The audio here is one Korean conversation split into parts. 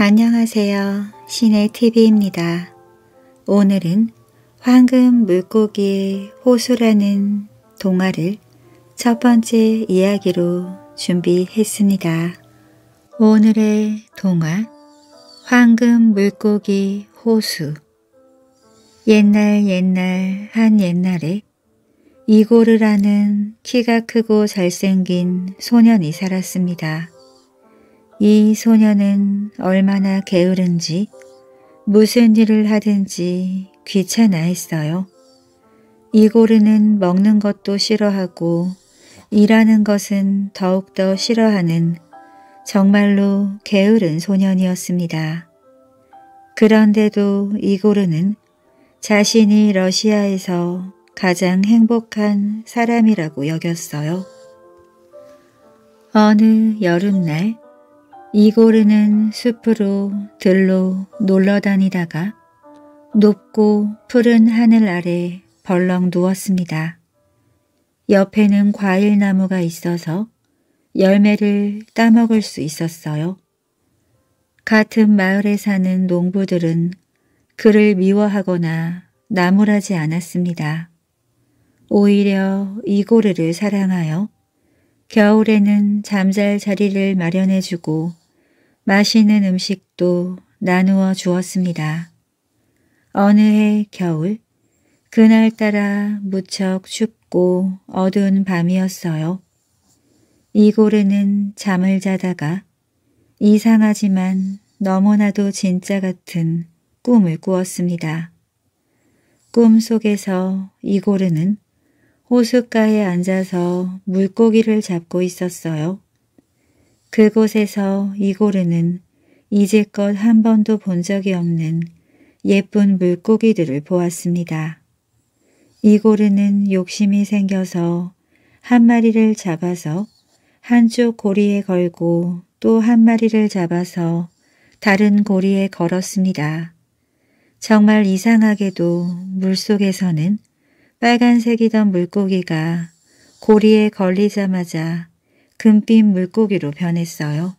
안녕하세요. 시내 TV입니다. 오늘은 황금 물고기의 호수라는 동화를 첫 번째 이야기로 준비했습니다. 오늘의 동화 황금 물고기 호수 옛날 옛날 한 옛날에 이고르라는 키가 크고 잘생긴 소년이 살았습니다. 이 소녀는 얼마나 게으른지 무슨 일을 하든지 귀찮아했어요. 이고르는 먹는 것도 싫어하고 일하는 것은 더욱더 싫어하는 정말로 게으른 소년이었습니다. 그런데도 이고르는 자신이 러시아에서 가장 행복한 사람이라고 여겼어요. 어느 여름날 이고르는 숲으로 들로 놀러다니다가 높고 푸른 하늘 아래 벌렁 누웠습니다. 옆에는 과일나무가 있어서 열매를 따먹을 수 있었어요. 같은 마을에 사는 농부들은 그를 미워하거나 나무라지 않았습니다. 오히려 이고르를 사랑하여 겨울에는 잠잘 자리를 마련해주고 맛있는 음식도 나누어 주었습니다. 어느 해 겨울, 그날따라 무척 춥고 어두운 밤이었어요. 이고래는 잠을 자다가 이상하지만 너무나도 진짜 같은 꿈을 꾸었습니다. 꿈 속에서 이고르는 호숫가에 앉아서 물고기를 잡고 있었어요. 그곳에서 이고르는 이제껏 한 번도 본 적이 없는 예쁜 물고기들을 보았습니다. 이고르는 욕심이 생겨서 한 마리를 잡아서 한쪽 고리에 걸고 또 한 마리를 잡아서 다른 고리에 걸었습니다. 정말 이상하게도 물속에서는 빨간색이던 물고기가 고리에 걸리자마자 금빛 물고기로 변했어요.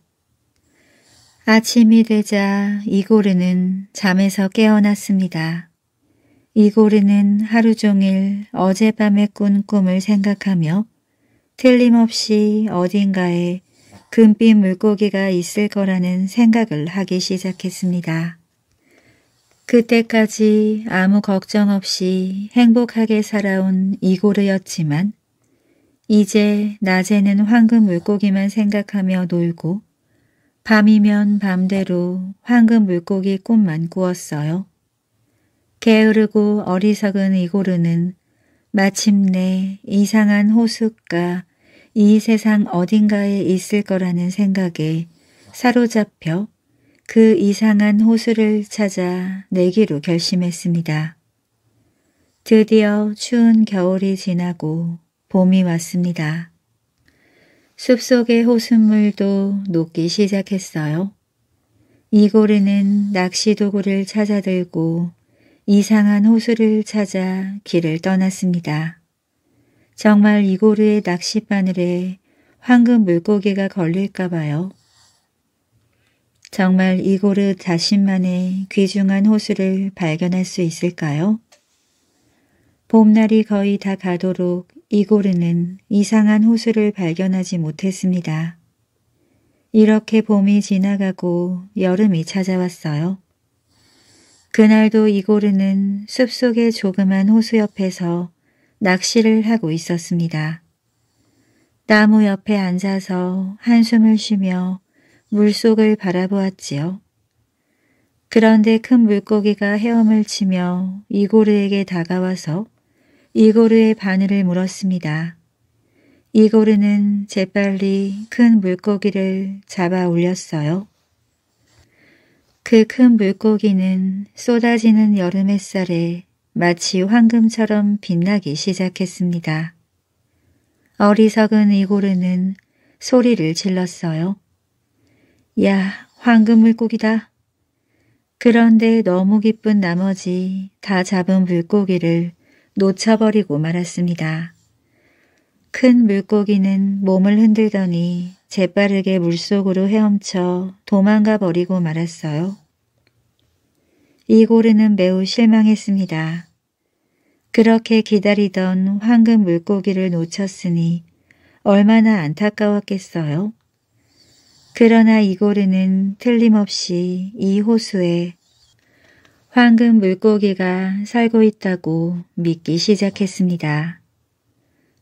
아침이 되자 이고르는 잠에서 깨어났습니다. 이고르는 하루 종일 어젯밤에 꾼 꿈을 생각하며 틀림없이 어딘가에 금빛 물고기가 있을 거라는 생각을 하기 시작했습니다. 그때까지 아무 걱정 없이 행복하게 살아온 이고르였지만 이제 낮에는 황금 물고기만 생각하며 놀고 밤이면 밤대로 황금 물고기 꿈만 꾸었어요. 게으르고 어리석은 이고르는 마침내 이상한 호숫가 이 세상 어딘가에 있을 거라는 생각에 사로잡혀 그 이상한 호수를 찾아 내기로 결심했습니다. 드디어 추운 겨울이 지나고 봄이 왔습니다. 숲속의 호수물도 녹기 시작했어요. 이고르는 낚시도구를 찾아 들고 이상한 호수를 찾아 길을 떠났습니다. 정말 이고르의 낚싯바늘에 황금 물고기가 걸릴까 봐요. 정말 이 고르 자신만의 귀중한 호수를 발견할 수 있을까요? 봄날이 거의 다 가도록 이고르는 이상한 호수를 발견하지 못했습니다. 이렇게 봄이 지나가고 여름이 찾아왔어요. 그날도 이고르는 숲속의 조그만 호수 옆에서 낚시를 하고 있었습니다. 나무 옆에 앉아서 한숨을 쉬며 물속을 바라보았지요. 그런데 큰 물고기가 헤엄을 치며 이고르에게 다가와서 이고르의 바늘을 물었습니다. 이고르는 재빨리 큰 물고기를 잡아 올렸어요. 그 큰 물고기는 쏟아지는 여름 햇살에 마치 황금처럼 빛나기 시작했습니다. 어리석은 이고르는 소리를 질렀어요. 야, 황금 물고기다. 그런데 너무 기쁜 나머지 다 잡은 물고기를 놓쳐버리고 말았습니다. 큰 물고기는 몸을 흔들더니 재빠르게 물속으로 헤엄쳐 도망가 버리고 말았어요. 이고르는 매우 실망했습니다. 그렇게 기다리던 황금 물고기를 놓쳤으니 얼마나 안타까웠겠어요? 그러나 이고르는 틀림없이 이 호수에 황금 물고기가 살고 있다고 믿기 시작했습니다.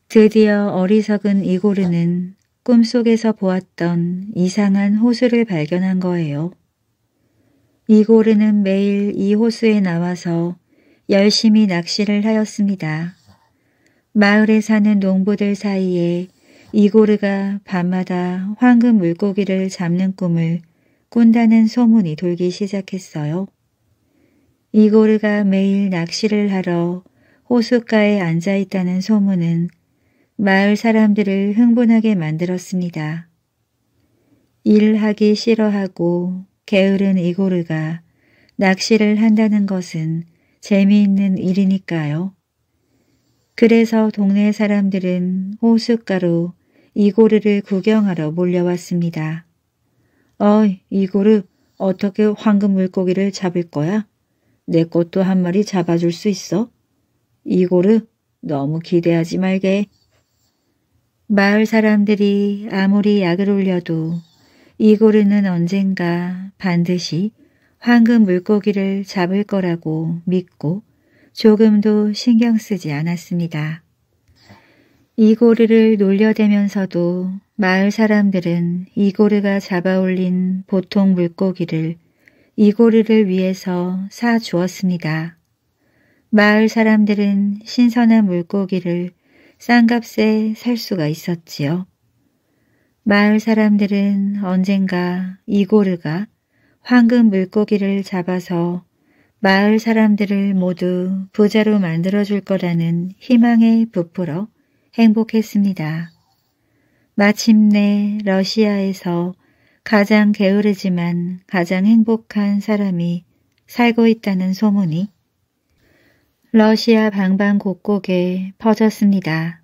드디어 어리석은 이고르는 꿈속에서 보았던 이상한 호수를 발견한 거예요. 이고르는 매일 이 호수에 나와서 열심히 낚시를 하였습니다. 마을에 사는 농부들 사이에 이고르가 밤마다 황금 물고기를 잡는 꿈을 꾼다는 소문이 돌기 시작했어요. 이고르가 매일 낚시를 하러 호숫가에 앉아 있다는 소문은 마을 사람들을 흥분하게 만들었습니다. 일하기 싫어하고 게으른 이고르가 낚시를 한다는 것은 재미있는 일이니까요. 그래서 동네 사람들은 호숫가로 이고르를 구경하러 몰려왔습니다. 어이, 이고르, 어떻게 황금 물고기를 잡을 거야? 내 것도 한 마리 잡아줄 수 있어? 이고르, 너무 기대하지 말게. 마을 사람들이 아무리 약을 올려도 이고르는 언젠가 반드시 황금 물고기를 잡을 거라고 믿고 조금도 신경 쓰지 않았습니다. 이고리를 놀려대면서도 마을 사람들은 이고르가 잡아올린 보통 물고기를 이고르를 위해서 사 주었습니다. 마을 사람들은 신선한 물고기를 싼값에 살 수가 있었지요. 마을 사람들은 언젠가 이고르가 황금 물고기를 잡아서 마을 사람들을 모두 부자로 만들어줄 거라는 희망에 부풀어 행복했습니다. 마침내 러시아에서 가장 게으르지만 가장 행복한 사람이 살고 있다는 소문이 러시아 방방 곳곳에 퍼졌습니다.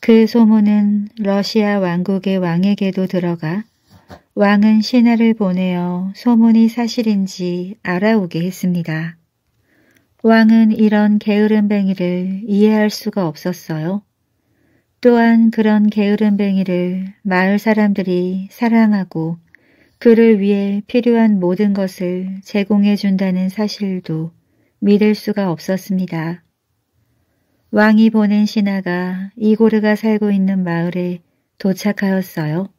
그 소문은 러시아 왕국의 왕에게도 들어가 왕은 신하를 보내어 소문이 사실인지 알아오게 했습니다. 왕은 이런 게으름뱅이를 이해할 수가 없었어요. 또한 그런 게으름뱅이를 마을 사람들이 사랑하고 그를 위해 필요한 모든 것을 제공해 준다는 사실도 믿을 수가 없었습니다. 왕이 보낸 신하가 이고르가 살고 있는 마을에 도착하였어요.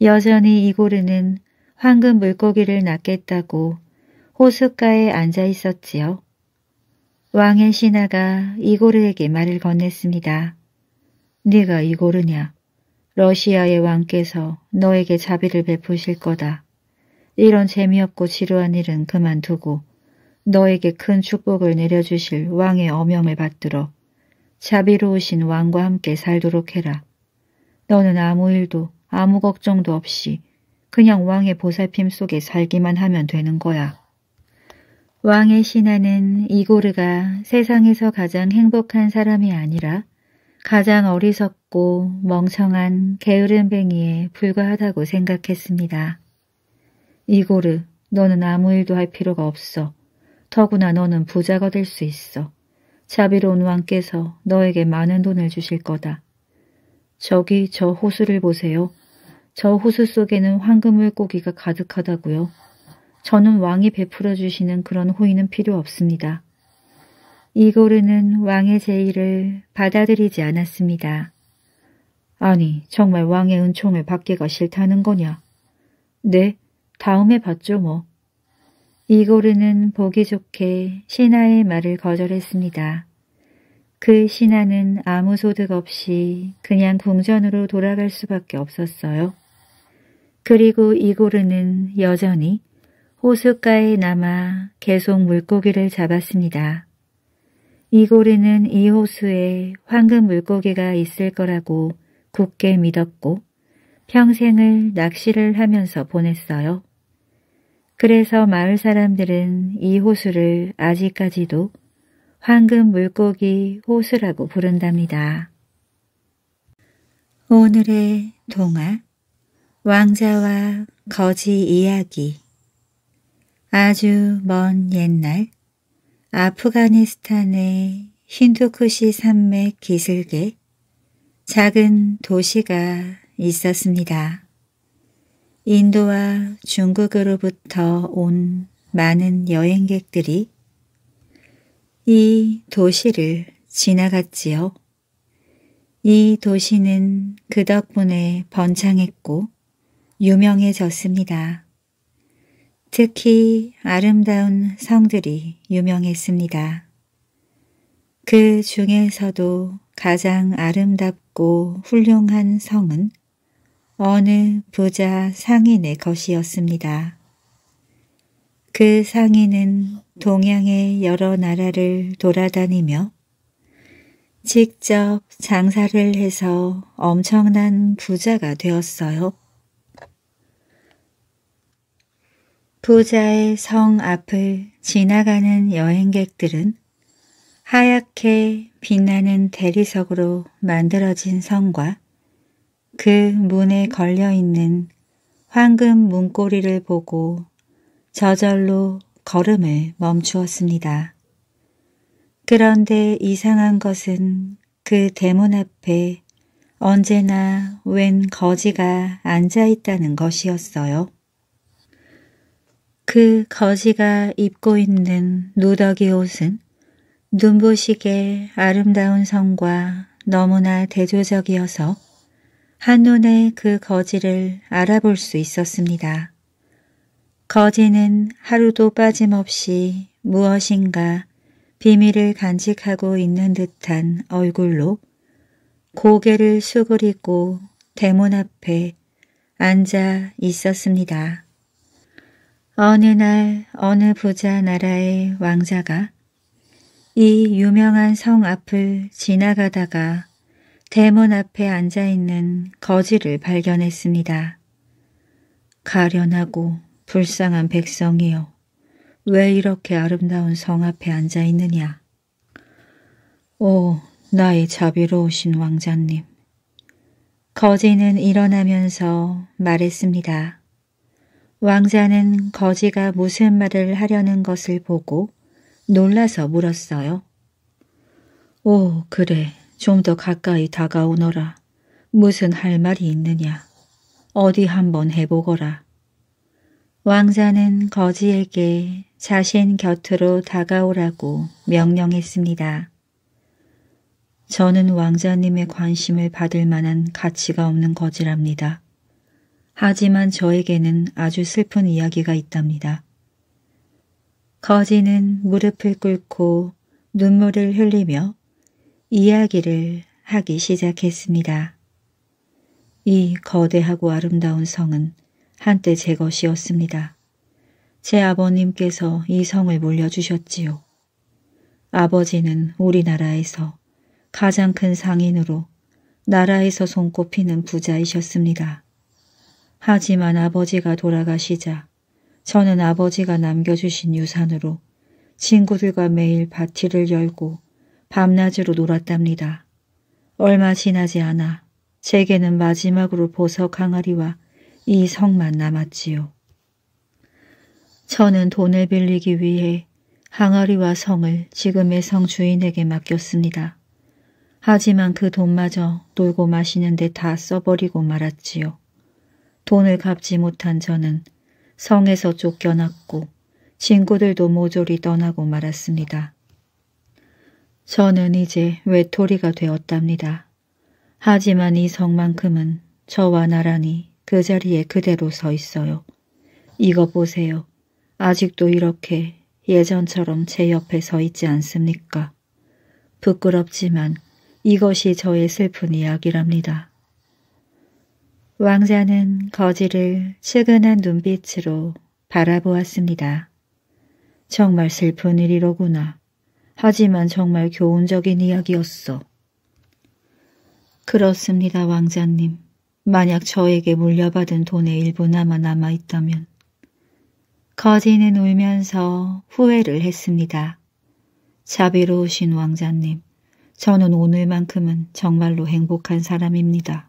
여전히 이고르는 황금 물고기를 낚겠다고 호숫가에 앉아 있었지요. 왕의 신하가 이고르에게 말을 건넸습니다. 네가 이 고르냐? 러시아의 왕께서 너에게 자비를 베푸실 거다. 이런 재미없고 지루한 일은 그만두고 너에게 큰 축복을 내려주실 왕의 어명을 받들어 자비로우신 왕과 함께 살도록 해라. 너는 아무 일도 아무 걱정도 없이 그냥 왕의 보살핌 속에 살기만 하면 되는 거야. 왕의 신하는 이고르가 세상에서 가장 행복한 사람이 아니라 가장 어리석고 멍청한 게으름뱅이에 불과하다고 생각했습니다. 이고르, 너는 아무 일도 할 필요가 없어. 더구나 너는 부자가 될 수 있어. 자비로운 왕께서 너에게 많은 돈을 주실 거다. 저기 저 호수를 보세요. 저 호수 속에는 황금물고기가 가득하다고요. 저는 왕이 베풀어 주시는 그런 호의는 필요 없습니다. 이고르는 왕의 제의를 받아들이지 않았습니다. 아니, 정말 왕의 은총을 받기가 싫다는 거냐? 네, 다음에 받죠 뭐. 이고르는 보기 좋게 신하의 말을 거절했습니다. 그 신하는 아무 소득 없이 그냥 궁전으로 돌아갈 수밖에 없었어요. 그리고 이고르는 여전히 호숫가에 남아 계속 물고기를 잡았습니다. 이고리는 이 호수에 황금 물고기가 있을 거라고 굳게 믿었고 평생을 낚시를 하면서 보냈어요. 그래서 마을 사람들은 이 호수를 아직까지도 황금 물고기 호수라고 부른답니다. 오늘의 동화 왕자와 거지 이야기 아주 먼 옛날 아프가니스탄의 힌두쿠시 산맥 기슭에 작은 도시가 있었습니다. 인도와 중국으로부터 온 많은 여행객들이 이 도시를 지나갔지요. 이 도시는 그 덕분에 번창했고 유명해졌습니다. 특히 아름다운 성들이 유명했습니다. 그 중에서도 가장 아름답고 훌륭한 성은 어느 부자 상인의 것이었습니다. 그 상인은 동양의 여러 나라를 돌아다니며 직접 장사를 해서 엄청난 부자가 되었어요. 부자의 성 앞을 지나가는 여행객들은 하얗게 빛나는 대리석으로 만들어진 성과 그 문에 걸려있는 황금 문고리를 보고 저절로 걸음을 멈추었습니다. 그런데 이상한 것은 그 대문 앞에 언제나 웬 거지가 앉아있다는 것이었어요. 그 거지가 입고 있는 누더기 옷은 눈부시게 아름다운 성과 너무나 대조적이어서 한눈에 그 거지를 알아볼 수 있었습니다. 거지는 하루도 빠짐없이 무엇인가 비밀을 간직하고 있는 듯한 얼굴로 고개를 수그리고 대문 앞에 앉아 있었습니다. 어느 날 어느 부자 나라의 왕자가 이 유명한 성 앞을 지나가다가 대문 앞에 앉아있는 거지를 발견했습니다. 가련하고 불쌍한 백성이여 왜 이렇게 아름다운 성 앞에 앉아있느냐 오 나의 자비로우신 왕자님 거지는 일어나면서 말했습니다. 왕자는 거지가 무슨 말을 하려는 것을 보고 놀라서 물었어요. 오, 그래. 좀 더 가까이 다가오너라. 무슨 할 말이 있느냐. 어디 한번 해보거라. 왕자는 거지에게 자신 곁으로 다가오라고 명령했습니다. 저는 왕자님의 관심을 받을 만한 가치가 없는 거지랍니다. 하지만 저에게는 아주 슬픈 이야기가 있답니다. 거지는 무릎을 꿇고 눈물을 흘리며 이야기를 하기 시작했습니다. 이 거대하고 아름다운 성은 한때 제 것이었습니다. 제 아버님께서 이 성을 물려주셨지요. 아버지는 우리나라에서 가장 큰 상인으로 나라에서 손꼽히는 부자이셨습니다. 하지만 아버지가 돌아가시자 저는 아버지가 남겨주신 유산으로 친구들과 매일 파티를 열고 밤낮으로 놀았답니다. 얼마 지나지 않아 제게는 마지막으로 보석 항아리와 이 성만 남았지요. 저는 돈을 빌리기 위해 항아리와 성을 지금의 성 주인에게 맡겼습니다. 하지만 그 돈마저 놀고 마시는데 다 써버리고 말았지요. 돈을 갚지 못한 저는 성에서 쫓겨났고 친구들도 모조리 떠나고 말았습니다. 저는 이제 외톨이가 되었답니다. 하지만 이 성만큼은 저와 나란히 그 자리에 그대로 서 있어요. 이거 보세요. 아직도 이렇게 예전처럼 제 옆에 서 있지 않습니까? 부끄럽지만 이것이 저의 슬픈 이야기랍니다. 왕자는 거지를 측은한 눈빛으로 바라보았습니다. 정말 슬픈 일이로구나. 하지만 정말 교훈적인 이야기였어. 그렇습니다, 왕자님. 만약 저에게 물려받은 돈의 일부나마 남아있다면 거지는 울면서 후회를 했습니다. 자비로우신 왕자님, 저는 오늘만큼은 정말로 행복한 사람입니다.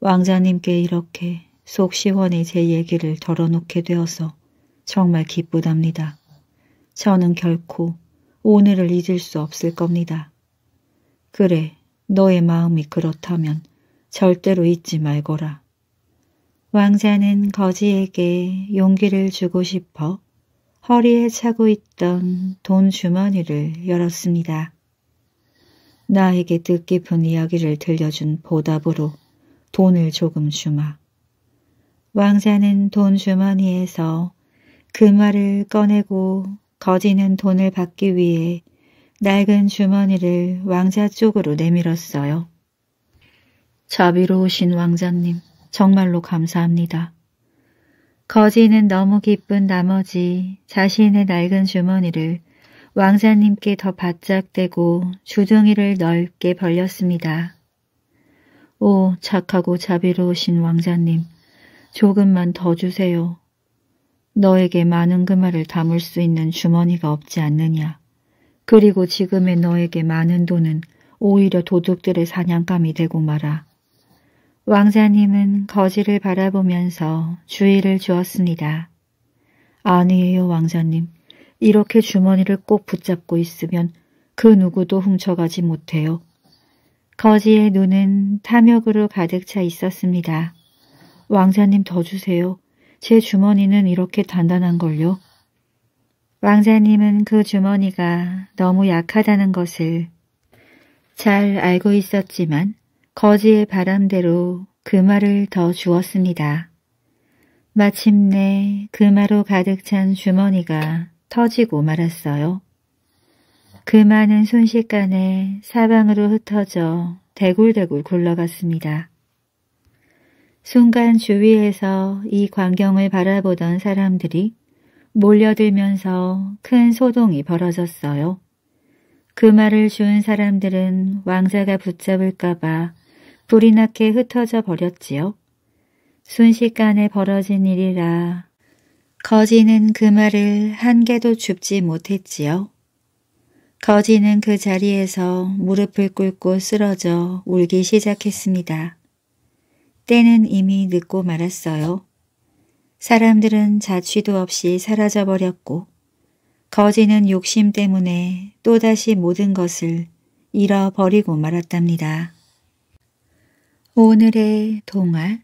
왕자님께 이렇게 속 시원히 제 얘기를 덜어놓게 되어서 정말 기쁘답니다. 저는 결코 오늘을 잊을 수 없을 겁니다. 그래, 너의 마음이 그렇다면 절대로 잊지 말거라. 왕자는 거지에게 용기를 주고 싶어 허리에 차고 있던 돈 주머니를 열었습니다. 나에게 뜻깊은 이야기를 들려준 보답으로 돈을 조금 주마. 왕자는 돈 주머니에서 금화를 꺼내고 거지는 돈을 받기 위해 낡은 주머니를 왕자 쪽으로 내밀었어요. 자비로우신 왕자님, 정말로 감사합니다. 거지는 너무 기쁜 나머지 자신의 낡은 주머니를 왕자님께 더 바짝 대고 주둥이를 넓게 벌렸습니다. 오 착하고 자비로우신 왕자님 조금만 더 주세요. 너에게 많은 금화를 그 담을 수 있는 주머니가 없지 않느냐. 그리고 지금의 너에게 많은 돈은 오히려 도둑들의 사냥감이 되고 말아. 왕자님은 거지를 바라보면서 주의를 주었습니다. 아니에요 왕자님. 이렇게 주머니를 꼭 붙잡고 있으면 그 누구도 훔쳐가지 못해요. 거지의 눈은 탐욕으로 가득 차 있었습니다. 왕자님 더 주세요. 제 주머니는 이렇게 단단한걸요. 왕자님은 그 주머니가 너무 약하다는 것을 잘 알고 있었지만 거지의 바람대로 그 말을 더 주었습니다. 마침내 그 마로 가득 찬 주머니가 터지고 말았어요. 그 많은 순식간에 사방으로 흩어져 대굴대굴 굴러갔습니다. 순간 주위에서 이 광경을 바라보던 사람들이 몰려들면서 큰 소동이 벌어졌어요. 그 말을 준 사람들은 왕자가 붙잡을까봐 불이 나게 흩어져 버렸지요. 순식간에 벌어진 일이라 거지는 그 말을 한 개도 줍지 못했지요. 거지는 그 자리에서 무릎을 꿇고 쓰러져 울기 시작했습니다. 때는 이미 늦고 말았어요. 사람들은 자취도 없이 사라져버렸고 거지는 욕심 때문에 또다시 모든 것을 잃어버리고 말았답니다. 오늘의 동화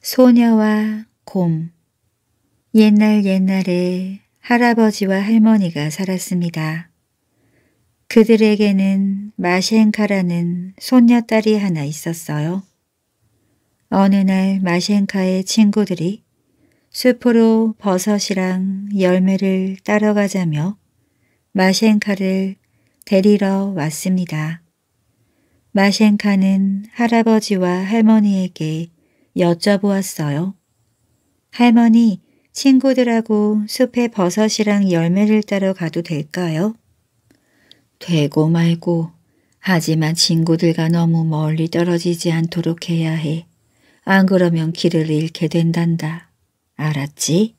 소녀와 곰 옛날 옛날에 할아버지와 할머니가 살았습니다. 그들에게는 마시엔카라는 손녀딸이 하나 있었어요. 어느 날 마시엔카의 친구들이 숲으로 버섯이랑 열매를 따라가자며 마시엔카를 데리러 왔습니다. 마시엔카는 할아버지와 할머니에게 여쭤보았어요. 할머니, 친구들하고 숲에 버섯이랑 열매를 따러 가도 될까요? 되고 말고 하지만 친구들과 너무 멀리 떨어지지 않도록 해야 해. 안 그러면 길을 잃게 된단다. 알았지?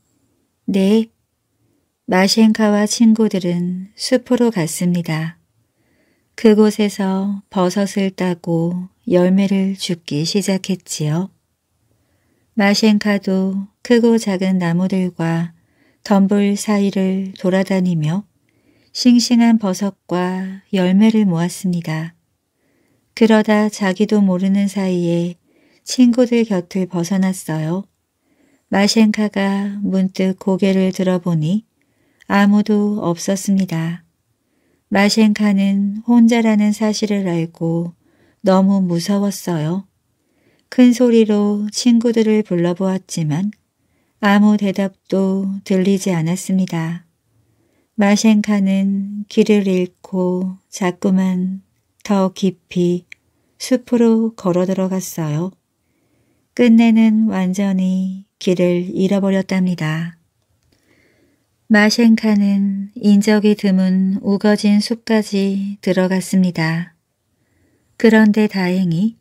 네. 마셴카와 친구들은 숲으로 갔습니다. 그곳에서 버섯을 따고 열매를 줍기 시작했지요. 마셴카도 크고 작은 나무들과 덤불 사이를 돌아다니며 싱싱한 버섯과 열매를 모았습니다. 그러다 자기도 모르는 사이에 친구들 곁을 벗어났어요. 마셴카가 문득 고개를 들어보니 아무도 없었습니다. 마셴카는 혼자라는 사실을 알고 너무 무서웠어요. 큰 소리로 친구들을 불러보았지만 아무 대답도 들리지 않았습니다. 마셴카는 길을 잃고 자꾸만 더 깊이 숲으로 걸어 들어갔어요. 끝내는 완전히 길을 잃어버렸답니다. 마셴카는 인적이 드문 우거진 숲까지 들어갔습니다. 그런데 다행히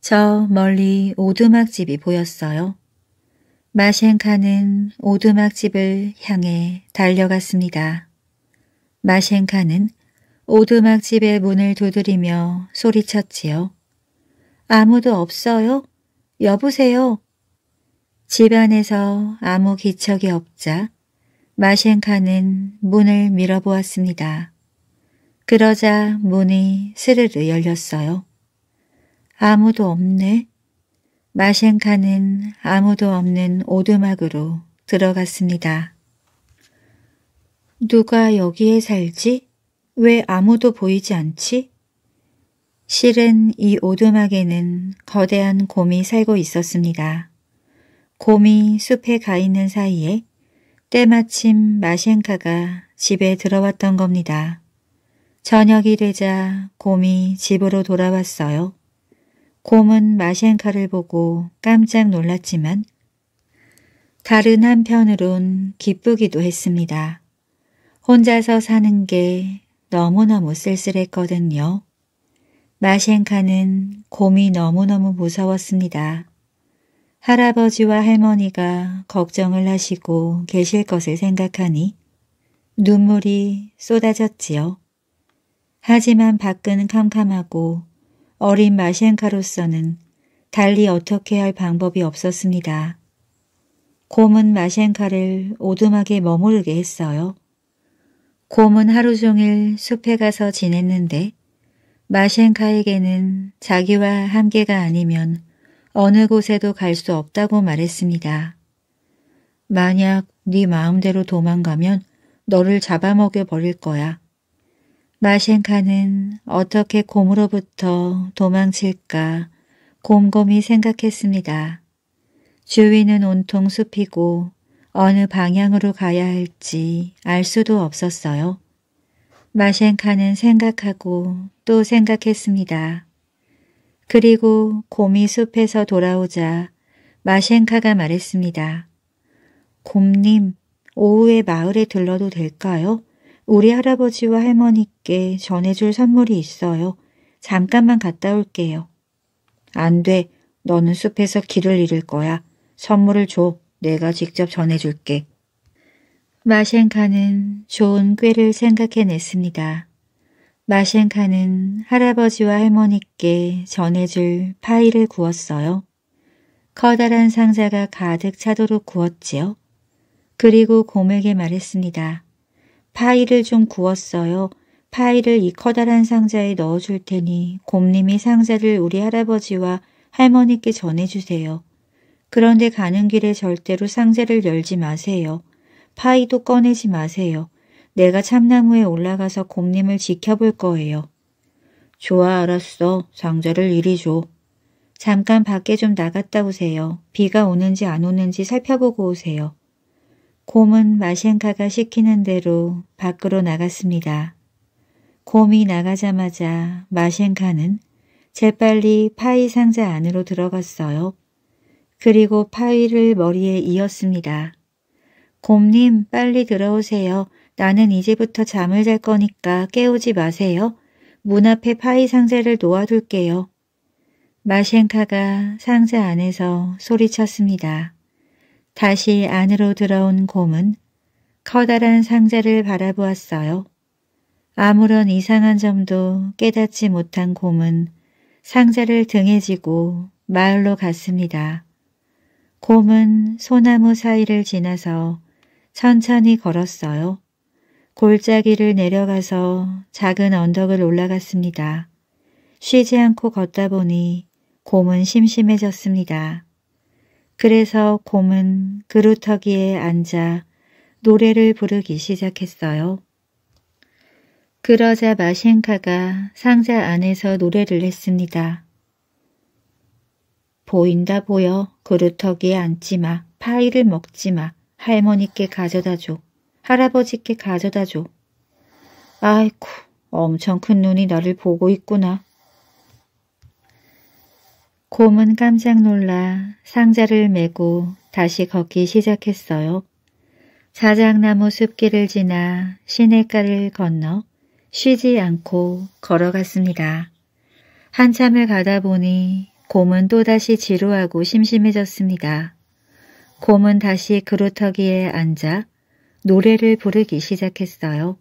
저 멀리 오두막집이 보였어요. 마셴카는 오두막집을 향해 달려갔습니다. 마셴카는 오두막집의 문을 두드리며 소리쳤지요. 아무도 없어요? 여보세요? 집안에서 아무 기척이 없자 마셴카는 문을 밀어보았습니다. 그러자 문이 스르르 열렸어요. 아무도 없네. 마셴카는 아무도 없는 오두막으로 들어갔습니다. 누가 여기에 살지? 왜 아무도 보이지 않지? 실은 이 오두막에는 거대한 곰이 살고 있었습니다. 곰이 숲에 가 있는 사이에 때마침 마시엔카가 집에 들어왔던 겁니다. 저녁이 되자 곰이 집으로 돌아왔어요. 곰은 마시엔카를 보고 깜짝 놀랐지만 다른 한편으론 기쁘기도 했습니다. 혼자서 사는 게 너무너무 쓸쓸했거든요. 마셴카는 곰이 너무너무 무서웠습니다. 할아버지와 할머니가 걱정을 하시고 계실 것을 생각하니 눈물이 쏟아졌지요. 하지만 밖은 캄캄하고 어린 마셴카로서는 달리 어떻게 할 방법이 없었습니다. 곰은 마셴카를 오두막에 머무르게 했어요. 곰은 하루 종일 숲에 가서 지냈는데 마셴카에게는 자기와 함께가 아니면 어느 곳에도 갈 수 없다고 말했습니다. 만약 네 마음대로 도망가면 너를 잡아먹여 버릴 거야. 마셴카는 어떻게 곰으로부터 도망칠까 곰곰이 생각했습니다. 주위는 온통 숲이고 어느 방향으로 가야 할지 알 수도 없었어요. 마셴카는 생각하고 또 생각했습니다. 그리고 곰이 숲에서 돌아오자 마셴카가 말했습니다. 곰님, 오후에 마을에 들러도 될까요? 우리 할아버지와 할머니께 전해줄 선물이 있어요. 잠깐만 갔다 올게요. 안 돼. 너는 숲에서 길을 잃을 거야. 선물을 줘. 내가 직접 전해줄게. 마셴카는 좋은 꾀를 생각해냈습니다. 마셴카는 할아버지와 할머니께 전해줄 파이를 구웠어요. 커다란 상자가 가득 차도록 구웠지요. 그리고 곰에게 말했습니다. 파이를 좀 구웠어요. 파이를 이 커다란 상자에 넣어줄 테니 곰님이 상자를 우리 할아버지와 할머니께 전해주세요. 그런데 가는 길에 절대로 상자를 열지 마세요. 파이도 꺼내지 마세요. 내가 참나무에 올라가서 곰님을 지켜볼 거예요. 좋아 알았어. 상자를 이리 줘. 잠깐 밖에 좀 나갔다 오세요. 비가 오는지 안 오는지 살펴보고 오세요. 곰은 마셴카가 시키는 대로 밖으로 나갔습니다. 곰이 나가자마자 마셴카는 재빨리 파이 상자 안으로 들어갔어요. 그리고 파위를 머리에 이었습니다. 곰님 빨리 들어오세요. 나는 이제부터 잠을 잘 거니까 깨우지 마세요. 문 앞에 파이 상자를 놓아둘게요. 마셴카가 상자 안에서 소리쳤습니다. 다시 안으로 들어온 곰은 커다란 상자를 바라보았어요. 아무런 이상한 점도 깨닫지 못한 곰은 상자를 등에 지고 마을로 갔습니다. 곰은 소나무 사이를 지나서 천천히 걸었어요. 골짜기를 내려가서 작은 언덕을 올라갔습니다. 쉬지 않고 걷다 보니 곰은 심심해졌습니다. 그래서 곰은 그루터기에 앉아 노래를 부르기 시작했어요. 그러자 마신카가 상자 안에서 노래를 했습니다. 보인다 보여. 그루터기에 앉지마. 파이를 먹지마. 할머니께 가져다줘. 할아버지께 가져다줘. 아이쿠 엄청 큰 눈이 너를 보고 있구나. 곰은 깜짝 놀라 상자를 메고 다시 걷기 시작했어요. 자작나무 숲길을 지나 시냇가를 건너 쉬지 않고 걸어갔습니다. 한참을 가다 보니 곰은 또다시 지루하고 심심해졌습니다. 곰은 다시 그루터기에 앉아 노래를 부르기 시작했어요.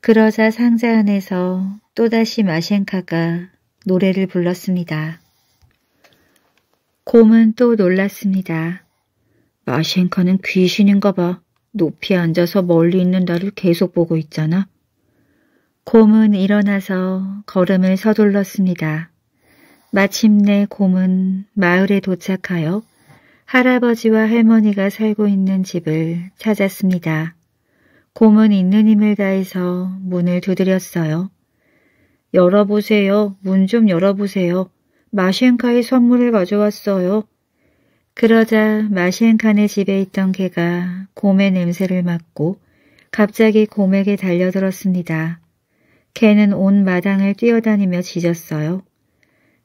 그러자 상자 안에서 또다시 마셴카가 노래를 불렀습니다. 곰은 또 놀랐습니다. 마셴카는 귀신인가 봐. 높이 앉아서 멀리 있는 나를 계속 보고 있잖아. 곰은 일어나서 걸음을 서둘렀습니다. 마침내 곰은 마을에 도착하여 할아버지와 할머니가 살고 있는 집을 찾았습니다. 곰은 있는 힘을 다해서 문을 두드렸어요. 열어보세요. 문 좀 열어보세요. 마시엔카의 선물을 가져왔어요. 그러자 마시엔카네 집에 있던 개가 곰의 냄새를 맡고 갑자기 곰에게 달려들었습니다. 개는 온 마당을 뛰어다니며 짖었어요.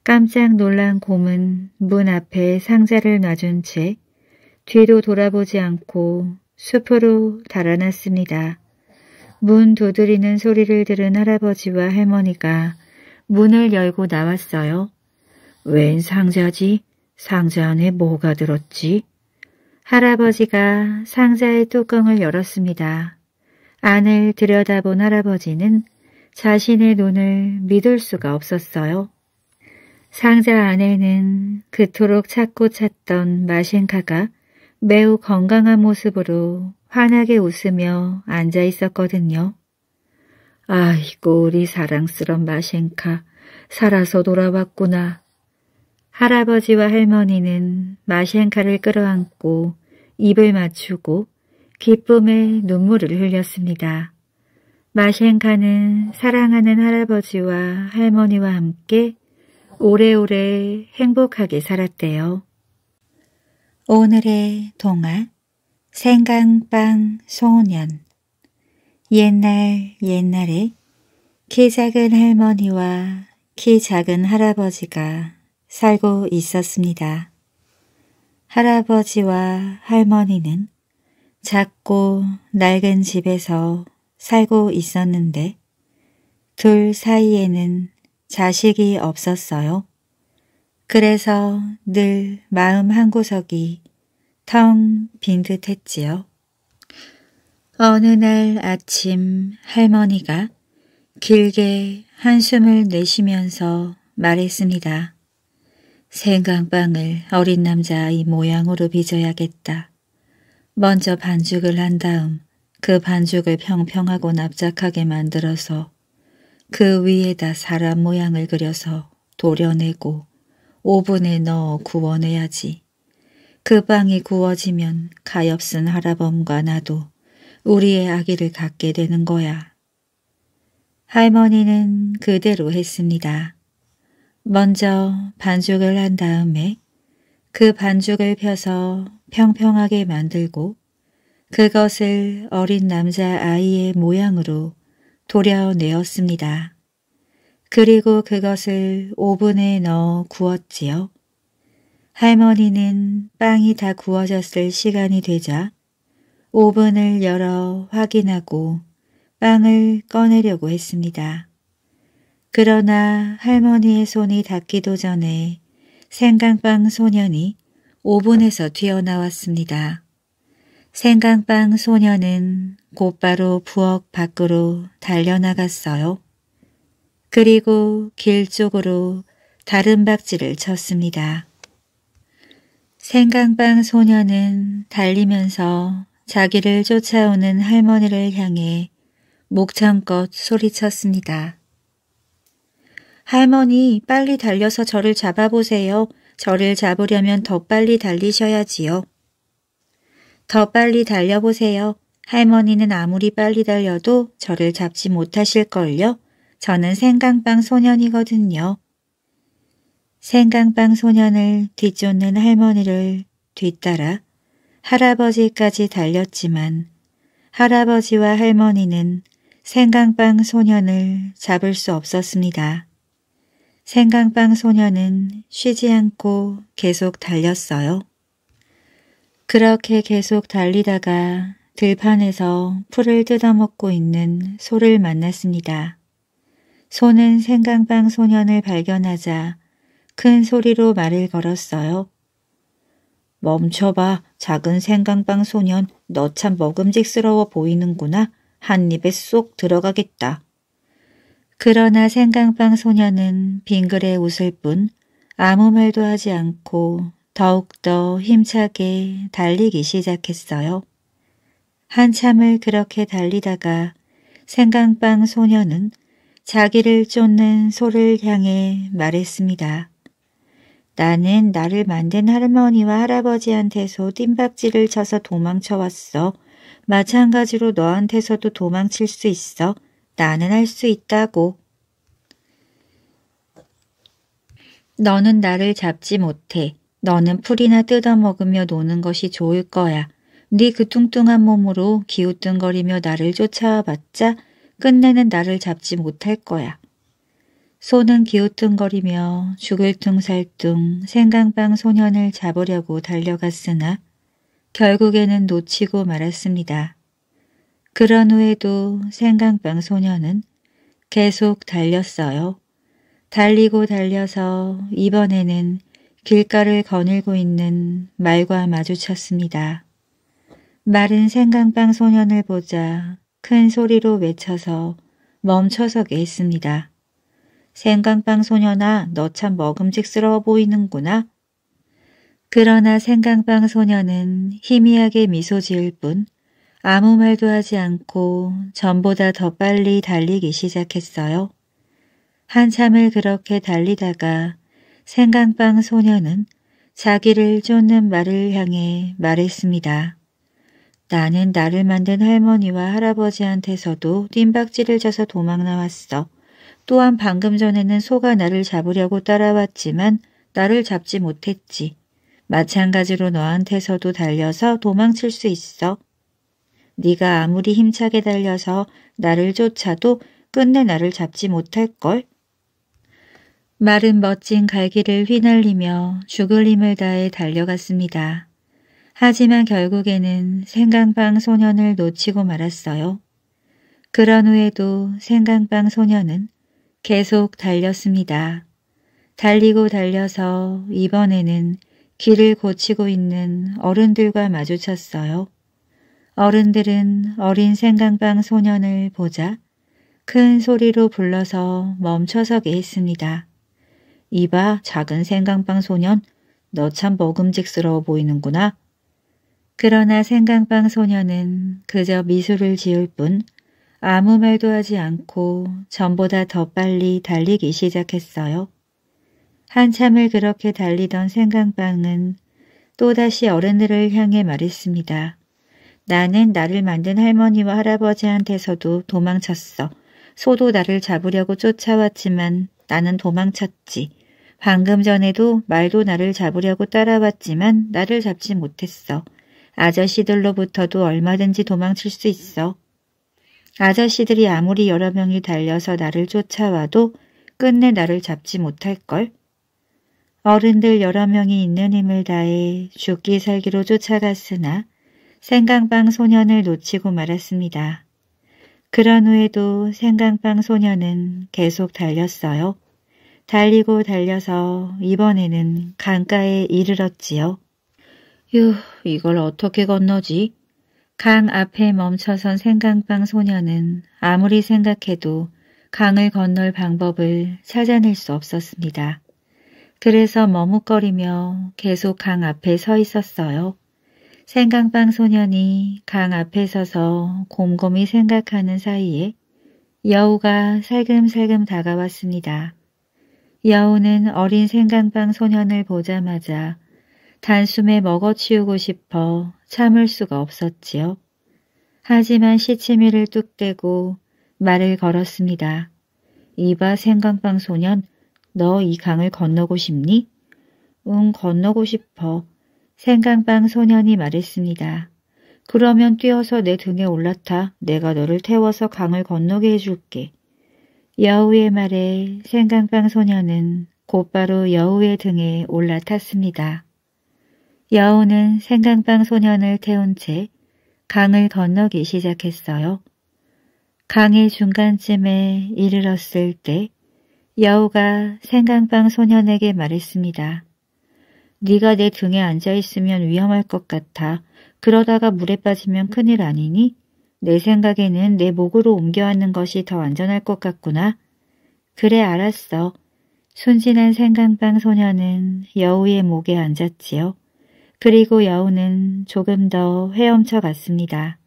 깜짝 놀란 곰은 문 앞에 상자를 놔준 채 뒤도 돌아보지 않고 숲으로 달아났습니다. 문 두드리는 소리를 들은 할아버지와 할머니가 문을 열고 나왔어요. 웬 상자지? 상자 안에 뭐가 들었지? 할아버지가 상자의 뚜껑을 열었습니다. 안을 들여다본 할아버지는 자신의 눈을 믿을 수가 없었어요. 상자 안에는 그토록 찾고 찾던 마신카가 매우 건강한 모습으로 환하게 웃으며 앉아 있었거든요. 아이고 우리 사랑스런 마신카 살아서 돌아왔구나. 할아버지와 할머니는 마신카를 끌어안고 입을 맞추고 기쁨의 눈물을 흘렸습니다. 마신카는 사랑하는 할아버지와 할머니와 함께 오래오래 행복하게 살았대요. 오늘의 동화 생강빵 소년 옛날 옛날에 키 작은 할머니와 키 작은 할아버지가 살고 있었습니다. 할아버지와 할머니는 작고 낡은 집에서 살고 있었는데 둘 사이에는 자식이 없었어요. 그래서 늘 마음 한구석이 텅 빈 듯했지요. 어느 날 아침 할머니가 길게 한숨을 내쉬면서 말했습니다. 생강빵을 어린 남자아이 모양으로 빚어야겠다. 먼저 반죽을 한 다음 그 반죽을 평평하고 납작하게 만들어서 그 위에다 사람 모양을 그려서 도려내고 오븐에 넣어 구워내야지. 그 빵이 구워지면 가엾은 할아범과 나도 우리의 아기를 갖게 되는 거야. 할머니는 그대로 했습니다. 먼저 반죽을 한 다음에 그 반죽을 펴서 평평하게 만들고 그것을 어린 남자아이의 모양으로 도려내었습니다. 그리고 그것을 오븐에 넣어 구웠지요. 할머니는 빵이 다 구워졌을 시간이 되자 오븐을 열어 확인하고 빵을 꺼내려고 했습니다. 그러나 할머니의 손이 닿기도 전에 생강빵 소년이 오븐에서 튀어나왔습니다. 생강빵 소녀는 곧바로 부엌 밖으로 달려나갔어요. 그리고 길 쪽으로 다른 박지를 쳤습니다. 생강빵 소녀는 달리면서 자기를 쫓아오는 할머니를 향해 목청껏 소리쳤습니다. 할머니 빨리 달려서 저를 잡아보세요. 저를 잡으려면 더 빨리 달리셔야지요. 더 빨리 달려보세요. 할머니는 아무리 빨리 달려도 저를 잡지 못하실걸요. 저는 생강빵 소년이거든요. 생강빵 소년을 뒤쫓는 할머니를 뒤따라 할아버지까지 달렸지만 할아버지와 할머니는 생강빵 소년을 잡을 수 없었습니다. 생강빵 소년은 쉬지 않고 계속 달렸어요. 그렇게 계속 달리다가 들판에서 풀을 뜯어먹고 있는 소를 만났습니다. 소는 생강빵 소년을 발견하자 큰 소리로 말을 걸었어요. 멈춰봐, 작은 생강빵 소년, 너 참 먹음직스러워 보이는구나. 한 입에 쏙 들어가겠다. 그러나 생강빵 소년은 빙그레 웃을 뿐 아무 말도 하지 않고 더욱더 힘차게 달리기 시작했어요. 한참을 그렇게 달리다가 생강빵 소녀는 자기를 쫓는 소를 향해 말했습니다. 나는 나를 만든 할머니와 할아버지한테서 뜀박질을 쳐서 도망쳐왔어. 마찬가지로 너한테서도 도망칠 수 있어. 나는 할 수 있다고. 너는 나를 잡지 못해. 너는 풀이나 뜯어먹으며 노는 것이 좋을 거야. 네 그 뚱뚱한 몸으로 기우뚱거리며 나를 쫓아와 봤자 끝내는 나를 잡지 못할 거야. 소는 기우뚱거리며 죽을 퉁살뚱 생강빵 소년을 잡으려고 달려갔으나 결국에는 놓치고 말았습니다. 그런 후에도 생강빵 소년은 계속 달렸어요. 달리고 달려서 이번에는 길가를 거닐고 있는 말과 마주쳤습니다. 마른 생강빵 소년을 보자 큰 소리로 외쳐서 멈춰서게 했습니다. 생강빵 소년아 너 참 먹음직스러워 보이는구나. 그러나 생강빵 소년은 희미하게 미소 지을 뿐 아무 말도 하지 않고 전보다 더 빨리 달리기 시작했어요. 한참을 그렇게 달리다가 생강빵 소녀는 자기를 쫓는 말을 향해 말했습니다. 나는 나를 만든 할머니와 할아버지한테서도 뜀박질을 쳐서 도망 나왔어. 또한 방금 전에는 소가 나를 잡으려고 따라왔지만 나를 잡지 못했지. 마찬가지로 너한테서도 달려서 도망칠 수 있어. 네가 아무리 힘차게 달려서 나를 쫓아도 끝내 나를 잡지 못할걸? 마른 멋진 갈기를 휘날리며 죽을 힘을 다해 달려갔습니다. 하지만 결국에는 생강빵 소년을 놓치고 말았어요. 그런 후에도 생강빵 소년은 계속 달렸습니다. 달리고 달려서 이번에는 길을 고치고 있는 어른들과 마주쳤어요. 어른들은 어린 생강빵 소년을 보자 큰 소리로 불러서 멈춰서게 했습니다. 이봐 작은 생강빵 소년 너 참 먹음직스러워 보이는구나. 그러나 생강빵 소년은 그저 미소를 지을 뿐 아무 말도 하지 않고 전보다 더 빨리 달리기 시작했어요. 한참을 그렇게 달리던 생강빵은 또다시 어른들을 향해 말했습니다. 나는 나를 만든 할머니와 할아버지한테서도 도망쳤어. 소도 나를 잡으려고 쫓아왔지만 나는 도망쳤지. 방금 전에도 말도 나를 잡으려고 따라왔지만 나를 잡지 못했어. 아저씨들로부터도 얼마든지 도망칠 수 있어. 아저씨들이 아무리 여러 명이 달려서 나를 쫓아와도 끝내 나를 잡지 못할걸? 어른들 여러 명이 있는 힘을 다해 죽기 살기로 쫓아갔으나 생강빵 소년을 놓치고 말았습니다. 그런 후에도 생강빵 소년은 계속 달렸어요. 달리고 달려서 이번에는 강가에 이르렀지요. 휴, 이걸 어떻게 건너지? 강 앞에 멈춰선 생강빵 소녀는 아무리 생각해도 강을 건널 방법을 찾아낼 수 없었습니다. 그래서 머뭇거리며 계속 강 앞에 서 있었어요. 생강빵 소년이 강 앞에 서서 곰곰이 생각하는 사이에 여우가 살금살금 다가왔습니다. 여우는 어린 생강빵 소년을 보자마자 단숨에 먹어치우고 싶어 참을 수가 없었지요. 하지만 시치미를 뚝 떼고 말을 걸었습니다. 이봐 생강빵 소년, 너 이 강을 건너고 싶니? 응, 건너고 싶어. 생강빵 소년이 말했습니다. 그러면 뛰어서 내 등에 올라타 내가 너를 태워서 강을 건너게 해줄게. 여우의 말에 생강빵 소녀는 곧바로 여우의 등에 올라탔습니다. 여우는 생강빵 소년을 태운 채 강을 건너기 시작했어요. 강의 중간쯤에 이르렀을 때 여우가 생강빵 소년에게 말했습니다. 네가 내 등에 앉아있으면 위험할 것 같아. 그러다가 물에 빠지면 큰일 아니니? 내 생각에는 내 목으로 옮겨하는 것이 더 안전할 것 같구나. 그래 알았어. 순진한 생강빵 소녀는 여우의 목에 앉았지요. 그리고 여우는 조금 더 헤엄쳐 갔습니다.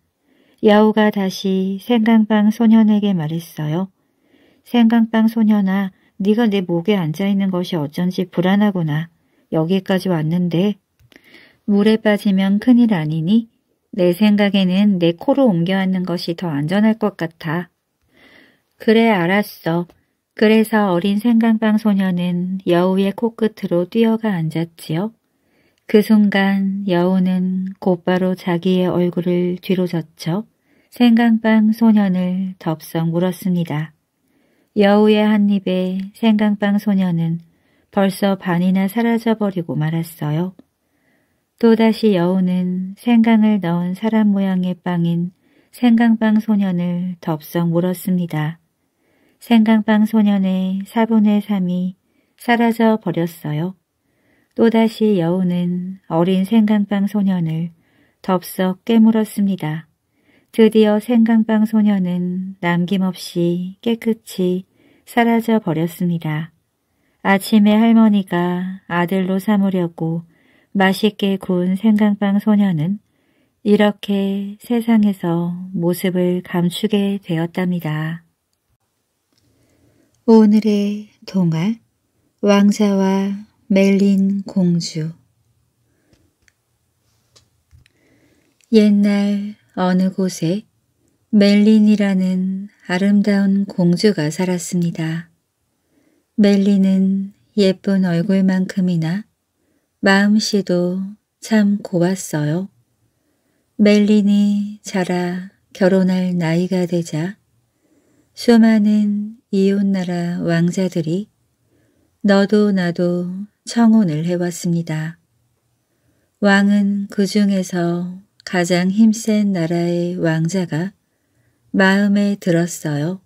여우가 다시 생강빵 소년에게 말했어요. 생강빵 소년아, 네가 내 목에 앉아있는 것이 어쩐지 불안하구나. 여기까지 왔는데 물에 빠지면 큰일 아니니? 내 생각에는 내 코로 옮겨앉는 것이 더 안전할 것 같아. 그래 알았어. 그래서 어린 생강방 소녀는 여우의 코끝으로 뛰어가 앉았지요. 그 순간 여우는 곧바로 자기의 얼굴을 뒤로 젖혀 생강빵 소년을 덥석 물었습니다. 여우의 한 입에 생강빵 소년은 벌써 반이나 사라져버리고 말았어요. 또다시 여우는 생강을 넣은 사람 모양의 빵인 생강빵 소년을 덥석 물었습니다. 생강빵 소년의 4분의 3이 사라져 버렸어요. 또다시 여우는 어린 생강빵 소년을 덥석 깨물었습니다. 드디어 생강빵 소년은 남김없이 깨끗이 사라져 버렸습니다. 아침에 할머니가 아들로 삼으려고 맛있게 구운 생강빵 소녀는 이렇게 세상에서 모습을 감추게 되었답니다. 오늘의 동화 왕자와 멜린 공주 옛날 어느 곳에 멜린이라는 아름다운 공주가 살았습니다. 멜린은 예쁜 얼굴만큼이나 마음씨도 참 고왔어요. 멜린이 자라 결혼할 나이가 되자 수많은 이웃나라 왕자들이 너도 나도 청혼을 해왔습니다. 왕은 그 중에서 가장 힘센 나라의 왕자가 마음에 들었어요.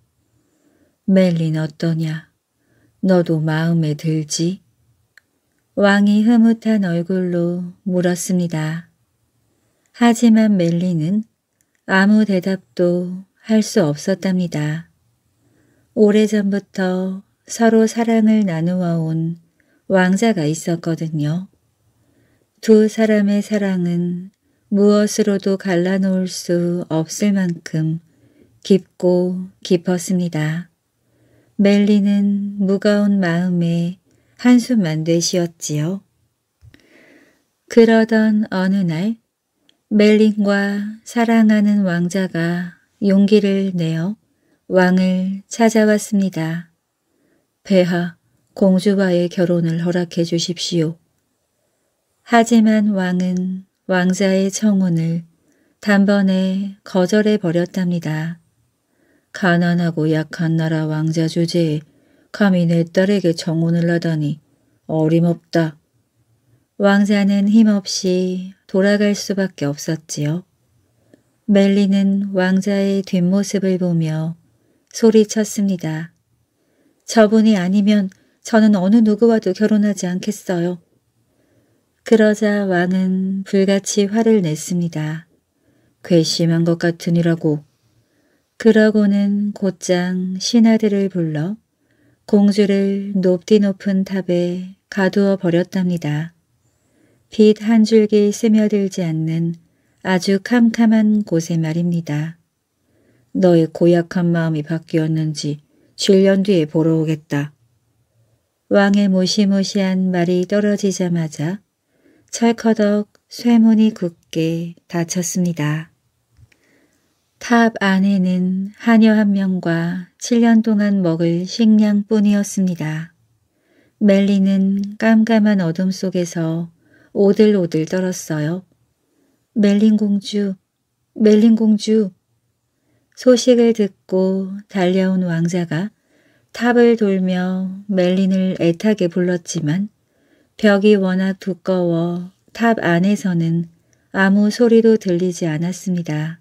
멜린 어떠냐? 너도 마음에 들지? 왕이 흐뭇한 얼굴로 물었습니다. 하지만 멜리는 아무 대답도 할 수 없었답니다. 오래전부터 서로 사랑을 나누어 온 왕자가 있었거든요. 두 사람의 사랑은 무엇으로도 갈라놓을 수 없을 만큼 깊고 깊었습니다. 멜리는 무거운 마음에 한숨만 되쉬었지요. 그러던 어느 날멜링과 사랑하는 왕자가 용기를 내어 왕을 찾아왔습니다. 배하 공주와의 결혼을 허락해 주십시오. 하지만 왕은 왕자의 청혼을 단번에 거절해 버렸답니다. 가난하고 약한 나라 왕자 주제에 감히 내 딸에게 정혼을 하다니 어림없다. 왕자는 힘없이 돌아갈 수밖에 없었지요. 멜리는 왕자의 뒷모습을 보며 소리쳤습니다. 저분이 아니면 저는 어느 누구와도 결혼하지 않겠어요. 그러자 왕은 불같이 화를 냈습니다. 괘씸한 것 같으니라고. 그러고는 곧장 신하들을 불러 공주를 높디 높은 탑에 가두어 버렸답니다. 빛 한 줄기 스며들지 않는 아주 캄캄한 곳에 말입니다. 너의 고약한 마음이 바뀌었는지 7년 뒤에 보러 오겠다. 왕의 무시무시한 말이 떨어지자마자 철커덕 쇠문이 굳게 닫혔습니다. 탑 안에는 하녀 한 명과 7년 동안 먹을 식량뿐이었습니다. 멜리는 깜깜한 어둠 속에서 오들오들 떨었어요. 멜린 공주, 멜린 공주. 소식을 듣고 달려온 왕자가 탑을 돌며 멜린을 애타게 불렀지만 벽이 워낙 두꺼워 탑 안에서는 아무 소리도 들리지 않았습니다.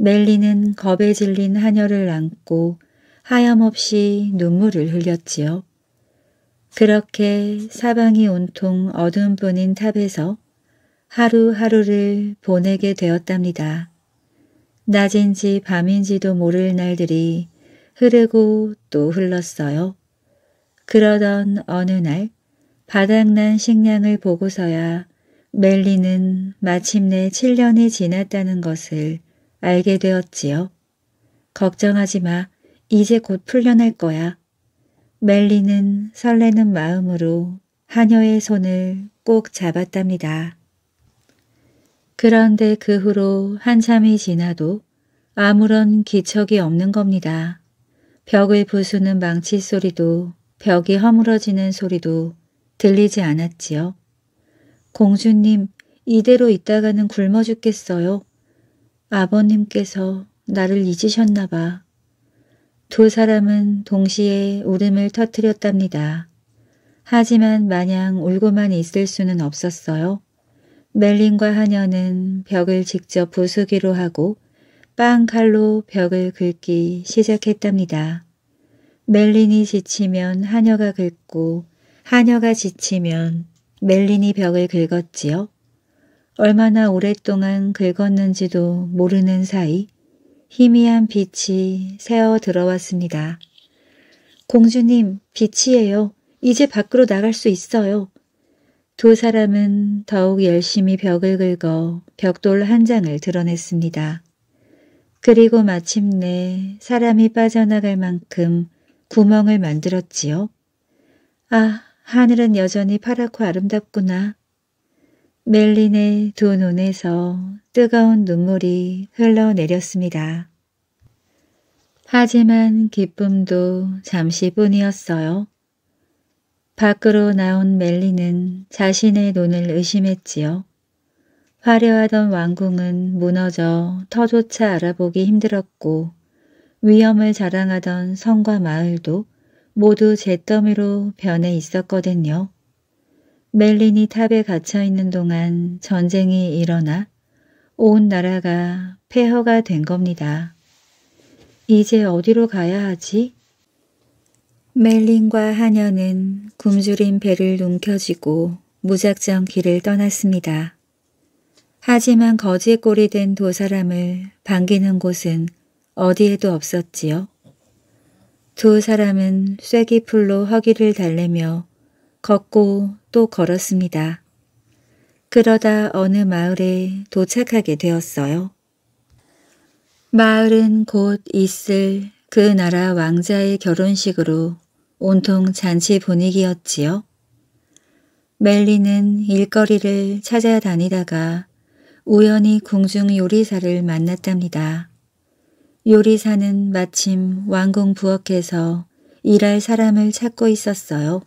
멜리는 겁에 질린 하녀를 안고 하염없이 눈물을 흘렸지요. 그렇게 사방이 온통 어둠뿐인 탑에서 하루하루를 보내게 되었답니다. 낮인지 밤인지도 모를 날들이 흐르고 또 흘렀어요. 그러던 어느 날 바닥난 식량을 보고서야 멜리는 마침내 7년이 지났다는 것을 알게 되었지요. 걱정하지 마. 이제 곧 풀려날 거야. 멜리는 설레는 마음으로 하녀의 손을 꼭 잡았답니다. 그런데 그 후로 한참이 지나도 아무런 기척이 없는 겁니다. 벽을 부수는 망치 소리도 벽이 허물어지는 소리도 들리지 않았지요. 공주님, 이대로 있다가는 굶어 죽겠어요. 아버님께서 나를 잊으셨나 봐. 두 사람은 동시에 울음을 터뜨렸답니다. 하지만 마냥 울고만 있을 수는 없었어요. 멜린과 하녀는 벽을 직접 부수기로 하고 빵칼로 벽을 긁기 시작했답니다. 멜린이 지치면 하녀가 긁고 하녀가 지치면 멜린이 벽을 긁었지요. 얼마나 오랫동안 긁었는지도 모르는 사이 희미한 빛이 새어 들어왔습니다. 공주님, 빛이에요. 이제 밖으로 나갈 수 있어요. 두 사람은 더욱 열심히 벽을 긁어 벽돌 한 장을 드러냈습니다. 그리고 마침내 사람이 빠져나갈 만큼 구멍을 만들었지요. 아, 하늘은 여전히 파랗고 아름답구나. 멜린의 두 눈에서 뜨거운 눈물이 흘러내렸습니다. 하지만 기쁨도 잠시뿐이었어요. 밖으로 나온 멜린은 자신의 눈을 의심했지요. 화려하던 왕궁은 무너져 터조차 알아보기 힘들었고 위험을 자랑하던 성과 마을도 모두 잿더미로 변해 있었거든요. 멜린이 탑에 갇혀 있는 동안 전쟁이 일어나 온 나라가 폐허가 된 겁니다. 이제 어디로 가야 하지? 멜린과 하녀는 굶주린 배를 움켜지고 무작정 길을 떠났습니다. 하지만 거지꼴이 된 두 사람을 반기는 곳은 어디에도 없었지요. 두 사람은 쐐기풀로 허기를 달래며 걷고 또 걸었습니다. 그러다 어느 마을에 도착하게 되었어요. 마을은 곧 있을 그 나라 왕자의 결혼식으로 온통 잔치 분위기였지요. 멜리는 일거리를 찾아다니다가 우연히 궁중 요리사를 만났답니다. 요리사는 마침 왕궁 부엌에서 일할 사람을 찾고 있었어요.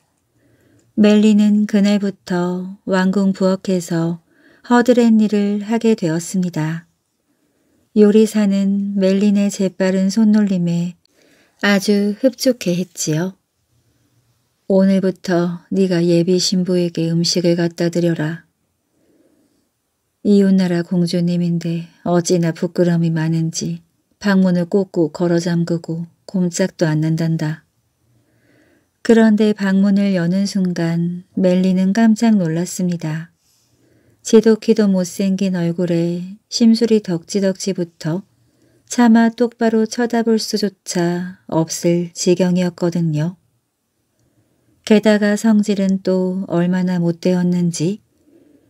멜리는 그날부터 왕궁 부엌에서 허드렛일을 하게 되었습니다. 요리사는 멜린의 재빠른 손놀림에 아주 흡족해했지요. 오늘부터 네가 예비 신부에게 음식을 갖다 드려라. 이웃나라 공주님인데 어찌나 부끄러움이 많은지 방문을 꽂고 걸어 잠그고 곰짝도 않는단다. 그런데 방문을 여는 순간 멜리는 깜짝 놀랐습니다. 지독히도 못생긴 얼굴에 심술이 덕지덕지 붙어 차마 똑바로 쳐다볼 수조차 없을 지경이었거든요. 게다가 성질은 또 얼마나 못되었는지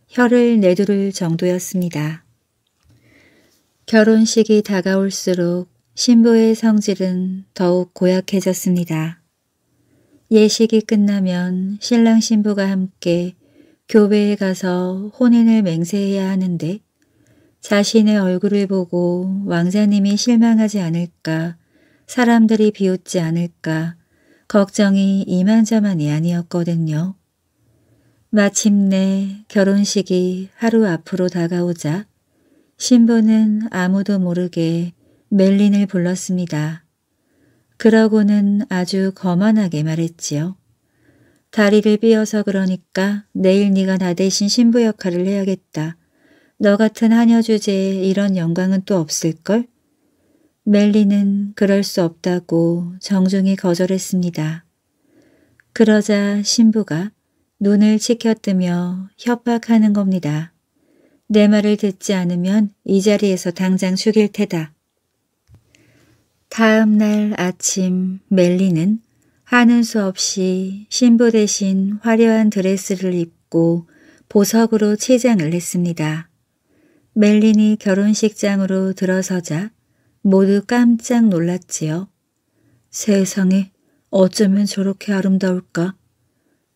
혀를 내두를 정도였습니다. 결혼식이 다가올수록 신부의 성질은 더욱 고약해졌습니다. 예식이 끝나면 신랑 신부가 함께 교회에 가서 혼인을 맹세해야 하는데 자신의 얼굴을 보고 왕자님이 실망하지 않을까 사람들이 비웃지 않을까 걱정이 이만저만이 아니었거든요. 마침내 결혼식이 하루 앞으로 다가오자 신부는 아무도 모르게 멜린을 불렀습니다. 그러고는 아주 거만하게 말했지요. 다리를 삐어서 그러니까 내일 네가 나 대신 신부 역할을 해야겠다. 너 같은 한여 주제에 이런 영광은 또 없을걸? 멜리는 그럴 수 없다고 정중히 거절했습니다. 그러자 신부가 눈을 치켜뜨며 협박하는 겁니다. 내 말을 듣지 않으면 이 자리에서 당장 죽일 테다. 다음 날 아침 멜리는 하는 수 없이 신부 대신 화려한 드레스를 입고 보석으로 치장을 했습니다. 멜린이 결혼식장으로 들어서자 모두 깜짝 놀랐지요. 세상에 어쩌면 저렇게 아름다울까?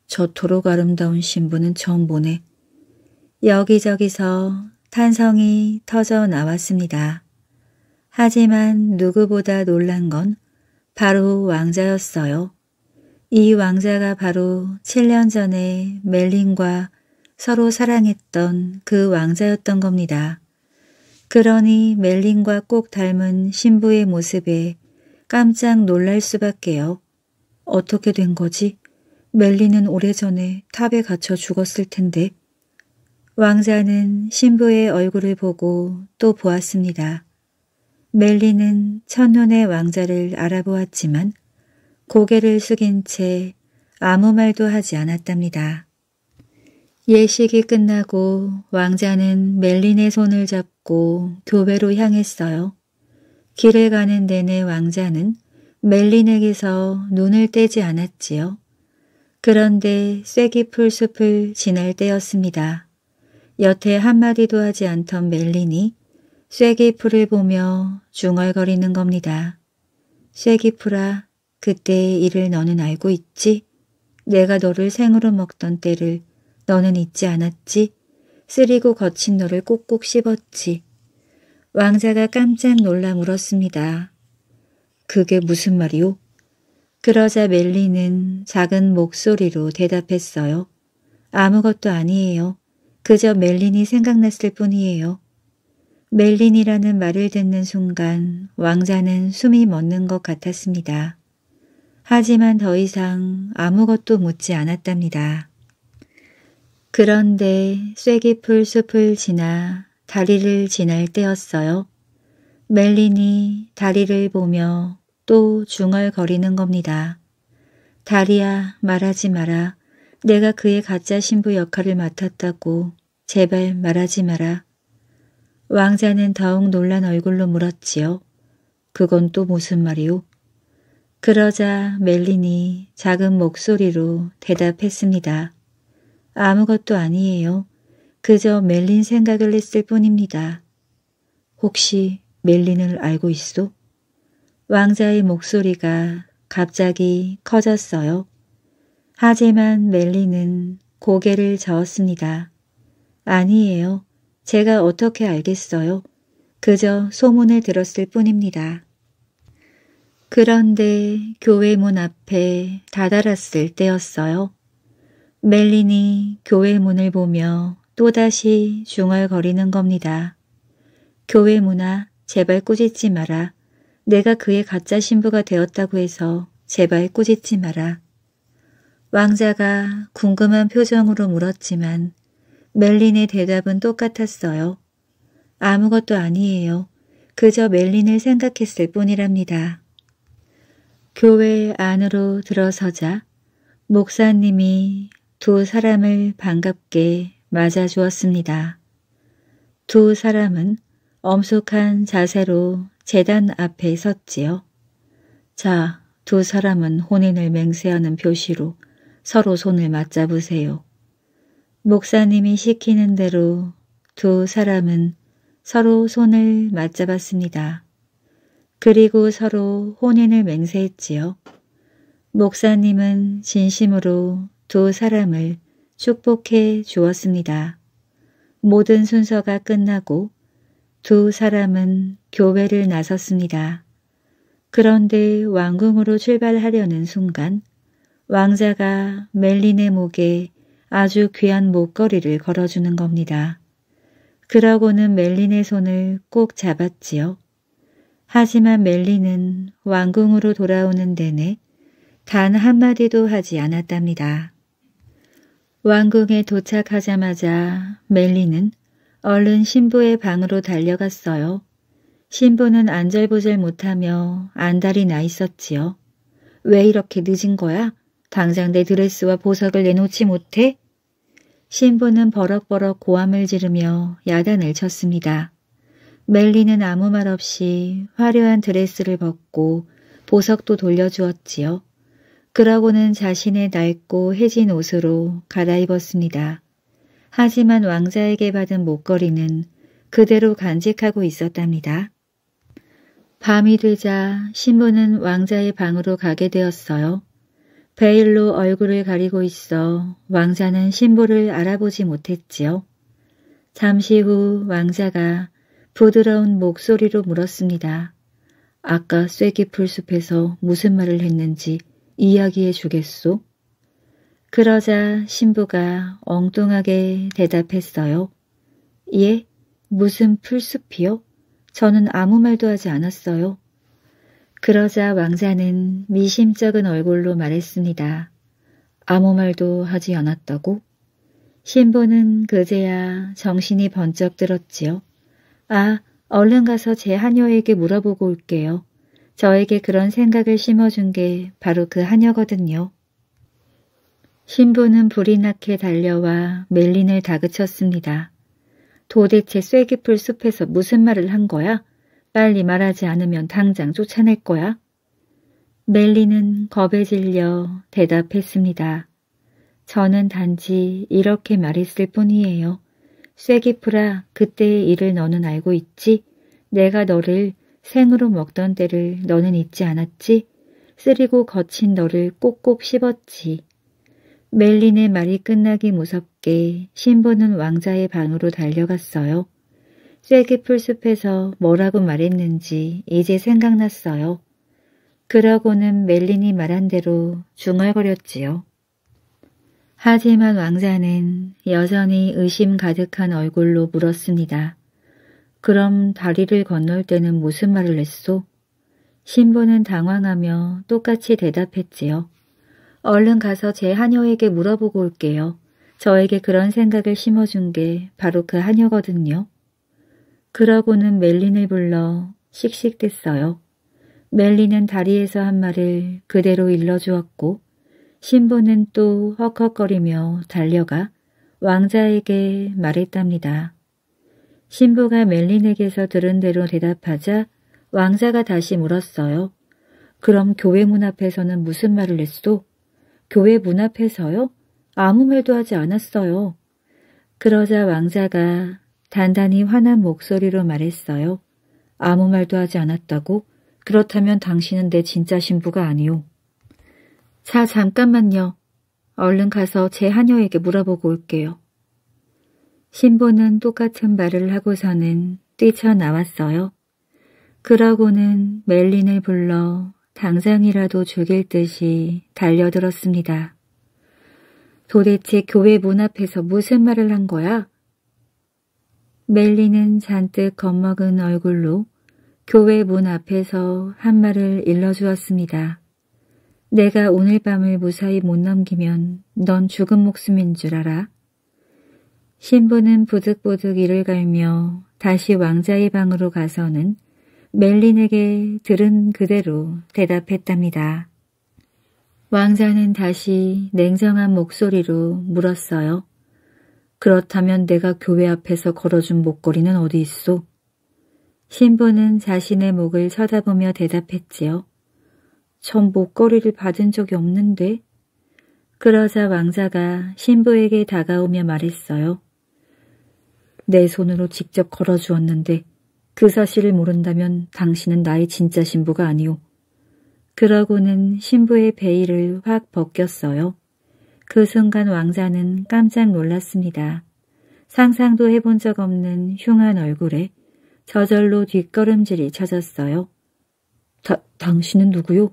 저토록 아름다운 신부는 처음 보네. 여기저기서 탄성이 터져 나왔습니다. 하지만 누구보다 놀란 건 바로 왕자였어요. 이 왕자가 바로 7년 전에 멜린과 서로 사랑했던 그 왕자였던 겁니다. 그러니 멜린과 꼭 닮은 신부의 모습에 깜짝 놀랄 수밖에요. 어떻게 된 거지? 멜린은 오래전에 탑에 갇혀 죽었을 텐데. 왕자는 신부의 얼굴을 보고 또 보았습니다. 멜리는 천혼의 왕자를 알아보았지만 고개를 숙인 채 아무 말도 하지 않았답니다. 예식이 끝나고 왕자는 멜린의 손을 잡고 교배로 향했어요. 길을 가는 내내 왕자는 멜린에게서 눈을 떼지 않았지요. 그런데 쐐기풀 숲을 지날 때였습니다. 여태 한마디도 하지 않던 멜린이 쇠기풀을 보며 중얼거리는 겁니다. 쇠기풀아, 그때의 일을 너는 알고 있지? 내가 너를 생으로 먹던 때를 너는 잊지 않았지? 쓰리고 거친 너를 꼭꼭 씹었지. 왕자가 깜짝 놀라 물었습니다. 그게 무슨 말이오? 그러자 멜리는 작은 목소리로 대답했어요. 아무것도 아니에요. 그저 멜린이 생각났을 뿐이에요. 멜린이라는 말을 듣는 순간 왕자는 숨이 멎는 것 같았습니다. 하지만 더 이상 아무것도 묻지 않았답니다. 그런데 쐐기풀 숲을 지나 다리를 지날 때였어요. 멜린이 다리를 보며 또 중얼거리는 겁니다. 다리야 말하지 마라. 내가 그의 가짜 신부 역할을 맡았다고 제발 말하지 마라. 왕자는 더욱 놀란 얼굴로 물었지요. 그건 또 무슨 말이오? 그러자 멜린이 작은 목소리로 대답했습니다. 아무것도 아니에요. 그저 멜린 생각을 했을 뿐입니다. 혹시 멜린을 알고 있소 왕자의 목소리가 갑자기 커졌어요. 하지만 멜린은 고개를 저었습니다. 아니에요. 제가 어떻게 알겠어요? 그저 소문을 들었을 뿐입니다. 그런데 교회 문 앞에 다다랐을 때였어요. 멜린이 교회 문을 보며 또다시 중얼거리는 겁니다. 교회 문아 제발 꾸짖지 마라. 내가 그의 가짜 신부가 되었다고 해서 제발 꾸짖지 마라. 왕자가 궁금한 표정으로 물었지만 멜린의 대답은 똑같았어요. 아무것도 아니에요. 그저 멜린을 생각했을 뿐이랍니다. 교회 안으로 들어서자 목사님이 두 사람을 반갑게 맞아주었습니다. 두 사람은 엄숙한 자세로 재단 앞에 섰지요. 자, 두 사람은 혼인을 맹세하는 표시로 서로 손을 맞잡으세요. 목사님이 시키는 대로 두 사람은 서로 손을 맞잡았습니다. 그리고 서로 혼인을 맹세했지요. 목사님은 진심으로 두 사람을 축복해 주었습니다. 모든 순서가 끝나고 두 사람은 교회를 나섰습니다. 그런데 왕궁으로 출발하려는 순간 왕자가 멜린의 목에 아주 귀한 목걸이를 걸어주는 겁니다. 그러고는 멜린의 손을 꼭 잡았지요. 하지만 멜린은 왕궁으로 돌아오는 내내 단 한마디도 하지 않았답니다. 왕궁에 도착하자마자 멜린은 얼른 신부의 방으로 달려갔어요. 신부는 안절부절 못하며 안달이 나 있었지요. 왜 이렇게 늦은 거야? 당장 내 드레스와 보석을 내놓지 못해 신부는 버럭버럭 고함을 지르며 야단을 쳤습니다. 멜리는 아무 말 없이 화려한 드레스를 벗고 보석도 돌려주었지요. 그러고는 자신의 낡고 해진 옷으로 갈아입었습니다. 하지만 왕자에게 받은 목걸이는 그대로 간직하고 있었답니다. 밤이 되자 신부는 왕자의 방으로 가게 되었어요. 베일로 얼굴을 가리고 있어 왕자는 신부를 알아보지 못했지요. 잠시 후 왕자가 부드러운 목소리로 물었습니다. 아까 쐐기 풀숲에서 무슨 말을 했는지 이야기해 주겠소? 그러자 신부가 엉뚱하게 대답했어요. 예, 무슨 풀숲이요? 저는 아무 말도 하지 않았어요. 그러자 왕자는 미심쩍은 얼굴로 말했습니다. 아무 말도 하지 않았다고? 신부는 그제야 정신이 번쩍 들었지요. 아, 얼른 가서 제 하녀에게 물어보고 올게요. 저에게 그런 생각을 심어준 게 바로 그 하녀거든요. 신부는 불이 나게 달려와 멜린을 다그쳤습니다. 도대체 쐐기풀 숲에서 무슨 말을 한 거야? 빨리 말하지 않으면 당장 쫓아낼 거야? 멜리는 겁에 질려 대답했습니다. 저는 단지 이렇게 말했을 뿐이에요. 쇠기프라 그때의 일을 너는 알고 있지? 내가 너를 생으로 먹던 때를 너는 잊지 않았지? 쓰리고 거친 너를 꼭꼭 씹었지. 멜린의 말이 끝나기 무섭게 신부는 왕자의 방으로 달려갔어요. 셀기풀 숲에서 뭐라고 말했는지 이제 생각났어요. 그러고는 멜린이 말한 대로 중얼거렸지요. 하지만 왕자는 여전히 의심 가득한 얼굴로 물었습니다. 그럼 다리를 건널 때는 무슨 말을 했소? 신부는 당황하며 똑같이 대답했지요. 얼른 가서 제 하녀에게 물어보고 올게요. 저에게 그런 생각을 심어준 게 바로 그 하녀거든요. 그러고는 멜린을 불러 씩씩댔어요. 멜린은 다리에서 한 말을 그대로 일러주었고 신부는 또 헉헉거리며 달려가 왕자에게 말했답니다. 신부가 멜린에게서 들은 대로 대답하자 왕자가 다시 물었어요. 그럼 교회 문 앞에서는 무슨 말을 했소? 교회 문 앞에서요? 아무 말도 하지 않았어요. 그러자 왕자가 단단히 화난 목소리로 말했어요. 아무 말도 하지 않았다고? 그렇다면 당신은 내 진짜 신부가 아니오. 자, 잠깐만요. 얼른 가서 제 하녀에게 물어보고 올게요. 신부는 똑같은 말을 하고서는 뛰쳐나왔어요. 그러고는 멜린을 불러 당장이라도 죽일 듯이 달려들었습니다. 도대체 교회 문 앞에서 무슨 말을 한 거야? 멜리는 잔뜩 겁먹은 얼굴로 교회 문 앞에서 한 말을 일러주었습니다. 내가 오늘 밤을 무사히 못 넘기면 넌 죽은 목숨인 줄 알아. 신부는 부득부득 이를 갈며 다시 왕자의 방으로 가서는 멜린에게 들은 그대로 대답했답니다. 왕자는 다시 냉정한 목소리로 물었어요. 그렇다면 내가 교회 앞에서 걸어준 목걸이는 어디 있소? 신부는 자신의 목을 쳐다보며 대답했지요. 전 목걸이를 받은 적이 없는데. 그러자 왕자가 신부에게 다가오며 말했어요. 내 손으로 직접 걸어주었는데 그 사실을 모른다면 당신은 나의 진짜 신부가 아니오. 그러고는 신부의 베일을 확 벗겼어요. 그 순간 왕자는 깜짝 놀랐습니다. 상상도 해본 적 없는 흉한 얼굴에 저절로 뒷걸음질이 쳐졌어요. 다, 당신은 누구요?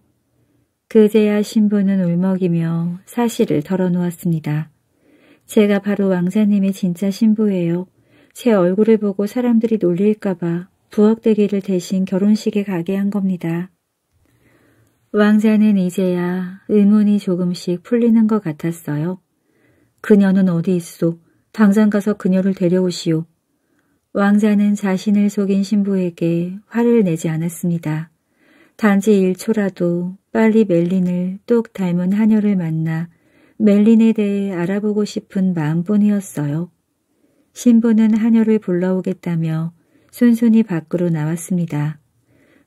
그제야 신부는 울먹이며 사실을 털어놓았습니다. 제가 바로 왕자님의 진짜 신부예요. 제 얼굴을 보고 사람들이 놀릴까봐 부엌대기를 대신 결혼식에 가게 한 겁니다. 왕자는 이제야 의문이 조금씩 풀리는 것 같았어요. 그녀는 어디 있소? 당장 가서 그녀를 데려오시오. 왕자는 자신을 속인 신부에게 화를 내지 않았습니다. 단지 1초라도 빨리 멜린을 똑 닮은 하녀를 만나 멜린에 대해 알아보고 싶은 마음뿐이었어요. 신부는 하녀를 불러오겠다며 순순히 밖으로 나왔습니다.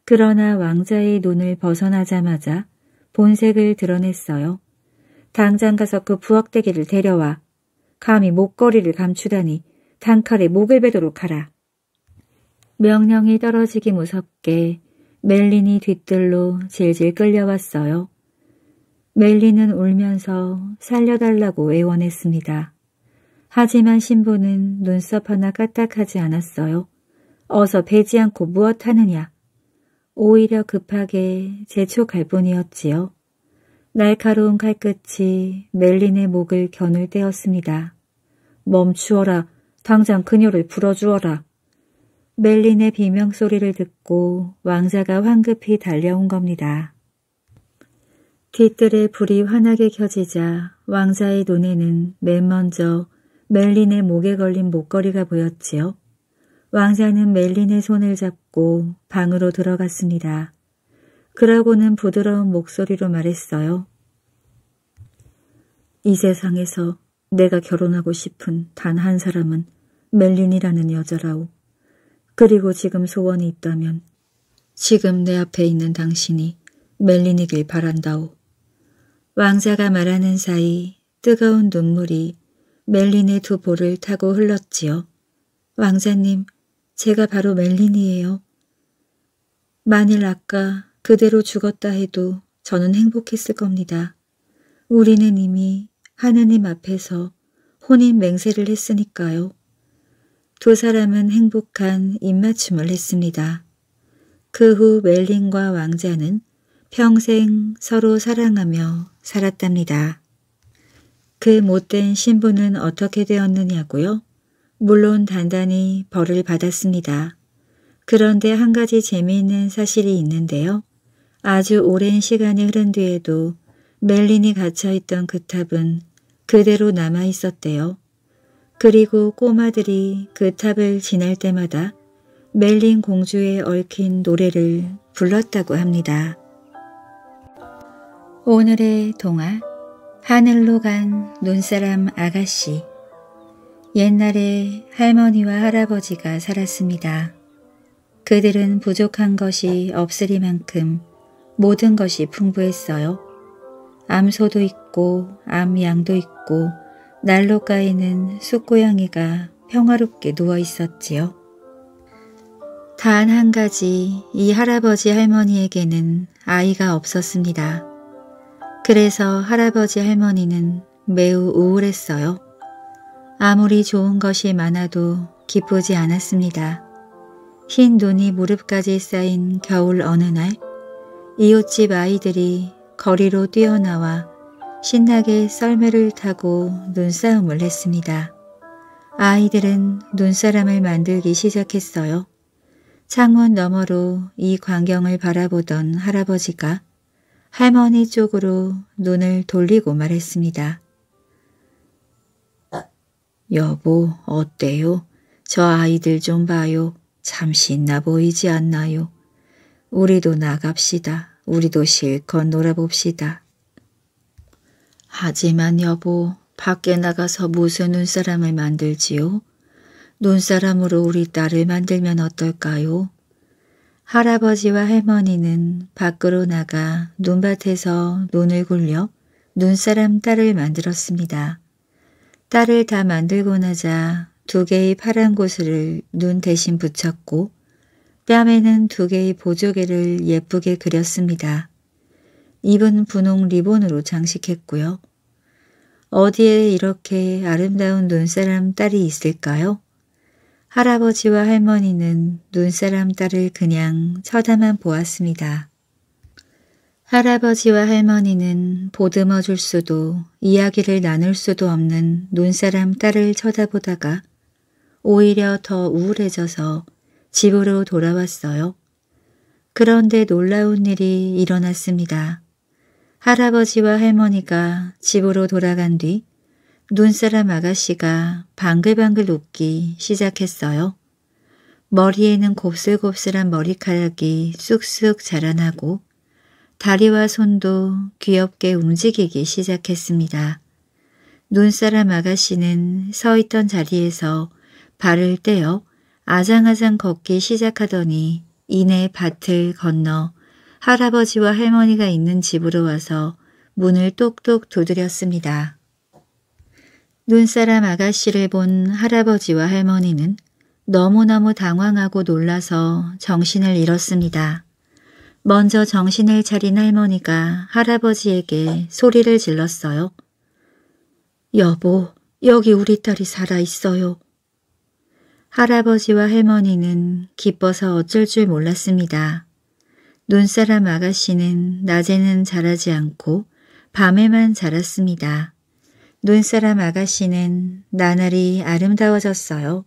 그러나 왕자의 눈을 벗어나자마자 본색을 드러냈어요. 당장 가서 그 부엌대기를 데려와. 감히 목걸이를 감추다니 단칼에 목을 베도록 하라. 명령이 떨어지기 무섭게 멜린이 뒤뜰로 질질 끌려왔어요. 멜린은 울면서 살려달라고 애원했습니다. 하지만 신부는 눈썹 하나 까딱하지 않았어요. 어서 베지 않고 무엇하느냐. 오히려 급하게 제초 갈뿐이었지요. 날카로운 칼끝이 멜린의 목을 겨눌 때였습니다. 멈추어라. 당장 그녀를 불어주어라. 멜린의 비명소리를 듣고 왕자가 황급히 달려온 겁니다. 뒤뜰에 불이 환하게 켜지자 왕자의 눈에는 맨 먼저 멜린의 목에 걸린 목걸이가 보였지요. 왕자는 멜린의 손을 잡고 방으로 들어갔습니다. 그러고는 부드러운 목소리로 말했어요. 이 세상에서 내가 결혼하고 싶은 단 한 사람은 멜린이라는 여자라오. 그리고 지금 소원이 있다면 지금 내 앞에 있는 당신이 멜린이길 바란다오. 왕자가 말하는 사이 뜨거운 눈물이 멜린의 두 볼을 타고 흘렀지요. 왕자님, 제가 바로 멜린이에요. 만일 아까 그대로 죽었다 해도 저는 행복했을 겁니다. 우리는 이미 하느님 앞에서 혼인 맹세를 했으니까요. 두 사람은 행복한 입맞춤을 했습니다. 그 후멜린과 왕자는 평생 서로 사랑하며 살았답니다. 그 못된 신부는 어떻게 되었느냐고요? 물론 단단히 벌을 받았습니다. 그런데 한 가지 재미있는 사실이 있는데요. 아주 오랜 시간이 흐른 뒤에도 멜린이 갇혀있던 그 탑은 그대로 남아있었대요. 그리고 꼬마들이 그 탑을 지날 때마다 멜린 공주에 얽힌 노래를 불렀다고 합니다. 오늘의 동화 하늘로 간 눈사람 아가씨 옛날에 할머니와 할아버지가 살았습니다. 그들은 부족한 것이 없으리만큼 모든 것이 풍부했어요. 암소도 있고 암양도 있고 난로가에는 숫고양이가 평화롭게 누워 있었지요. 단 한 가지 이 할아버지 할머니에게는 아이가 없었습니다. 그래서 할아버지 할머니는 매우 우울했어요. 아무리 좋은 것이 많아도 기쁘지 않았습니다. 흰 눈이 무릎까지 쌓인 겨울 어느 날 이웃집 아이들이 거리로 뛰어나와 신나게 썰매를 타고 눈싸움을 했습니다. 아이들은 눈사람을 만들기 시작했어요. 창문 너머로 이 광경을 바라보던 할아버지가 할머니 쪽으로 눈을 돌리고 말했습니다. 여보, 어때요? 저 아이들 좀 봐요. 참 신나 보이지 않나요? 우리도 나갑시다. 우리도 실컷 놀아봅시다. 하지만 여보, 밖에 나가서 무슨 눈사람을 만들지요? 눈사람으로 우리 딸을 만들면 어떨까요? 할아버지와 할머니는 밖으로 나가 눈밭에서 눈을 굴려 눈사람 딸을 만들었습니다. 쌀을 다 만들고 나자 두 개의 파란 고슬을 눈 대신 붙였고 뺨에는 두 개의 보조개를 예쁘게 그렸습니다. 입은 분홍 리본으로 장식했고요. 어디에 이렇게 아름다운 눈사람 딸이 있을까요? 할아버지와 할머니는 눈사람 딸을 그냥 쳐다만 보았습니다. 할아버지와 할머니는 보듬어 줄 수도 이야기를 나눌 수도 없는 눈사람 딸을 쳐다보다가 오히려 더 우울해져서 집으로 돌아왔어요. 그런데 놀라운 일이 일어났습니다. 할아버지와 할머니가 집으로 돌아간 뒤 눈사람 아가씨가 방글방글 웃기 시작했어요. 머리에는 곱슬곱슬한 머리카락이 쑥쑥 자라나고 다리와 손도 귀엽게 움직이기 시작했습니다. 눈사람 아가씨는 서 있던 자리에서 발을 떼어 아장아장 걷기 시작하더니 이내 밭을 건너 할아버지와 할머니가 있는 집으로 와서 문을 똑똑 두드렸습니다. 눈사람 아가씨를 본 할아버지와 할머니는 너무너무 당황하고 놀라서 정신을 잃었습니다. 먼저 정신을 차린 할머니가 할아버지에게 소리를 질렀어요. 여보, 여기 우리 딸이 살아있어요. 할아버지와 할머니는 기뻐서 어쩔 줄 몰랐습니다. 눈사람 아가씨는 낮에는 자라지 않고 밤에만 자랐습니다. 눈사람 아가씨는 나날이 아름다워졌어요.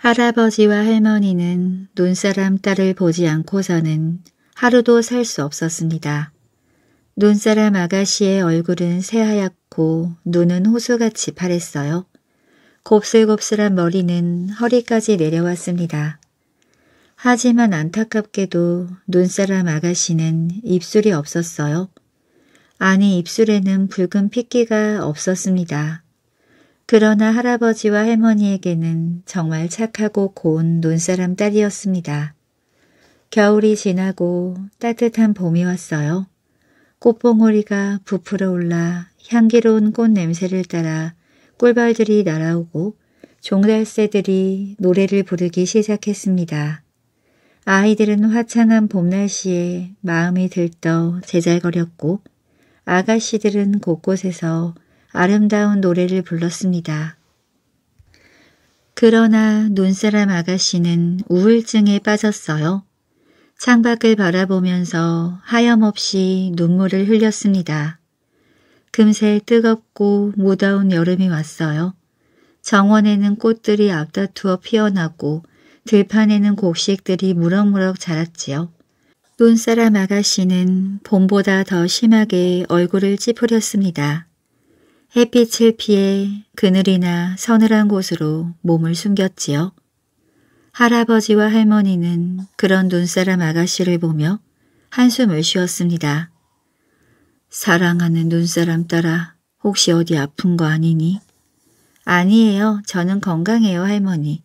할아버지와 할머니는 눈사람 딸을 보지 않고서는 하루도 살 수 없었습니다. 눈사람 아가씨의 얼굴은 새하얗고 눈은 호수같이 파랬어요. 곱슬곱슬한 머리는 허리까지 내려왔습니다. 하지만 안타깝게도 눈사람 아가씨는 입술이 없었어요. 아니 입술에는 붉은 핏기가 없었습니다. 그러나 할아버지와 할머니에게는 정말 착하고 고운 논사람 딸이었습니다. 겨울이 지나고 따뜻한 봄이 왔어요. 꽃봉오리가 부풀어 올라 향기로운 꽃 냄새를 따라 꿀벌들이 날아오고 종달새들이 노래를 부르기 시작했습니다. 아이들은 화창한 봄날씨에 마음이 들떠 제잘거렸고 아가씨들은 곳곳에서 아름다운 노래를 불렀습니다. 그러나 눈사람 아가씨는 우울증에 빠졌어요. 창밖을 바라보면서 하염없이 눈물을 흘렸습니다. 금세 뜨겁고 무더운 여름이 왔어요. 정원에는 꽃들이 앞다투어 피어나고 들판에는 곡식들이 무럭무럭 자랐지요. 눈사람 아가씨는 봄보다 더 심하게 얼굴을 찌푸렸습니다. 햇빛을 피해 그늘이나 서늘한 곳으로 몸을 숨겼지요. 할아버지와 할머니는 그런 눈사람 아가씨를 보며 한숨을 쉬었습니다. 사랑하는 눈사람 따라 혹시 어디 아픈 거 아니니? 아니에요. 저는 건강해요, 할머니.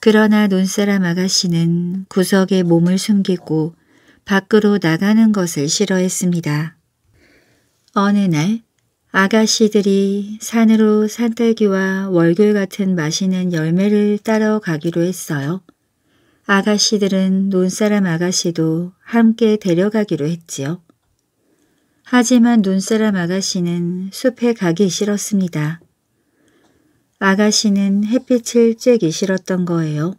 그러나 눈사람 아가씨는 구석에 몸을 숨기고 밖으로 나가는 것을 싫어했습니다. 어느 날 아가씨들이 산으로 산딸기와 월귤 같은 맛있는 열매를 따러 가기로 했어요. 아가씨들은 눈사람 아가씨도 함께 데려가기로 했지요. 하지만 눈사람 아가씨는 숲에 가기 싫었습니다. 아가씨는 햇빛을 쬐기 싫었던 거예요.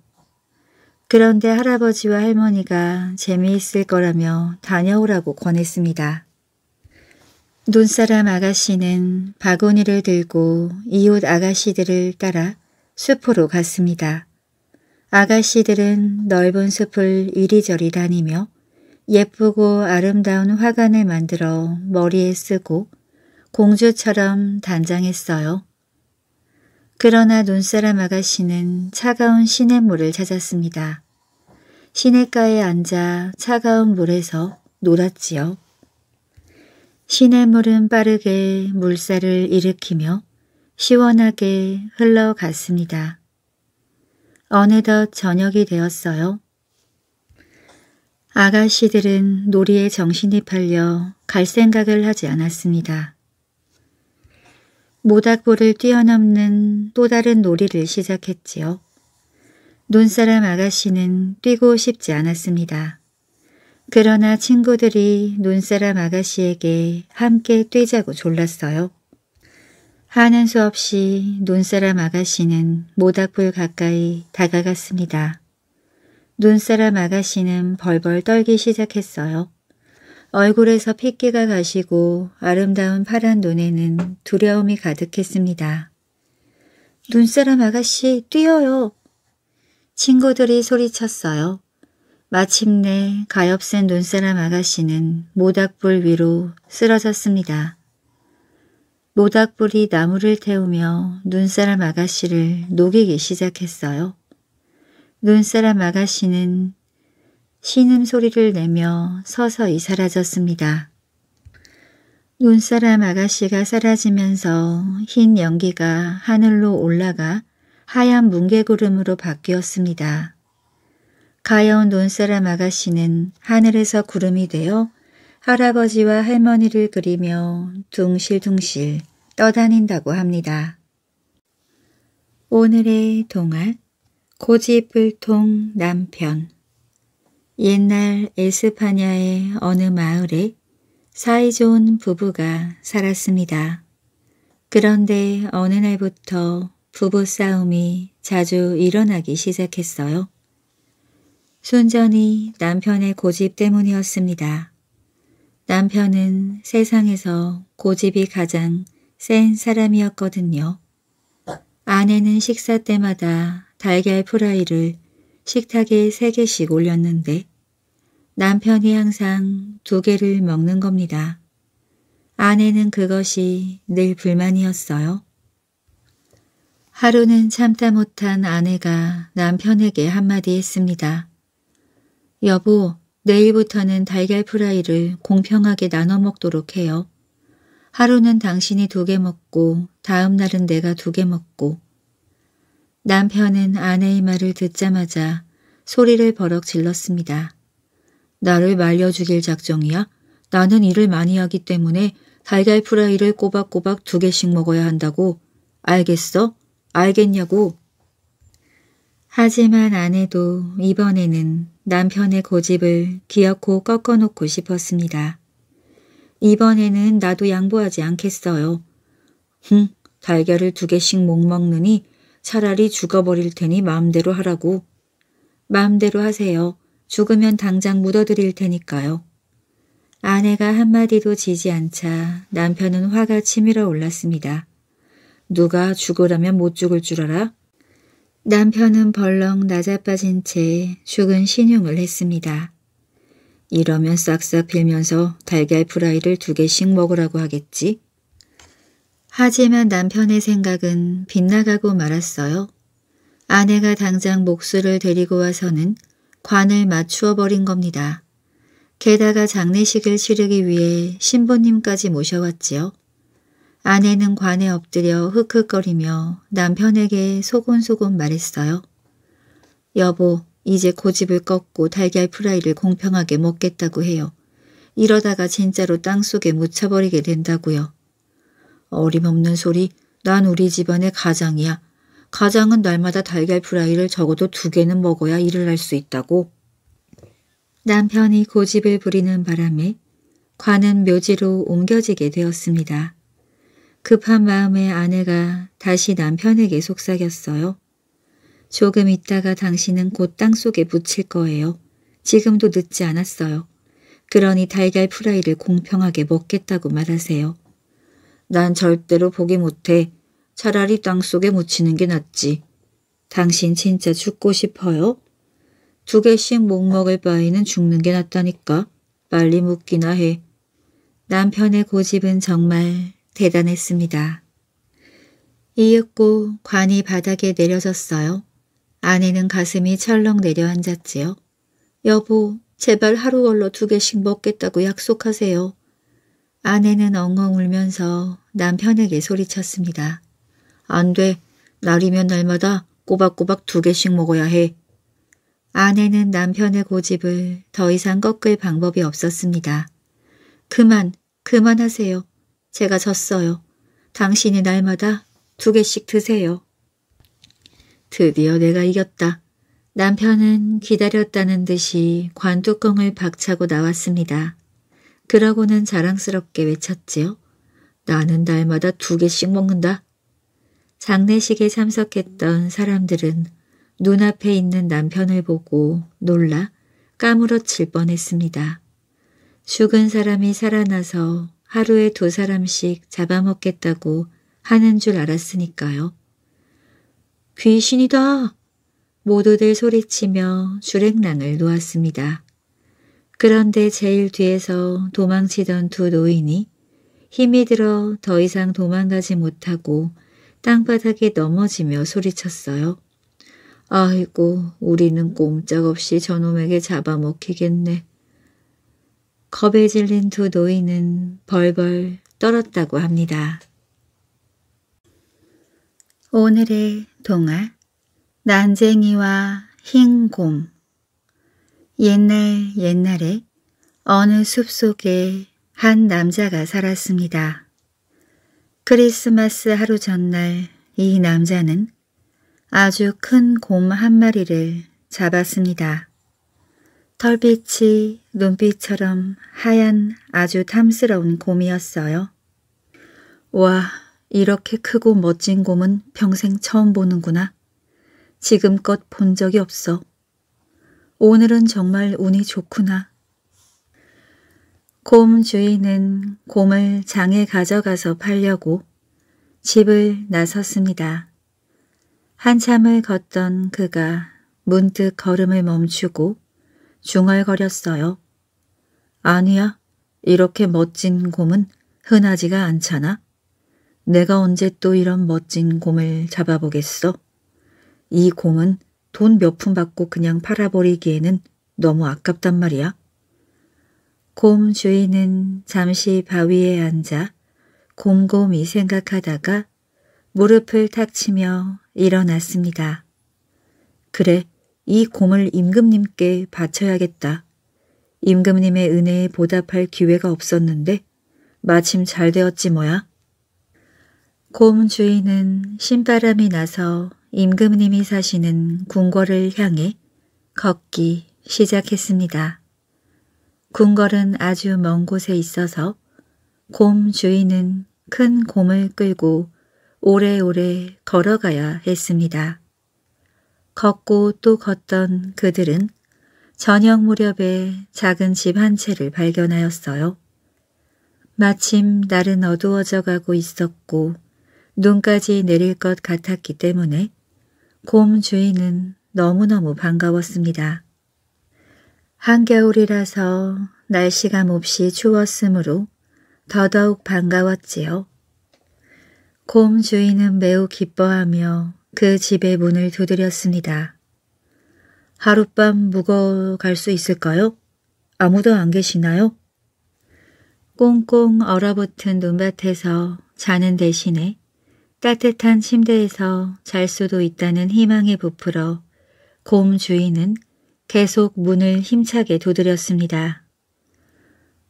그런데 할아버지와 할머니가 재미있을 거라며 다녀오라고 권했습니다. 눈사람 아가씨는 바구니를 들고 이웃 아가씨들을 따라 숲으로 갔습니다. 아가씨들은 넓은 숲을 이리저리 다니며 예쁘고 아름다운 화관을 만들어 머리에 쓰고 공주처럼 단장했어요. 그러나 눈사람 아가씨는 차가운 시냇물을 찾았습니다. 시냇가에 앉아 차가운 물에서 놀았지요. 시냇물은 빠르게 물살을 일으키며 시원하게 흘러갔습니다. 어느덧 저녁이 되었어요. 아가씨들은 놀이에 정신이 팔려 갈 생각을 하지 않았습니다. 모닥불을 뛰어넘는 또 다른 놀이를 시작했지요. 눈사람 아가씨는 뛰고 싶지 않았습니다. 그러나 친구들이 눈사람 아가씨에게 함께 뛰자고 졸랐어요. 하는 수 없이 눈사람 아가씨는 모닥불 가까이 다가갔습니다. 눈사람 아가씨는 벌벌 떨기 시작했어요. 얼굴에서 핏기가 가시고 아름다운 파란 눈에는 두려움이 가득했습니다. 눈사람 아가씨 뛰어요. 친구들이 소리쳤어요. 마침내 가엾은 눈사람 아가씨는 모닥불 위로 쓰러졌습니다. 모닥불이 나무를 태우며 눈사람 아가씨를 녹이기 시작했어요. 눈사람 아가씨는 신음 소리를 내며 서서히 사라졌습니다. 눈사람 아가씨가 사라지면서 흰 연기가 하늘로 올라가 하얀 뭉게구름으로 바뀌었습니다. 가여운 논사람 아가씨는 하늘에서 구름이 되어 할아버지와 할머니를 그리며 둥실둥실 떠다닌다고 합니다. 오늘의 동안 고집불통 남편 옛날 에스파냐의 어느 마을에 사이좋은 부부가 살았습니다. 그런데 어느 날부터 부부싸움이 자주 일어나기 시작했어요. 순전히 남편의 고집 때문이었습니다. 남편은 세상에서 고집이 가장 센 사람이었거든요. 아내는 식사 때마다 달걀 프라이를 식탁에 세개씩 올렸는데 남편이 항상 두 개를 먹는 겁니다. 아내는 그것이 늘 불만이었어요. 하루는 참다 못한 아내가 남편에게 한마디 했습니다. 여보, 내일부터는 달걀 프라이를 공평하게 나눠 먹도록 해요. 하루는 당신이 두 개 먹고 다음 날은 내가 두 개 먹고 남편은 아내의 말을 듣자마자 소리를 버럭 질렀습니다. 나를 말려 죽일 작정이야? 나는 일을 많이 하기 때문에 달걀 프라이를 꼬박꼬박 두 개씩 먹어야 한다고. 알겠어? 알겠냐고. 하지만 아내도 이번에는 남편의 고집을 기어코 꺾어놓고 싶었습니다. 이번에는 나도 양보하지 않겠어요. 흥, 달걀을 두 개씩 못 먹느니 차라리 죽어버릴 테니 마음대로 하라고. 마음대로 하세요. 죽으면 당장 묻어드릴 테니까요. 아내가 한마디도 지지 않자 남편은 화가 치밀어 올랐습니다. 누가 죽으라면 못 죽을 줄 알아? 남편은 벌렁 낮아빠진 채 죽은 신용을 했습니다. 이러면 싹싹 빌면서 달걀 프라이를 두 개씩 먹으라고 하겠지? 하지만 남편의 생각은 빗나가고 말았어요. 아내가 당장 목수를 데리고 와서는 관을 맞추어 버린 겁니다. 게다가 장례식을 치르기 위해 신부님까지 모셔왔지요. 아내는 관에 엎드려 흑흑거리며 남편에게 소곤소곤 말했어요. 여보, 이제 고집을 꺾고 달걀 프라이를 공평하게 먹겠다고 해요. 이러다가 진짜로 땅속에 묻혀버리게 된다고요. 어림없는 소리, 난 우리 집안의 가장이야. 가장은 날마다 달걀 프라이를 적어도 두 개는 먹어야 일을 할 수 있다고. 남편이 고집을 부리는 바람에 관은 묘지로 옮겨지게 되었습니다. 급한 마음에 아내가 다시 남편에게 속삭였어요. 조금 있다가 당신은 곧 땅속에 묻힐 거예요. 지금도 늦지 않았어요. 그러니 달걀 프라이를 공평하게 먹겠다고 말하세요. 난 절대로 보기 못해. 차라리 땅속에 묻히는 게 낫지. 당신 진짜 죽고 싶어요? 두 개씩 못 먹을 바에는 죽는 게 낫다니까. 빨리 묻기나 해. 남편의 고집은 정말 대단했습니다. 이윽고 관이 바닥에 내려졌어요. 아내는 가슴이 철렁 내려앉았지요. 여보, 제발 하루 월로 두 개씩 먹겠다고 약속하세요. 아내는 엉엉 울면서 남편에게 소리쳤습니다. 안 돼. 날이면 날마다 꼬박꼬박 두 개씩 먹어야 해. 아내는 남편의 고집을 더 이상 꺾을 방법이 없었습니다. 그만, 그만하세요. 제가 졌어요. 당신이 날마다 두 개씩 드세요. 드디어 내가 이겼다. 남편은 기다렸다는 듯이 관뚜껑을 박차고 나왔습니다. 그러고는 자랑스럽게 외쳤지요. 나는 날마다 두 개씩 먹는다. 장례식에 참석했던 사람들은 눈앞에 있는 남편을 보고 놀라 까무러칠 뻔했습니다. 죽은 사람이 살아나서 하루에 두 사람씩 잡아먹겠다고 하는 줄 알았으니까요. 귀신이다! 모두들 소리치며 주랭랑을 놓았습니다. 그런데 제일 뒤에서 도망치던 두 노인이 힘이 들어 더 이상 도망가지 못하고 땅바닥에 넘어지며 소리쳤어요. 아이고 우리는 꼼짝없이 저놈에게 잡아먹히겠네. 겁에 질린 두 노인은 벌벌 떨었다고 합니다. 오늘의 동화 난쟁이와 흰곰 옛날 옛날에 어느 숲속에 한 남자가 살았습니다. 크리스마스 하루 전날 이 남자는 아주 큰 곰 한 마리를 잡았습니다. 털빛이 눈빛처럼 하얀 아주 탐스러운 곰이었어요. 와, 이렇게 크고 멋진 곰은 평생 처음 보는구나. 지금껏 본 적이 없어. 오늘은 정말 운이 좋구나. 곰 주인은 곰을 장에 가져가서 팔려고 집을 나섰습니다. 한참을 걷던 그가 문득 걸음을 멈추고 중얼거렸어요. 아니야, 이렇게 멋진 곰은 흔하지가 않잖아. 내가 언제 또 이런 멋진 곰을 잡아보겠어. 이 곰은 돈 몇 푼 받고 그냥 팔아버리기에는 너무 아깝단 말이야. 곰 주인은 잠시 바위에 앉아 곰곰이 생각하다가 무릎을 탁 치며 일어났습니다. 그래, 이곰을 임금님께 바쳐야겠다. 임금님의 은혜에 보답할 기회가 없었는데 마침 잘 되었지 뭐야. 곰 주인은 신바람이 나서 임금님이 사시는 궁궐을 향해 걷기 시작했습니다. 궁궐은 아주 먼 곳에 있어서 곰 주인은 큰 곰을 끌고 오래오래 걸어가야 했습니다. 걷고 또 걷던 그들은 저녁 무렵에 작은 집 한 채를 발견하였어요. 마침 날은 어두워져 가고 있었고 눈까지 내릴 것 같았기 때문에 곰 주인은 너무너무 반가웠습니다. 한겨울이라서 날씨가 몹시 추웠으므로 더더욱 반가웠지요. 곰 주인은 매우 기뻐하며 그 집의 문을 두드렸습니다. 하룻밤 묵어 갈 수 있을까요? 아무도 안 계시나요? 꽁꽁 얼어붙은 눈밭에서 자는 대신에 따뜻한 침대에서 잘 수도 있다는 희망에 부풀어 곰 주인은 계속 문을 힘차게 두드렸습니다.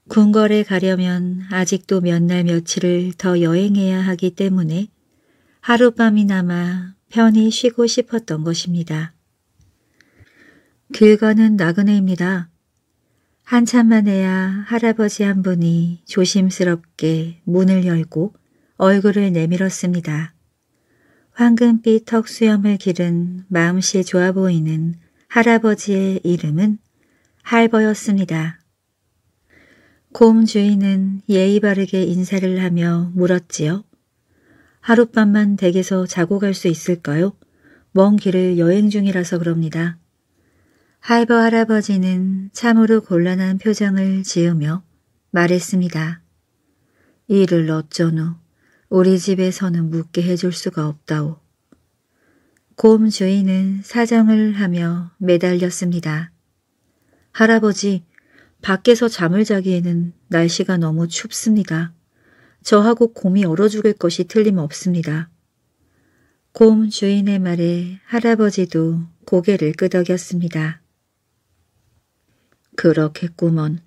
궁궐에 가려면 아직도 몇 날 며칠을 더 여행해야 하기 때문에 하룻밤이나마 편히 쉬고 싶었던 것입니다. 길거는 나그네입니다. 한참 만에야 할아버지 한 분이 조심스럽게 문을 열고 얼굴을 내밀었습니다. 황금빛 턱수염을 기른 마음씨 좋아 보이는 할아버지의 이름은 할버였습니다. 곰 주인은 예의 바르게 인사를 하며 물었지요. 하룻밤만 댁에서 자고 갈 수 있을까요? 먼 길을 여행 중이라서 그럽니다. 할버 할아버지는 참으로 곤란한 표정을 지으며 말했습니다. 이를 어쩌누 우리 집에서는 묻게 해줄 수가 없다오. 곰 주인은 사정을 하며 매달렸습니다. 할아버지, 밖에서 잠을 자기에는 날씨가 너무 춥습니다. 저하고 곰이 얼어 죽을 것이 틀림없습니다. 곰 주인의 말에 할아버지도 고개를 끄덕였습니다. 그렇겠구먼.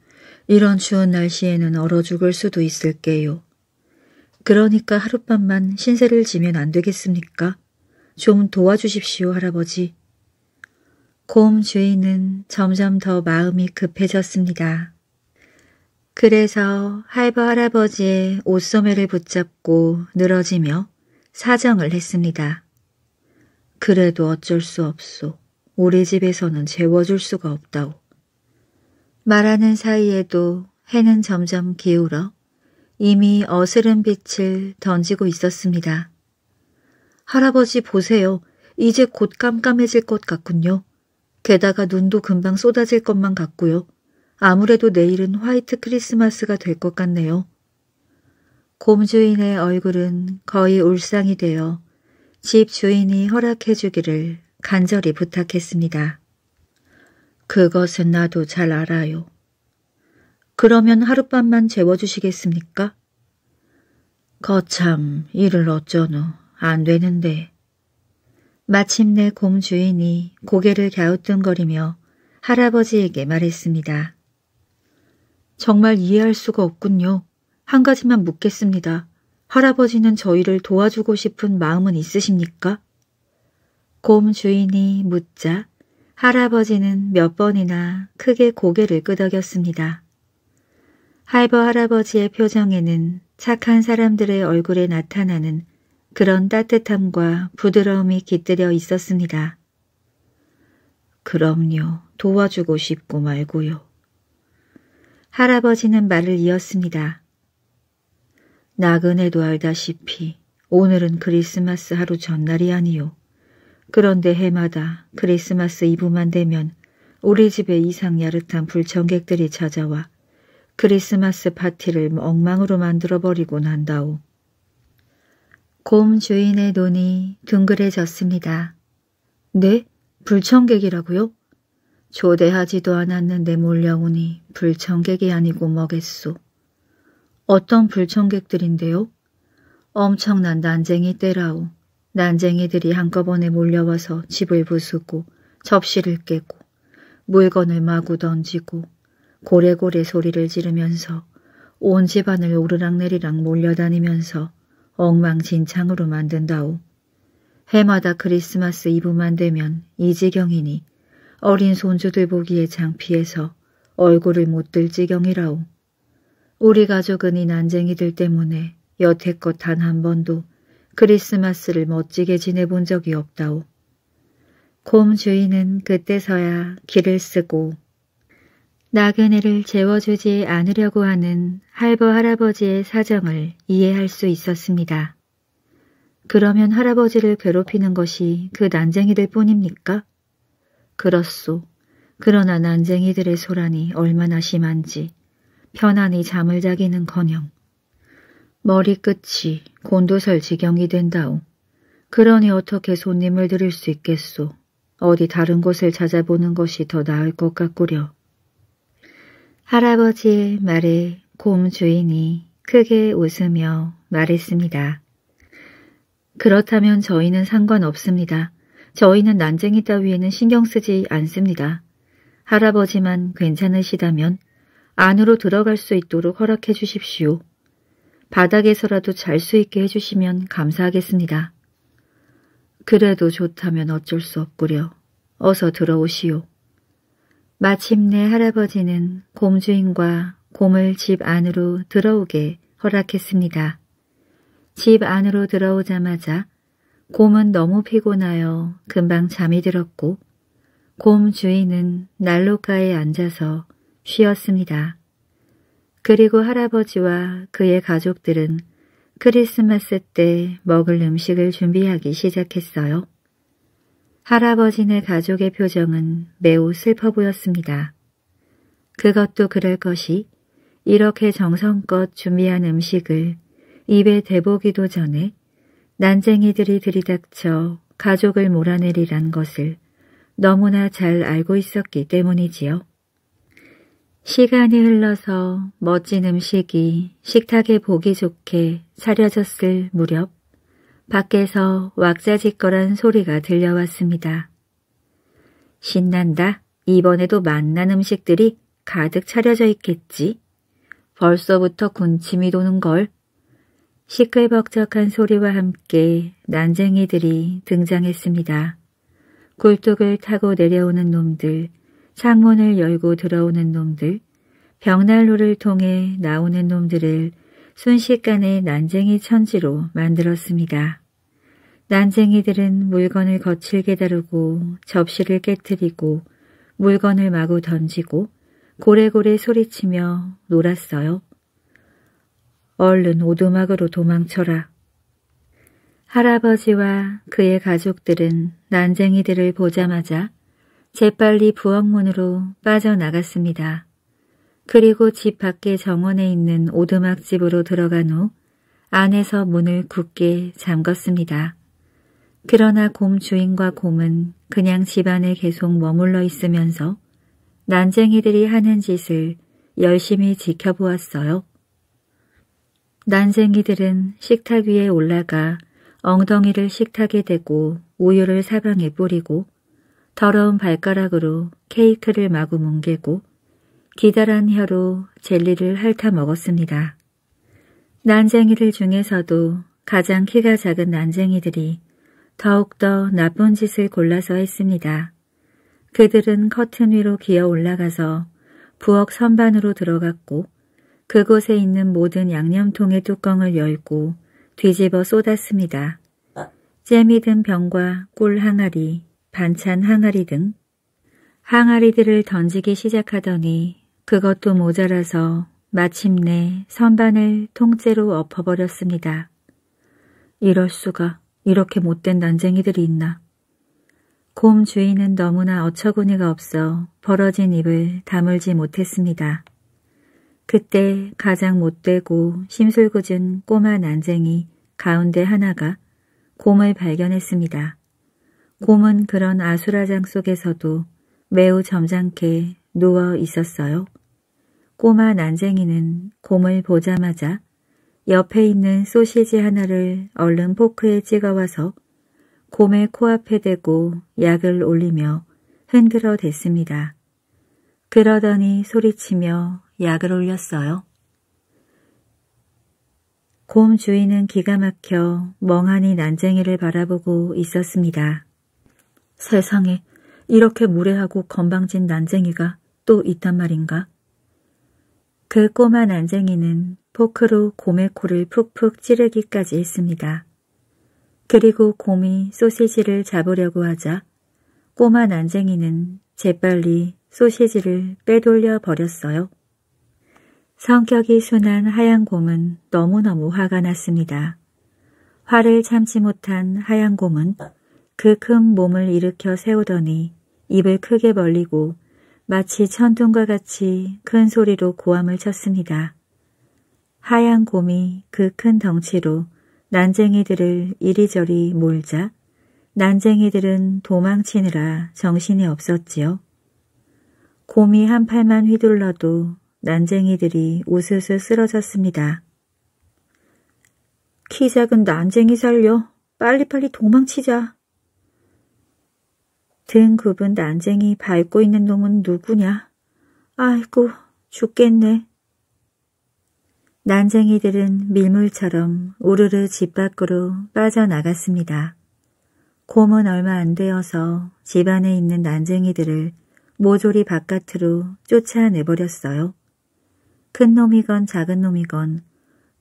이런 추운 날씨에는 얼어 죽을 수도 있을게요. 그러니까 하룻밤만 신세를 지면 안 되겠습니까? 좀 도와주십시오, 할아버지. 곰 주인은 점점 더 마음이 급해졌습니다. 그래서 할버 할아버지의 옷소매를 붙잡고 늘어지며 사정을 했습니다. 그래도 어쩔 수 없소. 우리 집에서는 재워줄 수가 없다오. 말하는 사이에도 해는 점점 기울어 이미 어스른 빛을 던지고 있었습니다. 할아버지 보세요. 이제 곧 깜깜해질 것 같군요. 게다가 눈도 금방 쏟아질 것만 같고요. 아무래도 내일은 화이트 크리스마스가 될 것 같네요. 곰주인의 얼굴은 거의 울상이 되어 집 주인이 허락해 주기를 간절히 부탁했습니다. 그것은 나도 잘 알아요. 그러면 하룻밤만 재워주시겠습니까? 거참 일을 어쩌노 안 되는데. 마침내 곰 주인이 고개를 갸우뚱거리며 할아버지에게 말했습니다. 정말 이해할 수가 없군요. 한 가지만 묻겠습니다. 할아버지는 저희를 도와주고 싶은 마음은 있으십니까? 곰 주인이 묻자 할아버지는 몇 번이나 크게 고개를 끄덕였습니다. 할버 할아버지의 표정에는 착한 사람들의 얼굴에 나타나는 그런 따뜻함과 부드러움이 깃들여 있었습니다. 그럼요. 도와주고 싶고 말고요. 할아버지는 말을 이었습니다. 나그네도 알다시피 오늘은 크리스마스 하루 전날이 아니요. 그런데 해마다 크리스마스 이브만 되면 우리 집에 이상 야릇한 불청객들이 찾아와 크리스마스 파티를 엉망으로 만들어버리곤 한다오. 곰 주인의 눈이 둥그레졌습니다. 네? 불청객이라고요? 조대하지도 않았는데 몰려오니 불청객이 아니고 뭐겠소. 어떤 불청객들인데요? 엄청난 난쟁이 때라오. 난쟁이들이 한꺼번에 몰려와서 집을 부수고 접시를 깨고 물건을 마구 던지고 고래고래 소리를 지르면서 온 집안을 오르락내리락 몰려다니면서 엉망진창으로 만든다오. 해마다 크리스마스 이브만 되면 이 지경이니 어린 손주들 보기에 장피해서 얼굴을 못 들 지경이라오. 우리 가족은 이 난쟁이들 때문에 여태껏 단 한 번도 크리스마스를 멋지게 지내본 적이 없다오. 곰 주인은 그때서야 길을 쓰고 나그네를 재워주지 않으려고 하는 할버 할아버지의 사정을 이해할 수 있었습니다. 그러면 할아버지를 괴롭히는 것이 그 난쟁이들 뿐입니까? 그렇소. 그러나 난쟁이들의 소란이 얼마나 심한지 편안히 잠을 자기는커녕 머리끝이 곤두설 지경이 된다오. 그러니 어떻게 손님을 들일 수 있겠소. 어디 다른 곳을 찾아보는 것이 더 나을 것 같구려. 할아버지의 말에 곰 주인이 크게 웃으며 말했습니다. 그렇다면 저희는 상관없습니다. 저희는 난쟁이 따위에는 신경 쓰지 않습니다. 할아버지만 괜찮으시다면 안으로 들어갈 수 있도록 허락해 주십시오. 바닥에서라도 잘 수 있게 해주시면 감사하겠습니다. 그래도 좋다면 어쩔 수 없구려. 어서 들어오시오. 마침내 할아버지는 곰주인과 곰을 집 안으로 들어오게 허락했습니다. 집 안으로 들어오자마자 곰은 너무 피곤하여 금방 잠이 들었고 곰 주인은 난로가에 앉아서 쉬었습니다. 그리고 할아버지와 그의 가족들은 크리스마스 때 먹을 음식을 준비하기 시작했어요. 할아버지네 가족의 표정은 매우 슬퍼 보였습니다. 그것도 그럴 것이 이렇게 정성껏 준비한 음식을 입에 대보기도 전에 난쟁이들이 들이닥쳐 가족을 몰아내리란 것을 너무나 잘 알고 있었기 때문이지요. 시간이 흘러서 멋진 음식이 식탁에 보기 좋게 차려졌을 무렵 밖에서 왁자지껄한 소리가 들려왔습니다. 신난다. 이번에도 맛난 음식들이 가득 차려져 있겠지. 벌써부터 군침이 도는 걸. 시끌벅적한 소리와 함께 난쟁이들이 등장했습니다. 굴뚝을 타고 내려오는 놈들, 창문을 열고 들어오는 놈들, 벽난로를 통해 나오는 놈들을 순식간에 난쟁이 천지로 만들었습니다. 난쟁이들은 물건을 거칠게 다루고 접시를 깨뜨리고 물건을 마구 던지고 고래고래 소리치며 놀았어요. 얼른 오두막으로 도망쳐라. 할아버지와 그의 가족들은 난쟁이들을 보자마자 재빨리 부엌문으로 빠져나갔습니다. 그리고 집 밖의 정원에 있는 오두막집으로 들어간 후 안에서 문을 굳게 잠갔습니다 그러나 곰 주인과 곰은 그냥 집안에 계속 머물러 있으면서 난쟁이들이 하는 짓을 열심히 지켜보았어요. 난생이들은 식탁 위에 올라가 엉덩이를 식탁에 대고 우유를 사방에 뿌리고 더러운 발가락으로 케이크를 마구 뭉개고 기다란 혀로 젤리를 핥아 먹었습니다. 난쟁이들 중에서도 가장 키가 작은 난쟁이들이 더욱더 나쁜 짓을 골라서 했습니다. 그들은 커튼 위로 기어 올라가서 부엌 선반으로 들어갔고 그곳에 있는 모든 양념통의 뚜껑을 열고 뒤집어 쏟았습니다. 아. 잼이 든 병과 꿀 항아리, 반찬 항아리 등 항아리들을 던지기 시작하더니 그것도 모자라서 마침내 선반을 통째로 엎어버렸습니다. 이럴 수가 이렇게 못된 난쟁이들이 있나. 곰 주인은 너무나 어처구니가 없어 벌어진 입을 다물지 못했습니다. 그때 가장 못되고 심술궂은 꼬마 난쟁이 가운데 하나가 곰을 발견했습니다. 곰은 그런 아수라장 속에서도 매우 점잖게 누워 있었어요. 꼬마 난쟁이는 곰을 보자마자 옆에 있는 소시지 하나를 얼른 포크에 찍어와서 곰의 코앞에 대고 약을 올리며 흔들어 댔습니다. 그러더니 소리치며 약을 올렸어요. 곰 주인은 기가 막혀 멍하니 난쟁이를 바라보고 있었습니다. 세상에 이렇게 무례하고 건방진 난쟁이가 또 있단 말인가? 그 꼬마 난쟁이는 포크로 곰의 코를 푹푹 찌르기까지 했습니다. 그리고 곰이 소시지를 잡으려고 하자 꼬마 난쟁이는 재빨리 소시지를 빼돌려 버렸어요. 성격이 순한 하양곰은 너무너무 화가 났습니다. 화를 참지 못한 하양곰은 그 큰 몸을 일으켜 세우더니 입을 크게 벌리고 마치 천둥과 같이 큰 소리로 고함을 쳤습니다. 하얀 곰이 그 큰 덩치로 난쟁이들을 이리저리 몰자 난쟁이들은 도망치느라 정신이 없었지요. 곰이 한 팔만 휘둘러도 난쟁이들이 우스스 쓰러졌습니다. 키 작은 난쟁이 살려. 빨리빨리 도망치자. 등 굽은 난쟁이 밟고 있는 놈은 누구냐? 아이고, 죽겠네. 난쟁이들은 밀물처럼 우르르 집 밖으로 빠져나갔습니다. 곰은 얼마 안 되어서 집 안에 있는 난쟁이들을 모조리 바깥으로 쫓아내버렸어요. 큰 놈이건 작은 놈이건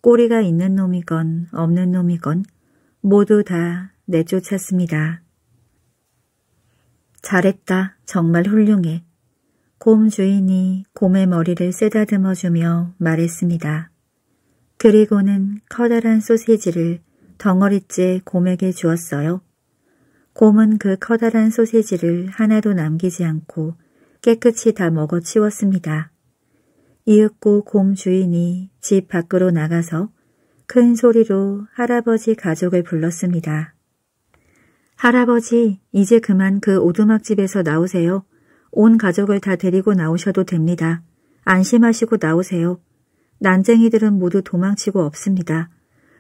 꼬리가 있는 놈이건 없는 놈이건 모두 다 내쫓았습니다. 잘했다. 정말 훌륭해. 곰 주인이 곰의 머리를 쓰다듬어 주며 말했습니다. 그리고는 커다란 소세지를 덩어리째 곰에게 주었어요. 곰은 그 커다란 소세지를 하나도 남기지 않고 깨끗이 다 먹어치웠습니다. 이윽고 곰 주인이 집 밖으로 나가서 큰 소리로 할아버지 가족을 불렀습니다. 할아버지, 이제 그만 그 오두막집에서 나오세요. 온 가족을 다 데리고 나오셔도 됩니다. 안심하시고 나오세요. 난쟁이들은 모두 도망치고 없습니다.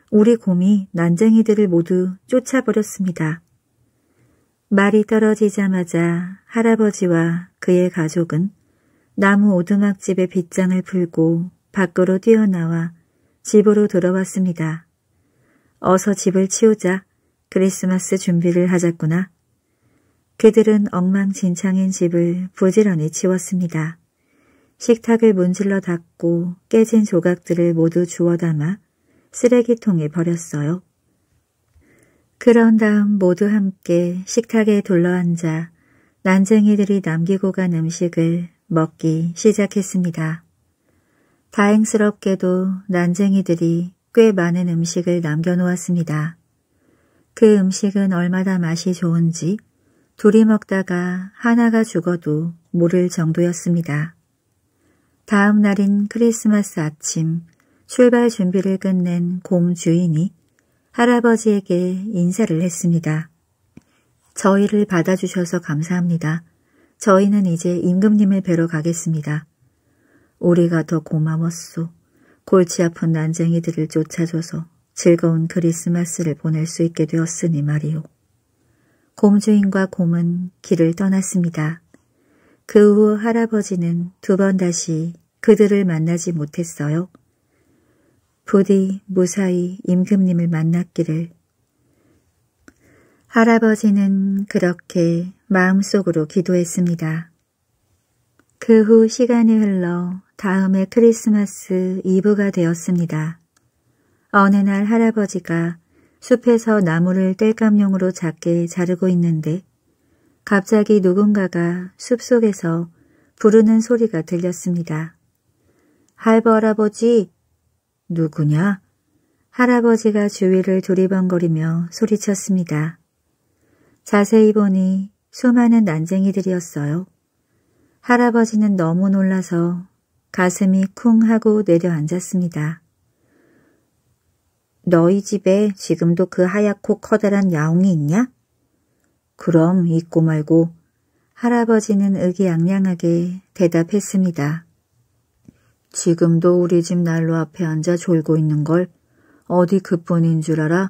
우리 곰이 난쟁이들을 모두 쫓아버렸습니다. 말이 떨어지자마자 할아버지와 그의 가족은 나무 오두막집의 빗장을 풀고 밖으로 뛰어나와 집으로 돌아왔습니다 어서 집을 치우자. 크리스마스 준비를 하자꾸나. 그들은 엉망진창인 집을 부지런히 치웠습니다. 식탁을 문질러 닫고 깨진 조각들을 모두 주워 담아 쓰레기통에 버렸어요. 그런 다음 모두 함께 식탁에 둘러앉아 난쟁이들이 남기고 간 음식을 먹기 시작했습니다. 다행스럽게도 난쟁이들이 꽤 많은 음식을 남겨놓았습니다. 그 음식은 얼마나 맛이 좋은지 둘이 먹다가 하나가 죽어도 모를 정도였습니다. 다음 날인 크리스마스 아침 출발 준비를 끝낸 곰 주인이 할아버지에게 인사를 했습니다. 저희를 받아주셔서 감사합니다. 저희는 이제 임금님을 뵈러 가겠습니다. 우리가 더 고마웠소. 골치 아픈 난쟁이들을 쫓아줘서 즐거운 크리스마스를 보낼 수 있게 되었으니 말이오. 곰주인과 곰은 길을 떠났습니다. 그 후 할아버지는 두 번 다시 그들을 만나지 못했어요. 부디 무사히 임금님을 만났기를. 할아버지는 그렇게 마음속으로 기도했습니다. 그 후 시간이 흘러 다음해 크리스마스 이브가 되었습니다. 어느 날 할아버지가 숲에서 나무를 뗄감용으로 작게 자르고 있는데 갑자기 누군가가 숲속에서 부르는 소리가 들렸습니다. 할버 할아버지! 누구냐? 할아버지가 주위를 두리번거리며 소리쳤습니다. 자세히 보니 수많은 난쟁이들이었어요. 할아버지는 너무 놀라서 가슴이 쿵 하고 내려앉았습니다. 너희 집에 지금도 그 하얗고 커다란 야옹이 있냐? 그럼 있고 말고 할아버지는 의기양양하게 대답했습니다. 지금도 우리 집 난로 앞에 앉아 졸고 있는 걸 어디 그뿐인 줄 알아?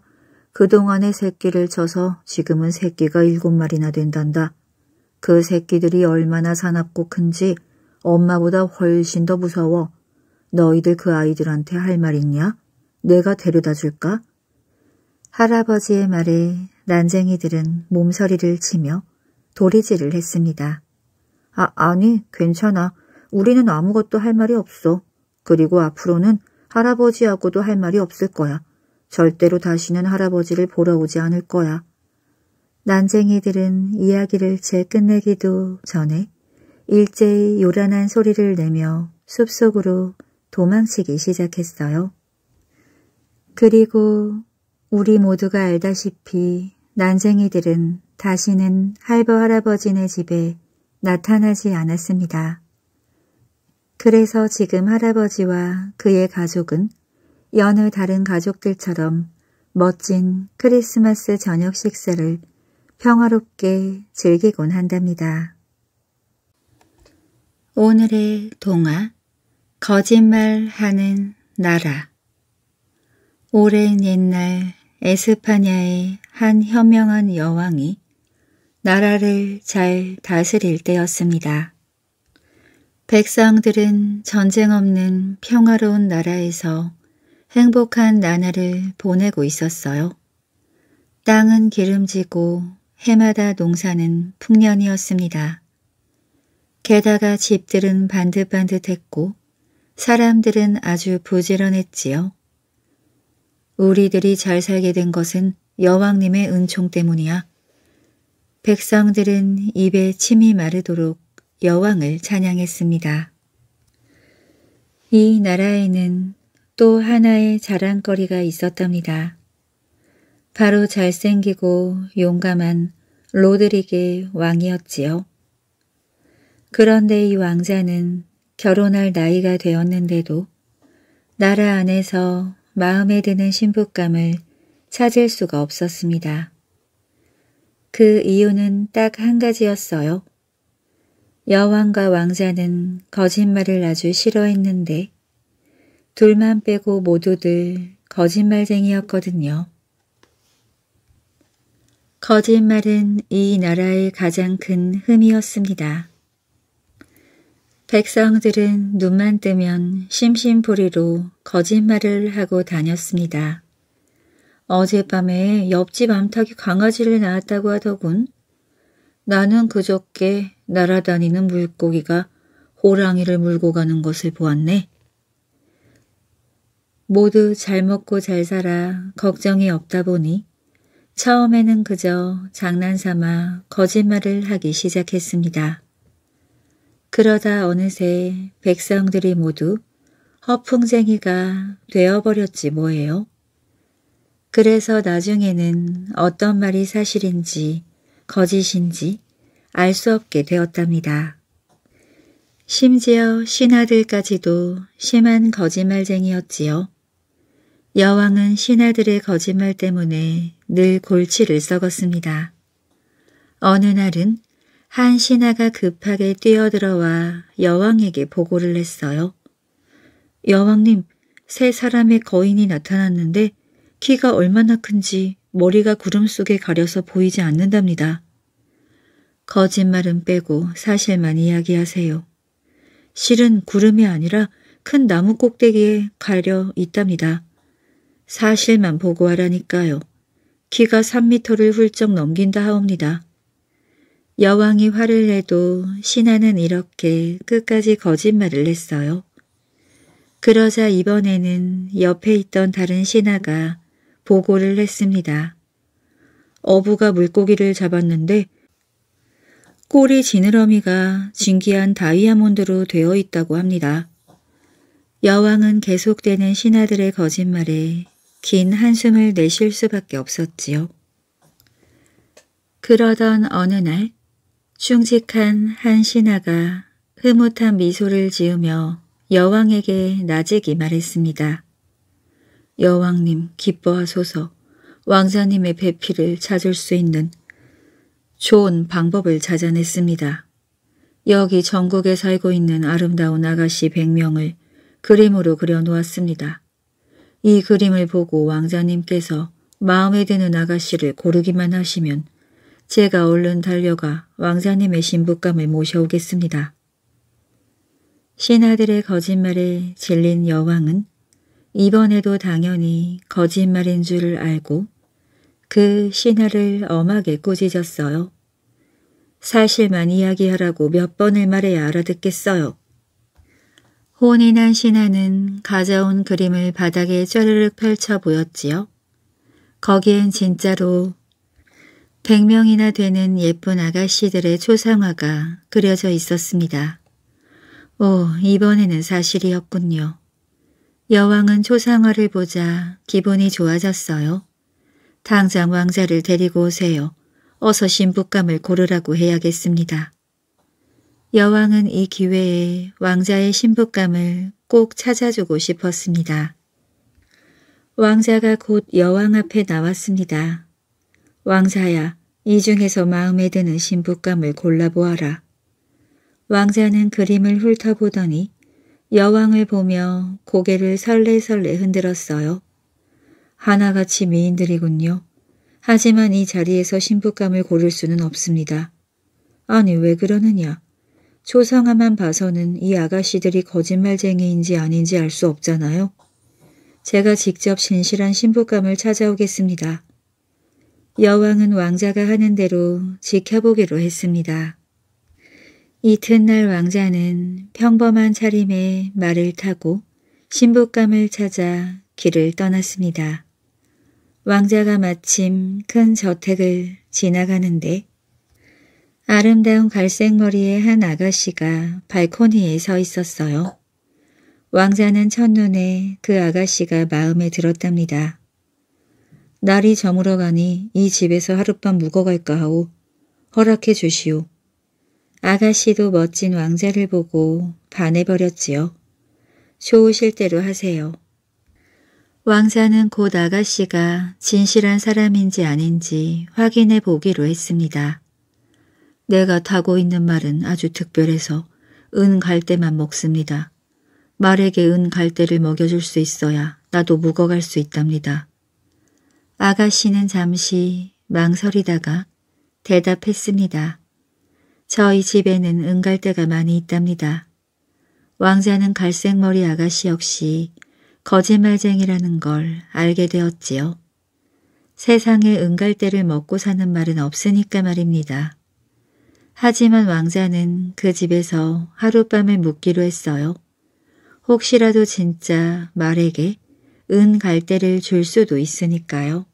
그동안에 새끼를 쳐서 지금은 새끼가 일곱 마리나 된단다. 그 새끼들이 얼마나 사납고 큰지 엄마보다 훨씬 더 무서워. 너희들 그 아이들한테 할 말 있냐? 내가 데려다 줄까? 할아버지의 말에 난쟁이들은 몸서리를 치며 도리질을 했습니다. 아, 아니, 괜찮아. 우리는 아무것도 할 말이 없어. 그리고 앞으로는 할아버지하고도 할 말이 없을 거야. 절대로 다시는 할아버지를 보러 오지 않을 거야. 난쟁이들은 이야기를 제 끝내기도 전에 일제히 요란한 소리를 내며 숲속으로 도망치기 시작했어요. 그리고 우리 모두가 알다시피 난쟁이들은 다시는 할버 할아버지네 집에 나타나지 않았습니다. 그래서 지금 할아버지와 그의 가족은 여느 다른 가족들처럼 멋진 크리스마스 저녁 식사를 평화롭게 즐기곤 한답니다. 오늘의 동화 거짓말하는 나라 오랜 옛날 에스파냐의 한 현명한 여왕이 나라를 잘 다스릴 때였습니다. 백성들은 전쟁 없는 평화로운 나라에서 행복한 나날을 보내고 있었어요. 땅은 기름지고 해마다 농사는 풍년이었습니다. 게다가 집들은 반듯반듯했고 사람들은 아주 부지런했지요. 우리들이 잘 살게 된 것은 여왕님의 은총 때문이야. 백성들은 입에 침이 마르도록 여왕을 찬양했습니다. 이 나라에는 또 하나의 자랑거리가 있었답니다. 바로 잘생기고 용감한 로드릭의 왕이었지요. 그런데 이 왕자는 결혼할 나이가 되었는데도 나라 안에서 마음에 드는 신부감을 찾을 수가 없었습니다. 그 이유는 딱 한 가지였어요. 여왕과 왕자는 거짓말을 아주 싫어했는데 둘만 빼고 모두들 거짓말쟁이였거든요. 거짓말은 이 나라의 가장 큰 흠이었습니다. 백성들은 눈만 뜨면 심심풀이로 거짓말을 하고 다녔습니다. 어젯밤에 옆집 암탉이 강아지를 낳았다고 하더군. 나는 그저께 날아다니는 물고기가 호랑이를 물고 가는 것을 보았네. 모두 잘 먹고 잘 살아 걱정이 없다 보니 처음에는 그저 장난삼아 거짓말을 하기 시작했습니다. 그러다 어느새 백성들이 모두 허풍쟁이가 되어버렸지 뭐예요. 그래서 나중에는 어떤 말이 사실인지 거짓인지 알 수 없게 되었답니다. 심지어 신하들까지도 심한 거짓말쟁이였지요. 여왕은 신하들의 거짓말 때문에 늘 골치를 썩었습니다. 어느 날은 한 신하가 급하게 뛰어들어와 여왕에게 보고를 했어요. 여왕님, 세 사람의 거인이 나타났는데 키가 얼마나 큰지 머리가 구름 속에 가려서 보이지 않는답니다. 거짓말은 빼고 사실만 이야기하세요. 실은 구름이 아니라 큰 나무 꼭대기에 가려 있답니다. 사실만 보고하라니까요. 키가 3미터를 훌쩍 넘긴다 하옵니다. 여왕이 화를 내도 신하는 이렇게 끝까지 거짓말을 했어요. 그러자 이번에는 옆에 있던 다른 신하가 보고를 했습니다. 어부가 물고기를 잡았는데 꼬리 지느러미가 진귀한 다이아몬드로 되어 있다고 합니다. 여왕은 계속되는 신하들의 거짓말에 긴 한숨을 내쉴 수밖에 없었지요. 그러던 어느 날 충직한 한 신하가 흐뭇한 미소를 지으며 여왕에게 나지기 말했습니다. 여왕님 기뻐하소서 왕자님의 배피를 찾을 수 있는 좋은 방법을 찾아냈습니다. 여기 전국에 살고 있는 아름다운 아가씨 100명을 그림으로 그려놓았습니다. 이 그림을 보고 왕자님께서 마음에 드는 아가씨를 고르기만 하시면 제가 얼른 달려가 왕자님의 신부감을 모셔오겠습니다. 신하들의 거짓말에 질린 여왕은 이번에도 당연히 거짓말인 줄 알고 그 신하를 엄하게 꾸짖었어요. 사실만 이야기하라고 몇 번을 말해야 알아듣겠어요. 혼인한 신하는 가져온 그림을 바닥에 쩌르륵 펼쳐 보였지요. 거기엔 진짜로 100명이나 되는 예쁜 아가씨들의 초상화가 그려져 있었습니다. 오, 이번에는 사실이었군요. 여왕은 초상화를 보자 기분이 좋아졌어요. 당장 왕자를 데리고 오세요. 어서 신부감을 고르라고 해야겠습니다. 여왕은 이 기회에 왕자의 신부감을 꼭 찾아주고 싶었습니다. 왕자가 곧 여왕 앞에 나왔습니다. 왕자야, 이 중에서 마음에 드는 신부감을 골라보아라. 왕자는 그림을 훑어보더니 여왕을 보며 고개를 설레설레 흔들었어요. 하나같이 미인들이군요. 하지만 이 자리에서 신부감을 고를 수는 없습니다. 아니 왜 그러느냐? 초상화만 봐서는 이 아가씨들이 거짓말쟁이인지 아닌지 알 수 없잖아요. 제가 직접 진실한 신부감을 찾아오겠습니다. 여왕은 왕자가 하는 대로 지켜보기로 했습니다. 이튿날 왕자는 평범한 차림에 말을 타고 신부감을 찾아 길을 떠났습니다. 왕자가 마침 큰 저택을 지나가는데 아름다운 갈색 머리의 한 아가씨가 발코니에 서 있었어요. 왕자는 첫눈에 그 아가씨가 마음에 들었답니다. 날이 저물어가니 이 집에서 하룻밤 묵어갈까 하오. 허락해 주시오. 아가씨도 멋진 왕자를 보고 반해버렸지요. 좋으실 대로 하세요. 왕자는 곧 아가씨가 진실한 사람인지 아닌지 확인해 보기로 했습니다. 내가 타고 있는 말은 아주 특별해서 은 갈대만 먹습니다. 말에게 은 갈대를 먹여줄 수 있어야 나도 묵어갈 수 있답니다. 아가씨는 잠시 망설이다가 대답했습니다. 저희 집에는 은갈대가 많이 있답니다. 왕자는 갈색머리 아가씨 역시 거짓말쟁이라는 걸 알게 되었지요. 세상에 은갈대를 먹고 사는 말은 없으니까 말입니다. 하지만 왕자는 그 집에서 하룻밤을 묵기로 했어요. 혹시라도 진짜 말에게 은 갈대를 줄 수도 있으니까요.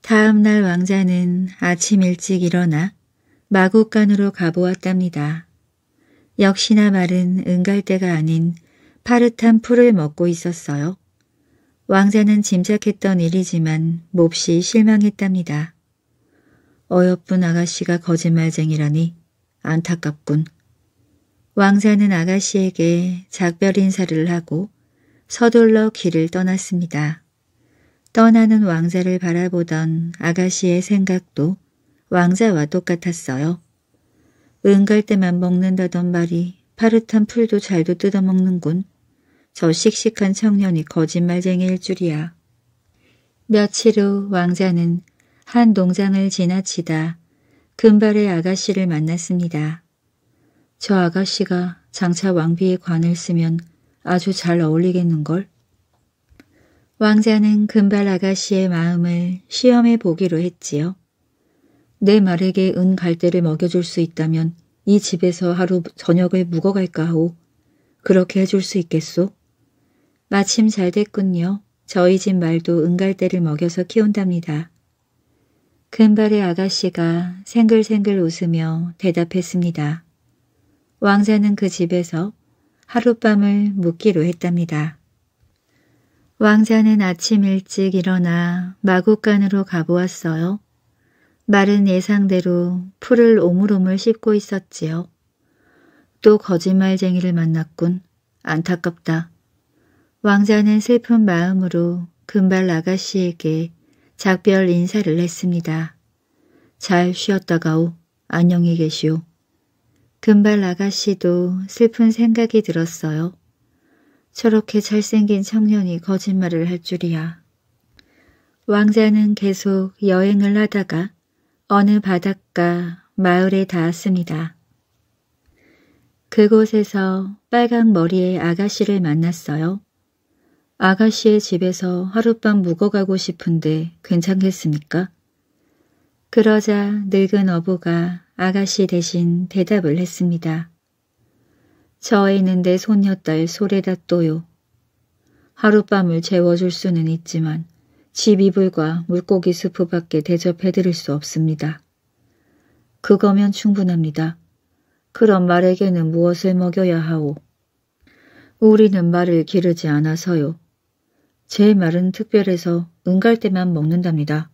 다음 날 왕자는 아침 일찍 일어나 마국간으로 가보았답니다. 역시나 말은 은갈대가 아닌 파릇한 풀을 먹고 있었어요. 왕자는 짐작했던 일이지만 몹시 실망했답니다. 어여쁜 아가씨가 거짓말쟁이라니 안타깝군. 왕자는 아가씨에게 작별 인사를 하고 서둘러 길을 떠났습니다. 떠나는 왕자를 바라보던 아가씨의 생각도 왕자와 똑같았어요. 은갈 때만 먹는다던 말이 파릇한 풀도 잘도 뜯어먹는군. 저 씩씩한 청년이 거짓말쟁이일 줄이야. 며칠 후 왕자는 한 농장을 지나치다 금발의 아가씨를 만났습니다. 저 아가씨가 장차 왕비의 관을 쓰면 아주 잘 어울리겠는걸? 왕자는 금발 아가씨의 마음을 시험해 보기로 했지요. 내 말에게 은 갈대를 먹여줄 수 있다면 이 집에서 하루 저녁을 묵어갈까 하오. 그렇게 해줄 수 있겠소? 마침 잘 됐군요. 저희 집 말도 은갈대를 먹여서 키운답니다. 금발의 아가씨가 생글생글 웃으며 대답했습니다. 왕자는 그 집에서 하룻밤을 묵기로 했답니다. 왕자는 아침 일찍 일어나 마곡간으로 가보았어요. 말은 예상대로 풀을 오물오물 씹고 있었지요. 또 거짓말쟁이를 만났군. 안타깝다. 왕자는 슬픈 마음으로 금발 아가씨에게 작별 인사를 했습니다. 잘 쉬었다가오. 안녕히 계시오. 금발 아가씨도 슬픈 생각이 들었어요. 저렇게 잘생긴 청년이 거짓말을 할 줄이야. 왕자는 계속 여행을 하다가 어느 바닷가 마을에 닿았습니다. 그곳에서 빨강 머리의 아가씨를 만났어요. 아가씨의 집에서 하룻밤 묵어가고 싶은데 괜찮겠습니까? 그러자 늙은 어부가 아가씨 대신 대답을 했습니다. 저에 있는내 손녀딸 소래다 또요. 하룻밤을 재워줄 수는 있지만 집 이불과 물고기 수프밖에 대접해드릴 수 없습니다. 그거면 충분합니다. 그럼 말에게는 무엇을 먹여야 하오? 우리는 말을 기르지 않아서요. 제 말은 특별해서 은갈 때만 먹는답니다.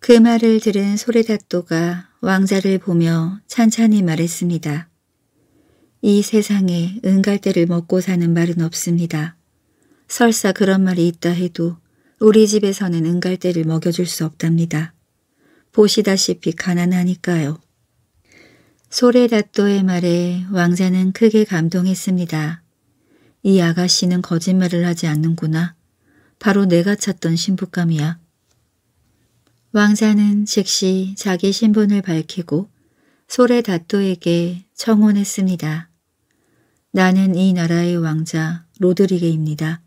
그 말을 들은 소레닷도가 왕자를 보며 찬찬히 말했습니다. 이 세상에 은갈때를 먹고 사는 말은 없습니다. 설사 그런 말이 있다 해도 우리 집에서는 은갈때를 먹여줄 수 없답니다. 보시다시피 가난하니까요. 소레닷도의 말에 왕자는 크게 감동했습니다. 이 아가씨는 거짓말을 하지 않는구나. 바로 내가 찾던 신부감이야. 왕자는 즉시 자기 신분을 밝히고 소레 다또에게 청혼했습니다. 나는 이 나라의 왕자 로드리게입니다.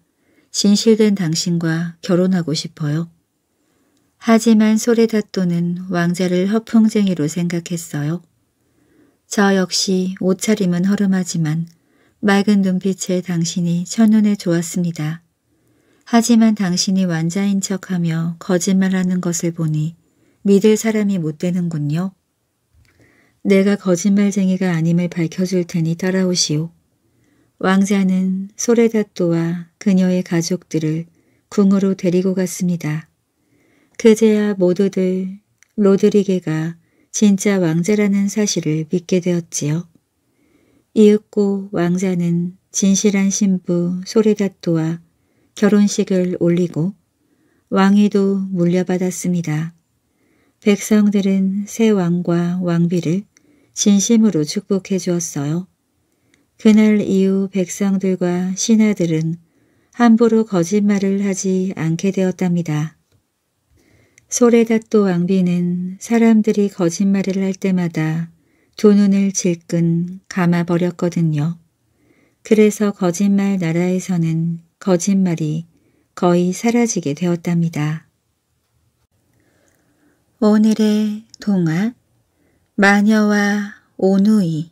진실된 당신과 결혼하고 싶어요. 하지만 소레다또는 왕자를 허풍쟁이로 생각했어요. 저 역시 옷차림은 허름하지만 맑은 눈빛의 당신이 첫눈에 좋았습니다. 하지만 당신이 완자인 척하며 거짓말하는 것을 보니 믿을 사람이 못 되는군요. 내가 거짓말쟁이가 아님을 밝혀줄 테니 따라오시오. 왕자는 소레다또와 그녀의 가족들을 궁으로 데리고 갔습니다. 그제야 모두들 로드리게가 진짜 왕자라는 사실을 믿게 되었지요. 이윽고 왕자는 진실한 신부 소레다도와 결혼식을 올리고 왕위도 물려받았습니다. 백성들은 새 왕과 왕비를 진심으로 축복해 주었어요. 그날 이후 백성들과 신하들은 함부로 거짓말을 하지 않게 되었답니다. 소레다도 왕비는 사람들이 거짓말을 할 때마다 두 눈을 질끈 감아버렸거든요. 그래서 거짓말 나라에서는 거짓말이 거의 사라지게 되었답니다. 오늘의 동화 마녀와 오누이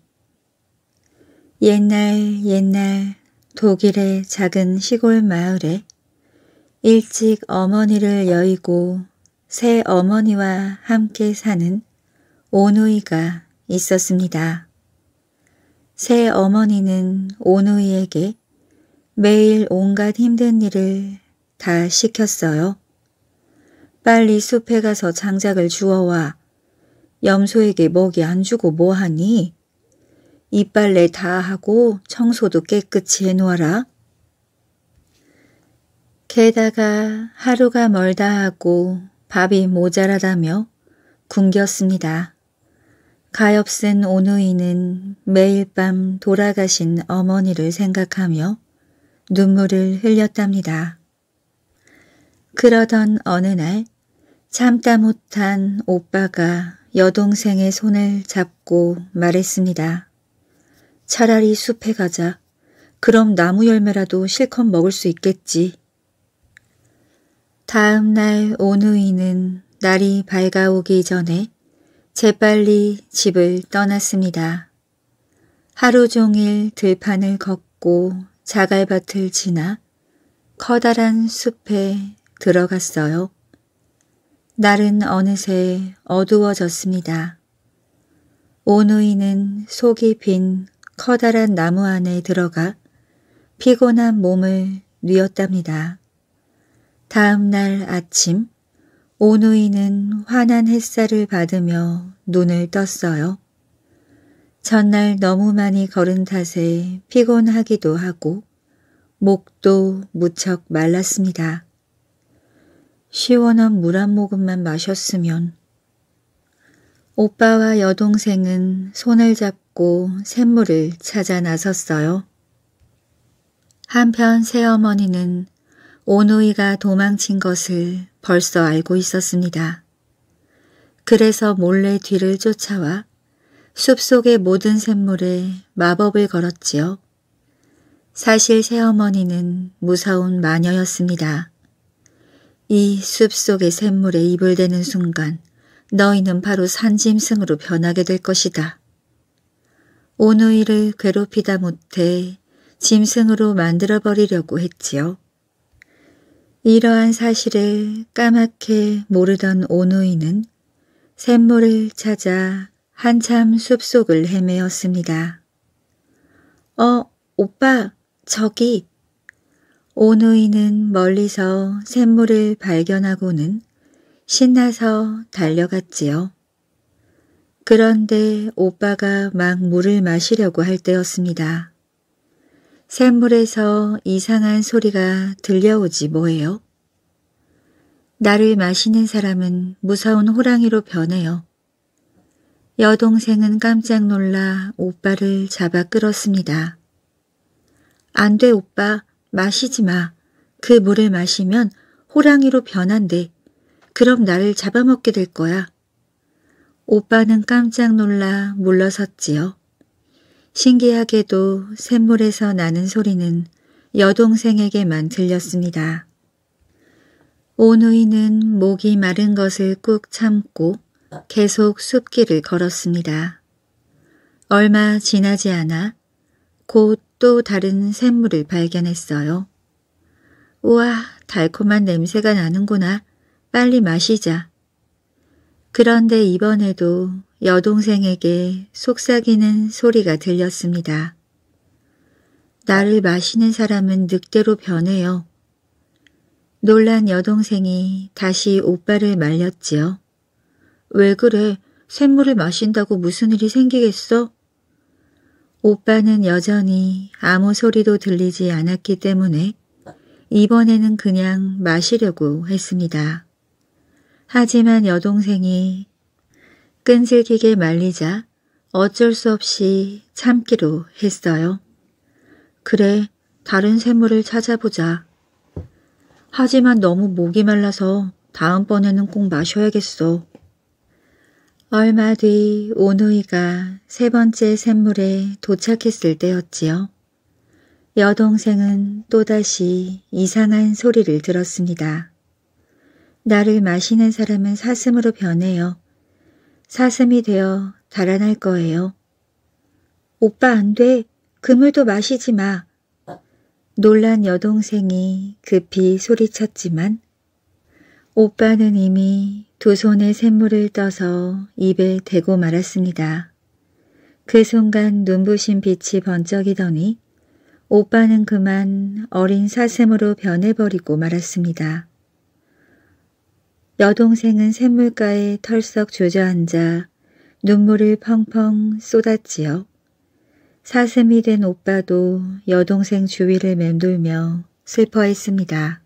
옛날 옛날 독일의 작은 시골 마을에 일찍 어머니를 여의고 새 어머니와 함께 사는 오누이가 있었습니다. 새 어머니는 오누이에게 매일 온갖 힘든 일을 다 시켰어요. 빨리 숲에 가서 장작을 주워와. 염소에게 먹이 안 주고 뭐하니? 이빨래 다 하고 청소도 깨끗이 해놓아라. 게다가 하루가 멀다 하고 밥이 모자라다며 굶겼습니다. 가엾은 오누이는 매일 밤 돌아가신 어머니를 생각하며 눈물을 흘렸답니다. 그러던 어느 날 참다 못한 오빠가 여동생의 손을 잡고 말했습니다. 차라리 숲에 가자. 그럼 나무 열매라도 실컷 먹을 수 있겠지. 다음 날 오누이는 날이 밝아오기 전에 재빨리 집을 떠났습니다. 하루 종일 들판을 걷고 자갈밭을 지나 커다란 숲에 들어갔어요. 날은 어느새 어두워졌습니다. 오누이는 속이 빈 커다란 나무 안에 들어가 피곤한 몸을 뉘었답니다. 다음 날 아침 오누이는 환한 햇살을 받으며 눈을 떴어요. 전날 너무 많이 걸은 탓에 피곤하기도 하고 목도 무척 말랐습니다. 시원한 물 한 모금만 마셨으면 오빠와 여동생은 손을 잡고 샘물을 찾아 나섰어요. 한편 새어머니는 오누이가 도망친 것을 벌써 알고 있었습니다. 그래서 몰래 뒤를 쫓아와 숲속의 모든 샘물에 마법을 걸었지요. 사실 새어머니는 무서운 마녀였습니다. 이 숲속의 샘물에 입을 대는 순간 너희는 바로 산짐승으로 변하게 될 것이다. 오누이를 괴롭히다 못해 짐승으로 만들어버리려고 했지요. 이러한 사실을 까맣게 모르던 오노이는 샘물을 찾아 한참 숲속을 헤매었습니다. 어, 오빠, 저기! 오노이는 멀리서 샘물을 발견하고는 신나서 달려갔지요. 그런데 오빠가 막 물을 마시려고 할 때였습니다. 샘물에서 이상한 소리가 들려오지 뭐예요? 나를 마시는 사람은 무서운 호랑이로 변해요. 여동생은 깜짝 놀라 오빠를 잡아 끌었습니다. 안돼 오빠 마시지 마. 그 물을 마시면 호랑이로 변한대. 그럼 나를 잡아먹게 될 거야. 오빠는 깜짝 놀라 물러섰지요. 신기하게도 샘물에서 나는 소리는 여동생에게만 들렸습니다. 오누이는 목이 마른 것을 꾹 참고 계속 숲길을 걸었습니다. 얼마 지나지 않아 곧 또 다른 샘물을 발견했어요. 우와, 달콤한 냄새가 나는구나. 빨리 마시자. 그런데 이번에도 여동생에게 속삭이는 소리가 들렸습니다. 나를 마시는 사람은 늑대로 변해요. 놀란 여동생이 다시 오빠를 말렸지요. 왜 그래? 샘물을 마신다고 무슨 일이 생기겠어? 오빠는 여전히 아무 소리도 들리지 않았기 때문에 이번에는 그냥 마시려고 했습니다. 하지만 여동생이 끈질기게 말리자 어쩔 수 없이 참기로 했어요. 그래, 다른 샘물을 찾아보자. 하지만 너무 목이 말라서 다음번에는 꼭 마셔야겠어. 얼마 뒤 오누이가 세 번째 샘물에 도착했을 때였지요. 여동생은 또다시 이상한 소리를 들었습니다. 나를 마시는 사람은 사슴으로 변해요. 사슴이 되어 달아날 거예요. 오빠 안 돼. 그물도 마시지 마. 놀란 여동생이 급히 소리쳤지만 오빠는 이미 두 손에 샘물을 떠서 입에 대고 말았습니다. 그 순간 눈부신 빛이 번쩍이더니 오빠는 그만 어린 사슴으로 변해버리고 말았습니다. 여동생은 샘물가에 털썩 주저앉아 눈물을 펑펑 쏟았지요. 사슴이 된 오빠도 여동생 주위를 맴돌며 슬퍼했습니다.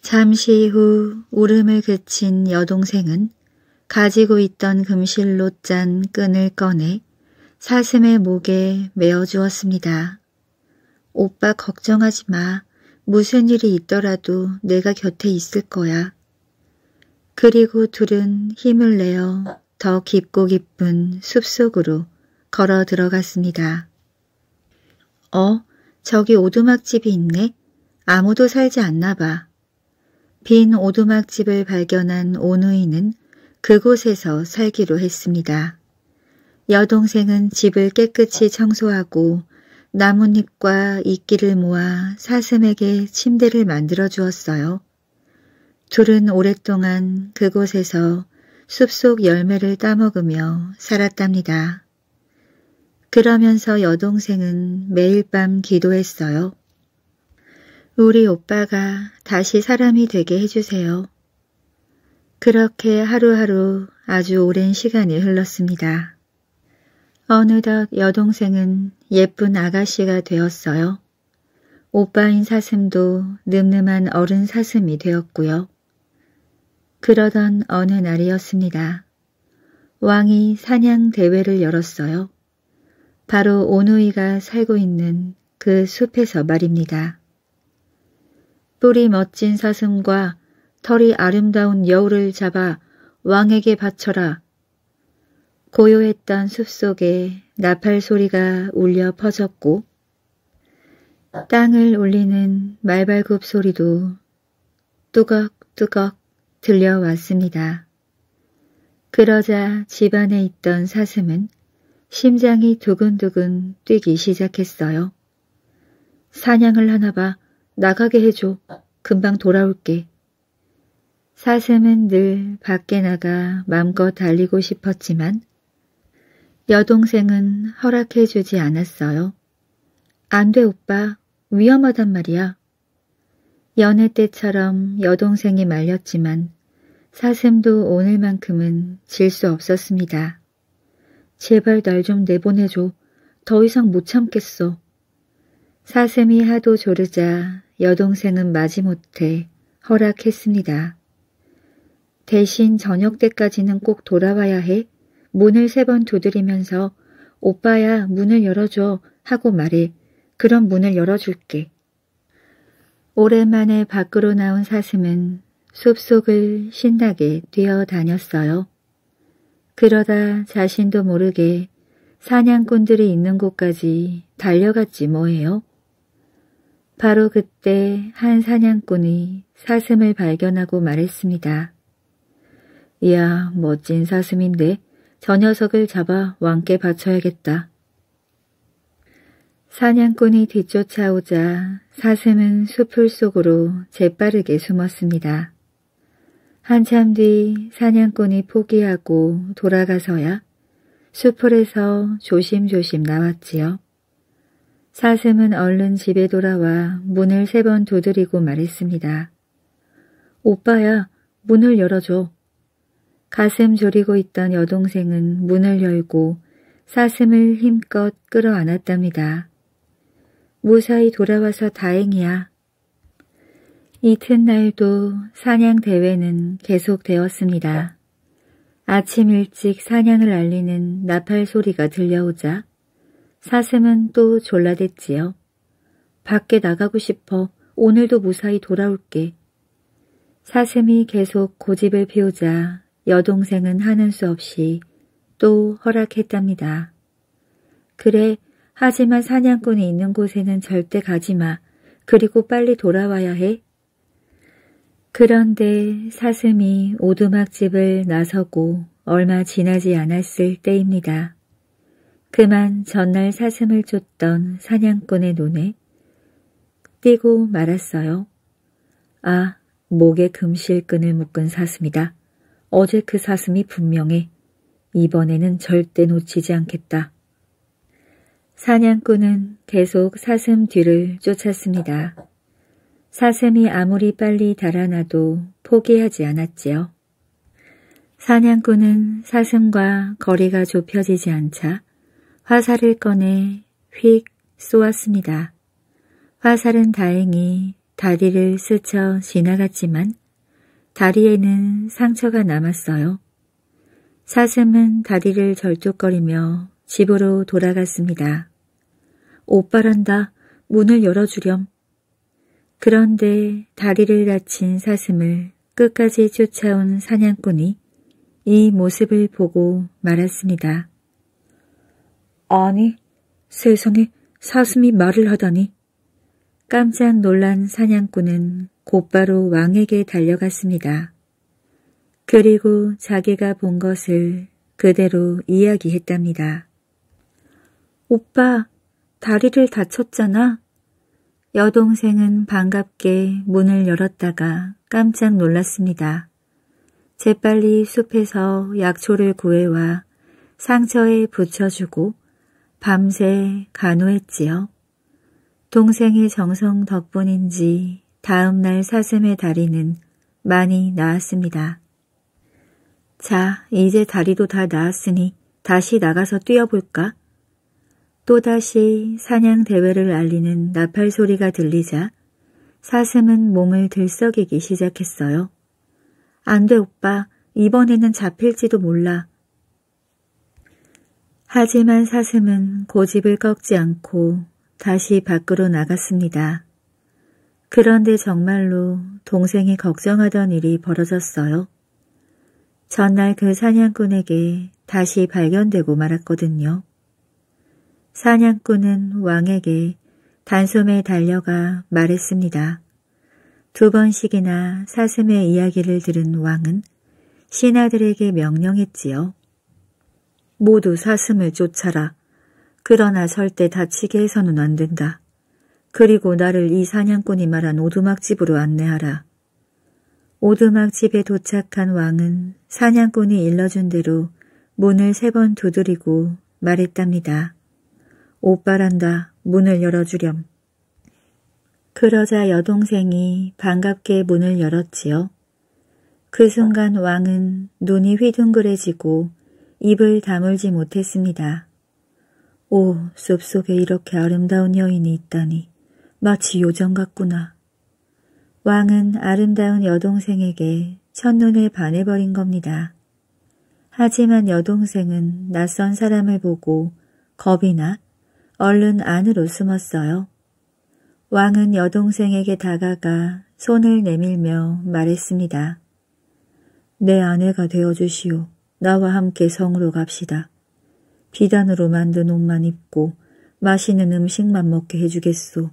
잠시 후 울음을 그친 여동생은 가지고 있던 금실로 짠 끈을 꺼내 사슴의 목에 메어주었습니다. 오빠 걱정하지 마. 무슨 일이 있더라도 내가 곁에 있을 거야. 그리고 둘은 힘을 내어 더 깊고 깊은 숲속으로 걸어 들어갔습니다. 어, 저기 오두막집이 있네. 아무도 살지 않나 봐. 빈 오두막집을 발견한 오누이는 그곳에서 살기로 했습니다. 여동생은 집을 깨끗이 청소하고 나뭇잎과 이끼를 모아 사슴에게 침대를 만들어 주었어요. 둘은 오랫동안 그곳에서 숲속 열매를 따먹으며 살았답니다. 그러면서 여동생은 매일 밤 기도했어요. 우리 오빠가 다시 사람이 되게 해주세요. 그렇게 하루하루 아주 오랜 시간이 흘렀습니다. 어느덧 여동생은 예쁜 아가씨가 되었어요. 오빠인 사슴도 늠름한 어른 사슴이 되었고요. 그러던 어느 날이었습니다. 왕이 사냥 대회를 열었어요. 바로 오누이가 살고 있는 그 숲에서 말입니다. 뿌리 멋진 사슴과 털이 아름다운 여우를 잡아 왕에게 바쳐라. 고요했던 숲속에 나팔 소리가 울려 퍼졌고 땅을 울리는 말발굽 소리도 뚜걱뚜걱 들려왔습니다. 그러자 집안에 있던 사슴은 심장이 두근두근 뛰기 시작했어요. 사냥을 하나 봐. 나가게 해줘. 금방 돌아올게. 사슴은 늘 밖에 나가 맘껏 달리고 싶었지만 여동생은 허락해주지 않았어요. 안 돼, 오빠. 위험하단 말이야. 연애 때처럼 여동생이 말렸지만 사슴도 오늘만큼은 질 수 없었습니다. 제발 날 좀 내보내줘. 더 이상 못 참겠어. 사슴이 하도 조르자 여동생은 마지못해 허락했습니다. 대신 저녁 때까지는 꼭 돌아와야 해. 문을 세 번 두드리면서 오빠야 문을 열어줘 하고 말해. 그럼 문을 열어줄게. 오랜만에 밖으로 나온 사슴은 숲속을 신나게 뛰어다녔어요. 그러다 자신도 모르게 사냥꾼들이 있는 곳까지 달려갔지 뭐예요. 바로 그때 한 사냥꾼이 사슴을 발견하고 말했습니다. 이야 멋진 사슴인데 저 녀석을 잡아 왕께 바쳐야겠다. 사냥꾼이 뒤쫓아오자 사슴은 수풀 속으로 재빠르게 숨었습니다. 한참 뒤 사냥꾼이 포기하고 돌아가서야 수풀에서 조심조심 나왔지요. 사슴은 얼른 집에 돌아와 문을 세 번 두드리고 말했습니다. 오빠야, 문을 열어줘. 가슴 졸이고 있던 여동생은 문을 열고 사슴을 힘껏 끌어안았답니다. 무사히 돌아와서 다행이야. 이튿날도 사냥 대회는 계속되었습니다. 아침 일찍 사냥을 알리는 나팔 소리가 들려오자 사슴은 또 졸라댔지요. 밖에 나가고 싶어 오늘도 무사히 돌아올게. 사슴이 계속 고집을 피우자 여동생은 하는 수 없이 또 허락했답니다. 그래 하지만 사냥꾼이 있는 곳에는 절대 가지 마. 그리고 빨리 돌아와야 해. 그런데 사슴이 오두막집을 나서고 얼마 지나지 않았을 때입니다. 그만 전날 사슴을 쫓던 사냥꾼의 눈에 띄고 말았어요. 아, 목에 금실끈을 묶은 사슴이다. 어제 그 사슴이 분명해. 이번에는 절대 놓치지 않겠다. 사냥꾼은 계속 사슴 뒤를 쫓았습니다. 사슴이 아무리 빨리 달아나도 포기하지 않았지요. 사냥꾼은 사슴과 거리가 좁혀지지 않자 화살을 꺼내 휙 쏘았습니다. 화살은 다행히 다리를 스쳐 지나갔지만 다리에는 상처가 남았어요. 사슴은 다리를 절뚝거리며 집으로 돌아갔습니다. 오빠란다. 문을 열어주렴. 그런데 다리를 다친 사슴을 끝까지 쫓아온 사냥꾼이 이 모습을 보고 말았습니다. 아니, 세상에 사슴이 말을 하다니. 깜짝 놀란 사냥꾼은 곧바로 왕에게 달려갔습니다. 그리고 자기가 본 것을 그대로 이야기했답니다. 오빠, 다리를 다쳤잖아. 여동생은 반갑게 문을 열었다가 깜짝 놀랐습니다. 재빨리 숲에서 약초를 구해와 상처에 붙여주고 밤새 간호했지요. 동생의 정성 덕분인지 다음날 사슴의 다리는 많이 나았습니다. 자, 이제 다리도 다 나았으니 다시 나가서 뛰어볼까? 또다시 사냥 대회를 알리는 나팔 소리가 들리자 사슴은 몸을 들썩이기 시작했어요. 안 돼, 오빠. 이번에는 잡힐지도 몰라. 하지만 사슴은 고집을 꺾지 않고 다시 밖으로 나갔습니다. 그런데 정말로 동생이 걱정하던 일이 벌어졌어요. 전날 그 사냥꾼에게 다시 발견되고 말았거든요. 사냥꾼은 왕에게 단숨에 달려가 말했습니다. 두 번씩이나 사슴의 이야기를 들은 왕은 신하들에게 명령했지요. 모두 사슴을 쫓아라. 그러나 절대 다치게 해서는 안 된다. 그리고 나를 이 사냥꾼이 말한 오두막집으로 안내하라. 오두막집에 도착한 왕은 사냥꾼이 일러준 대로 문을 세 번 두드리고 말했답니다. 오빠란다 문을 열어주렴. 그러자 여동생이 반갑게 문을 열었지요. 그 순간 왕은 눈이 휘둥그레지고 입을 다물지 못했습니다. 오, 숲속에 이렇게 아름다운 여인이 있다니 마치 요정 같구나. 왕은 아름다운 여동생에게 첫눈에 반해버린 겁니다. 하지만 여동생은 낯선 사람을 보고 겁이나 얼른 안으로 숨었어요. 왕은 여동생에게 다가가 손을 내밀며 말했습니다. 내 아내가 되어주시오. 나와 함께 성으로 갑시다. 비단으로 만든 옷만 입고 맛있는 음식만 먹게 해주겠소.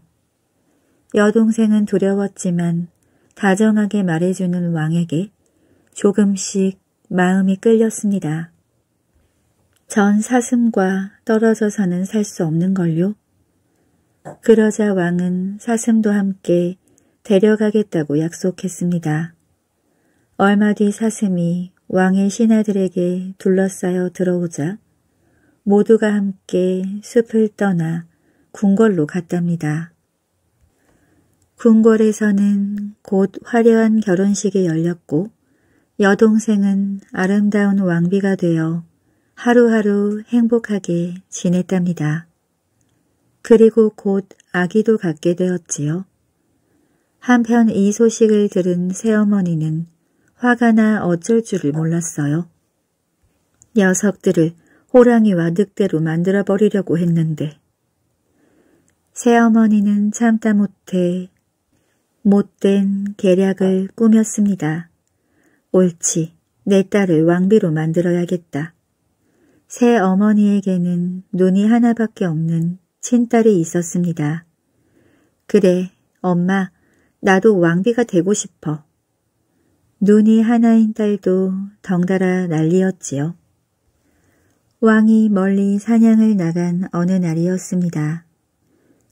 여동생은 두려웠지만 다정하게 말해주는 왕에게 조금씩 마음이 끌렸습니다. 전 사슴과 떨어져 서는 살 수 없는 걸요. 그러자 왕은 사슴도 함께 데려가겠다고 약속했습니다. 얼마 뒤 사슴이 왕의 신하들에게 둘러싸여 들어오자 모두가 함께 숲을 떠나 궁궐로 갔답니다. 궁궐에서는 곧 화려한 결혼식이 열렸고 여동생은 아름다운 왕비가 되어 하루하루 행복하게 지냈답니다. 그리고 곧 아기도 갖게 되었지요. 한편 이 소식을 들은 새어머니는 화가 나 어쩔 줄을 몰랐어요. 녀석들을 호랑이와 늑대로 만들어버리려고 했는데 새어머니는 참다 못해 못된 계략을 꾸몄습니다. 옳지, 내 딸을 왕비로 만들어야겠다. 새 어머니에게는 눈이 하나밖에 없는 친딸이 있었습니다. 그래, 엄마, 나도 왕비가 되고 싶어. 눈이 하나인 딸도 덩달아 난리였지요. 왕이 멀리 사냥을 나간 어느 날이었습니다.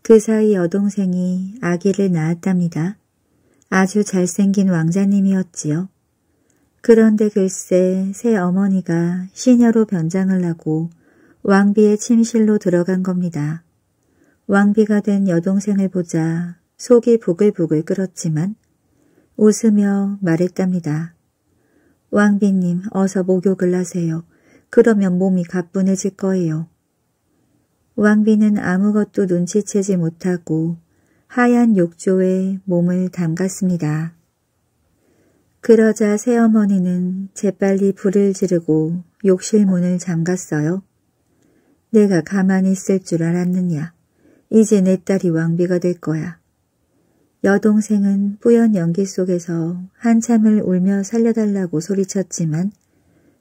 그 사이 여동생이 아기를 낳았답니다. 아주 잘생긴 왕자님이었지요. 그런데 글쎄 새 어머니가 시녀로 변장을 하고 왕비의 침실로 들어간 겁니다. 왕비가 된 여동생을 보자 속이 부글부글 끓었지만 웃으며 말했답니다. 왕비님 어서 목욕을 하세요. 그러면 몸이 가뿐해질 거예요. 왕비는 아무것도 눈치채지 못하고 하얀 욕조에 몸을 담갔습니다. 그러자 새어머니는 재빨리 불을 지르고 욕실 문을 잠갔어요. 내가 가만히 있을 줄 알았느냐. 이제 내 딸이 왕비가 될 거야. 여동생은 뿌연 연기 속에서 한참을 울며 살려달라고 소리쳤지만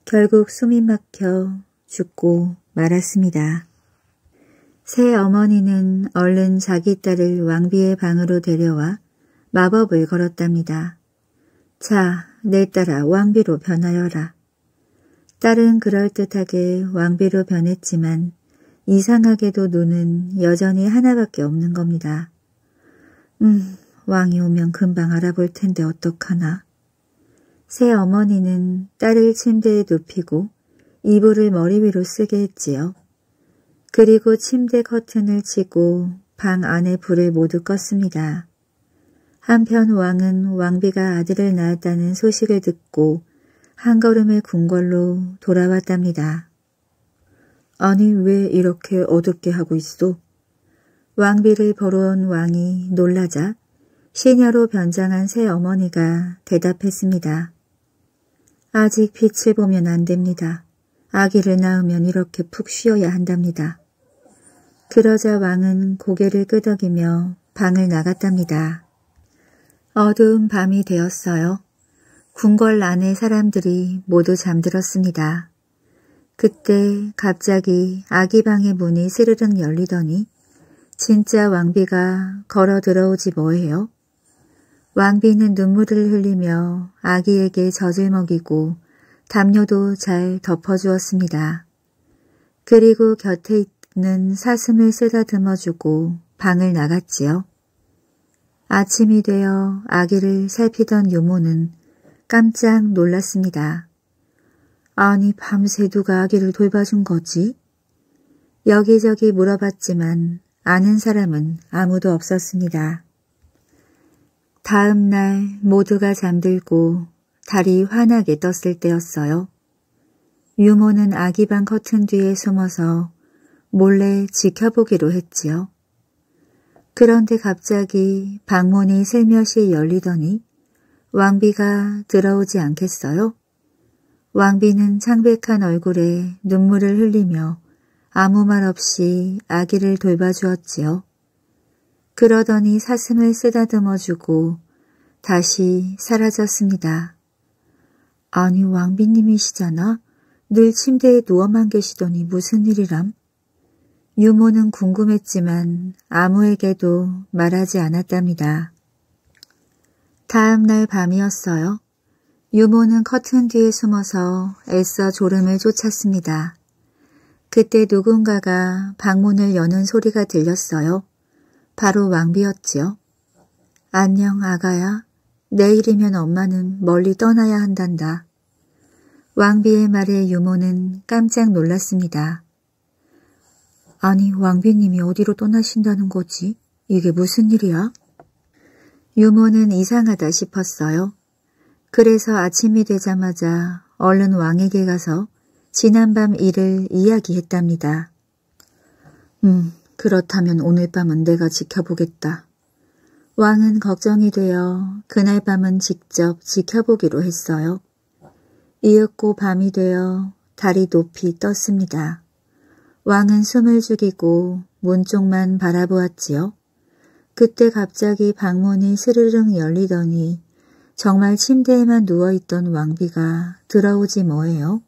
결국 숨이 막혀 죽고 말았습니다. 새 어머니는 얼른 자기 딸을 왕비의 방으로 데려와 마법을 걸었답니다. 자, 내 딸아 왕비로 변하여라. 딸은 그럴듯하게 왕비로 변했지만 이상하게도 눈은 여전히 하나밖에 없는 겁니다. 음, 왕이 오면 금방 알아볼 텐데 어떡하나. 새 어머니는 딸을 침대에 눕히고 이불을 머리 위로 쓰게 했지요. 그리고 침대 커튼을 치고 방 안에 불을 모두 껐습니다. 한편 왕은 왕비가 아들을 낳았다는 소식을 듣고 한 걸음의 궁궐로 돌아왔답니다. 아니 왜 이렇게 어둡게 하고 있어? 왕비를 벌어온 왕이 놀라자 시녀로 변장한 새 어머니가 대답했습니다. 아직 빛을 보면 안 됩니다. 아기를 낳으면 이렇게 푹 쉬어야 한답니다. 그러자 왕은 고개를 끄덕이며 방을 나갔답니다. 어두운 밤이 되었어요. 궁궐 안에 사람들이 모두 잠들었습니다. 그때 갑자기 아기방의 문이 스르륵 열리더니 진짜 왕비가 걸어 들어오지 뭐예요? 왕비는 눈물을 흘리며 아기에게 젖을 먹이고 담요도 잘 덮어주었습니다. 그리고 곁에 있는 사슴을 쓰다듬어주고 방을 나갔지요. 아침이 되어 아기를 살피던 유모는 깜짝 놀랐습니다. 아니 밤새 누가 아기를 돌봐준 거지? 여기저기 물어봤지만 아는 사람은 아무도 없었습니다. 다음 날 모두가 잠들고 달이 환하게 떴을 때였어요. 유모는 아기방 커튼 뒤에 숨어서 몰래 지켜보기로 했지요. 그런데 갑자기 방문이 슬며시 열리더니 왕비가 들어오지 않겠어요? 왕비는 창백한 얼굴에 눈물을 흘리며 아무 말 없이 아기를 돌봐주었지요. 그러더니 사슴을 쓰다듬어주고 다시 사라졌습니다. 아니 왕비님이시잖아. 늘 침대에 누워만 계시더니 무슨 일이람? 유모는 궁금했지만 아무에게도 말하지 않았답니다. 다음 날 밤이었어요. 유모는 커튼 뒤에 숨어서 애써 졸음을 쫓았습니다. 그때 누군가가 방문을 여는 소리가 들렸어요. 바로 왕비였지요. 안녕 아가야. 내일이면 엄마는 멀리 떠나야 한단다. 왕비의 말에 유모는 깜짝 놀랐습니다. 아니, 왕비님이 어디로 떠나신다는 거지? 이게 무슨 일이야? 유모는 이상하다 싶었어요. 그래서 아침이 되자마자 얼른 왕에게 가서 지난밤 일을 이야기했답니다. 음, 그렇다면 오늘 밤은 내가 지켜보겠다. 왕은 걱정이 되어 그날 밤은 직접 지켜보기로 했어요. 이윽고 밤이 되어 달이 높이 떴습니다. 왕은 숨을 죽이고 문 쪽만 바라보았지요. 그때 갑자기 방문이 스르릉 열리더니 정말 침대에만 누워있던 왕비가 들어오지 뭐예요.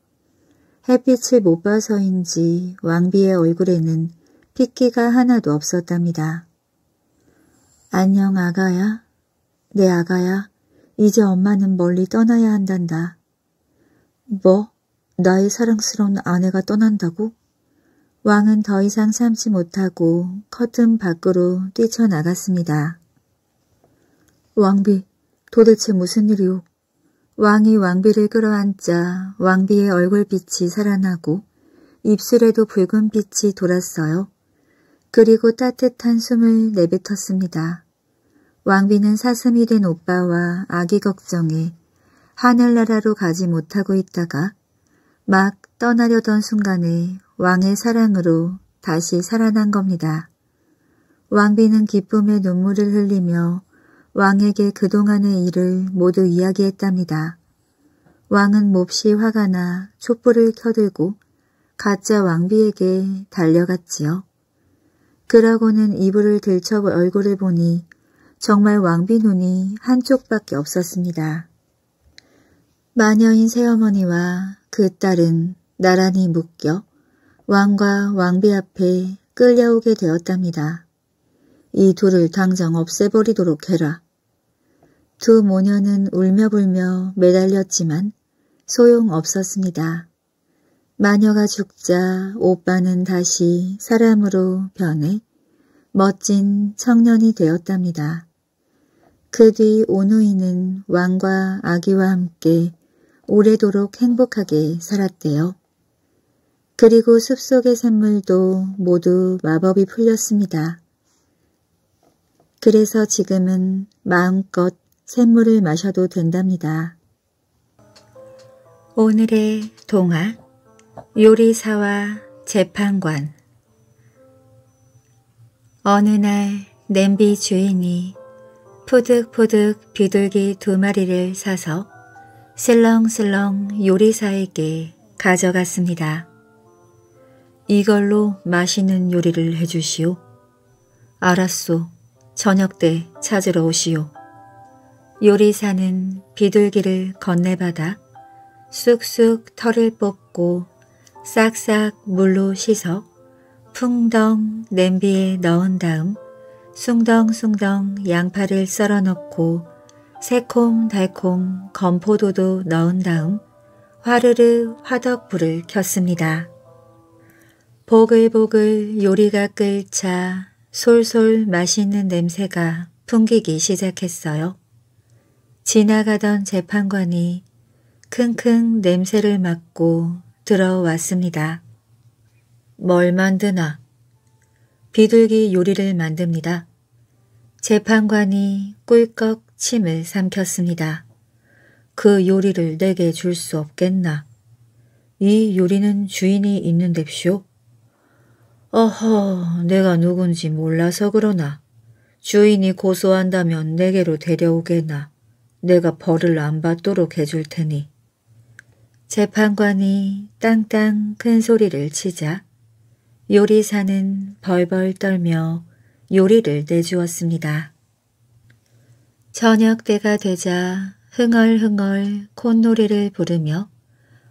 햇빛을 못 봐서인지 왕비의 얼굴에는 핏기가 하나도 없었답니다. 안녕 아가야. 내 네, 아가야. 이제 엄마는 멀리 떠나야 한단다. 뭐? 나의 사랑스러운 아내가 떠난다고? 왕은 더 이상 참지 못하고 커튼 밖으로 뛰쳐나갔습니다. 왕비, 도대체 무슨 일이오? 왕이 왕비를 끌어안자 왕비의 얼굴빛이 살아나고 입술에도 붉은 빛이 돌았어요. 그리고 따뜻한 숨을 내뱉었습니다. 왕비는 사슴이 된 오빠와 아기 걱정에 하늘나라로 가지 못하고 있다가 막 떠나려던 순간에 왕의 사랑으로 다시 살아난 겁니다. 왕비는 기쁨의 눈물을 흘리며 왕에게 그동안의 일을 모두 이야기했답니다. 왕은 몹시 화가 나 촛불을 켜들고 가짜 왕비에게 달려갔지요. 그러고는 이불을 들쳐 얼굴을 보니 정말 왕비 눈이 한쪽밖에 없었습니다. 마녀인 새어머니와 그 딸은 나란히 묶여 왕과 왕비 앞에 끌려오게 되었답니다. 이 둘을 당장 없애버리도록 해라. 두 모녀는 울며불며 매달렸지만 소용없었습니다. 마녀가 죽자 오빠는 다시 사람으로 변해 멋진 청년이 되었답니다. 그 뒤 오누이는 왕과 아기와 함께 오래도록 행복하게 살았대요. 그리고 숲속의 샘물도 모두 마법이 풀렸습니다. 그래서 지금은 마음껏 샘물을 마셔도 된답니다. 오늘의 동화 요리사와 재판관 어느 날 냄비 주인이 푸득푸득 비둘기 두 마리를 사서 슬렁슬렁 요리사에게 가져갔습니다. 이걸로 맛있는 요리를 해주시오. 알았소. 저녁 때 찾으러 오시오. 요리사는 비둘기를 건네받아 쑥쑥 털을 뽑고 싹싹 물로 씻어 풍덩 냄비에 넣은 다음 숭덩숭덩 양파를 썰어 넣고 새콤달콤 건포도도 넣은 다음 화르르 화덕불을 켰습니다. 보글보글 요리가 끓자 솔솔 맛있는 냄새가 풍기기 시작했어요. 지나가던 재판관이 킁킁 냄새를 맡고 들어왔습니다. 뭘 만드나? 비둘기 요리를 만듭니다. 재판관이 꿀꺽 침을 삼켰습니다. 그 요리를 내게 줄 수 없겠나? 이 요리는 주인이 있는 뎁쇼? 어허, 내가 누군지 몰라서 그러나 주인이 고소한다면 내게로 데려오게나 내가 벌을 안 받도록 해줄 테니. 재판관이 땅땅 큰 소리를 치자 요리사는 벌벌 떨며 요리를 내주었습니다. 저녁 때가 되자 흥얼흥얼 콧노래를 부르며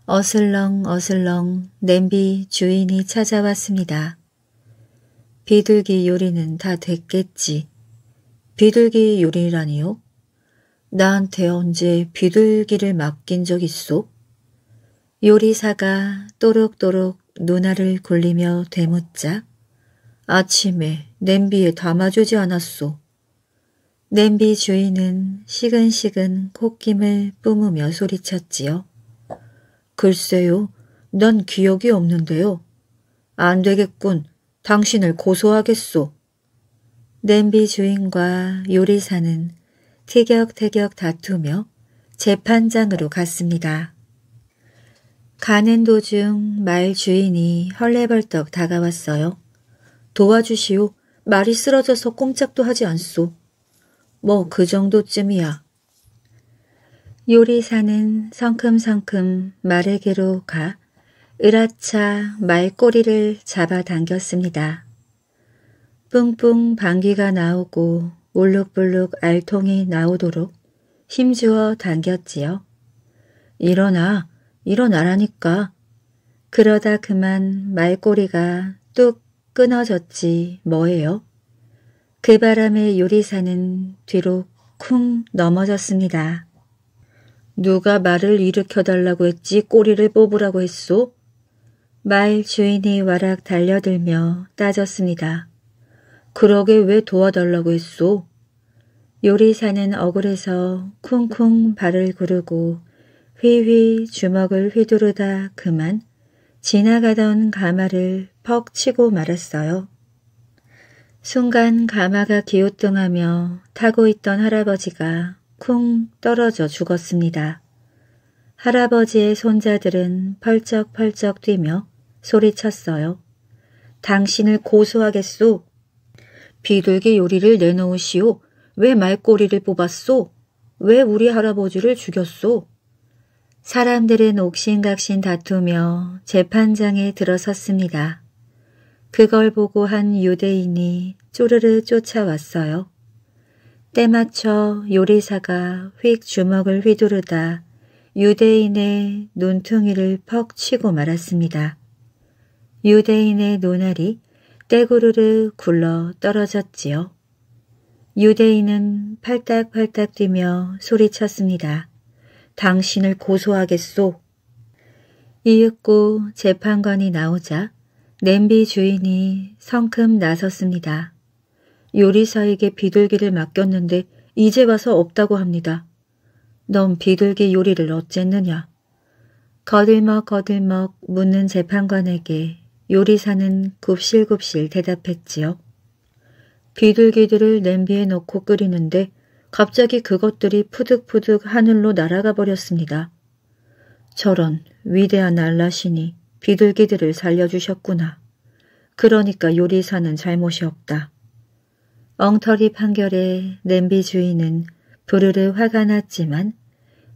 어슬렁 어슬렁 냄비 주인이 찾아왔습니다. 비둘기 요리는 다 됐겠지. 비둘기 요리라니요? 나한테 언제 비둘기를 맡긴 적 있소? 요리사가 또록또록 누나를 굴리며 되묻자 아침에 냄비에 담아주지 않았소. 냄비 주인은 시근시근 콧김을 뿜으며 소리쳤지요. 글쎄요, 난 기억이 없는데요. 안 되겠군. 당신을 고소하겠소. 냄비 주인과 요리사는 티격태격 다투며 재판장으로 갔습니다. 가는 도중 말 주인이 헐레벌떡 다가왔어요. 도와주시오. 말이 쓰러져서 꼼짝도 하지 않소. 뭐 그 정도쯤이야. 요리사는 성큼성큼 말에게로 가 으라차 말꼬리를 잡아당겼습니다. 뿡뿡 방귀가 나오고 울룩불룩 알통이 나오도록 힘주어 당겼지요. 일어나, 일어나라니까. 그러다 그만 말꼬리가 뚝 끊어졌지 뭐예요. 그 바람에 요리사는 뒤로 쿵 넘어졌습니다. 누가 말을 일으켜달라고 했지 꼬리를 뽑으라고 했소? 말 주인이 와락 달려들며 따졌습니다. 그러게 왜 도와달라고 했소? 요리사는 억울해서 쿵쿵 발을 구르고 휘휘 주먹을 휘두르다 그만 지나가던 가마를 퍽 치고 말았어요. 순간 가마가 기우뚱하며 타고 있던 할아버지가 쿵 떨어져 죽었습니다. 할아버지의 손자들은 펄쩍펄쩍 뛰며 소리쳤어요. 당신을 고소하겠소. 비둘기 요리를 내놓으시오. 왜 말꼬리를 뽑았소? 왜 우리 할아버지를 죽였소? 사람들은 옥신각신 다투며 재판장에 들어섰습니다. 그걸 보고 한 유대인이 쪼르르 쫓아왔어요. 때마춰 요리사가 휙 주먹을 휘두르다 유대인의 눈퉁이를 퍽 치고 말았습니다. 유대인의 노날이 떼구르르 굴러 떨어졌지요. 유대인은 팔딱팔딱 뛰며 소리쳤습니다. 당신을 고소하겠소. 이윽고 재판관이 나오자 냄비 주인이 성큼 나섰습니다. 요리사에게 비둘기를 맡겼는데 이제 와서 없다고 합니다. 넌 비둘기 요리를 어쨌느냐? 거들먹 거들먹 묻는 재판관에게 요리사는 굽실굽실 대답했지요. 비둘기들을 냄비에 넣고 끓이는데 갑자기 그것들이 푸득푸득 하늘로 날아가 버렸습니다. 저런 위대한 알라신이 비둘기들을 살려주셨구나. 그러니까 요리사는 잘못이 없다. 엉터리 판결에 냄비 주인은 부르르 화가 났지만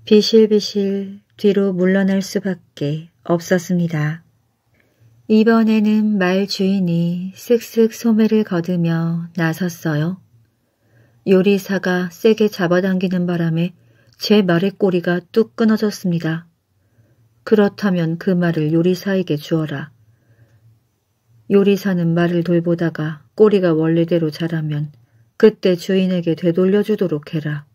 비실비실 뒤로 물러날 수밖에 없었습니다. 이번에는 말 주인이 쓱쓱 소매를 거두며 나섰어요. 요리사가 세게 잡아당기는 바람에 제 말의 꼬리가 뚝 끊어졌습니다. 그렇다면 그 말을 요리사에게 주어라. 요리사는 말을 돌보다가 꼬리가 원래대로 자라면 그때 주인에게 되돌려주도록 해라.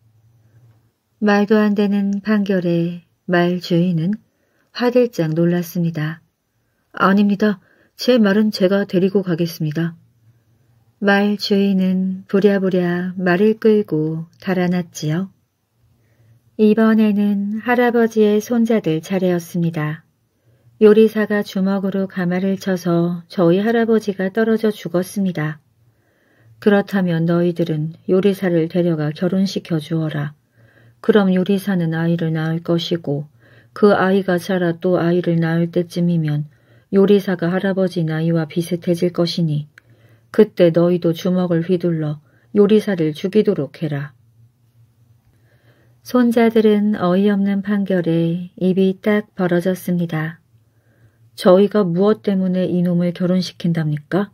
말도 안 되는 판결에 말 주인은 화들짝 놀랐습니다. 아닙니다. 제 말은 제가 데리고 가겠습니다. 말 주인은 부랴부랴 말을 끌고 달아났지요. 이번에는 할아버지의 손자들 차례였습니다. 요리사가 주먹으로 가마를 쳐서 저희 할아버지가 떨어져 죽었습니다. 그렇다면 너희들은 요리사를 데려가 결혼시켜 주어라. 그럼 요리사는 아이를 낳을 것이고 그 아이가 자라 또 아이를 낳을 때쯤이면 요리사가 할아버지 나이와 비슷해질 것이니 그때 너희도 주먹을 휘둘러 요리사를 죽이도록 해라. 손자들은 어이없는 판결에 입이 딱 벌어졌습니다. 저희가 무엇 때문에 이놈을 결혼시킨답니까?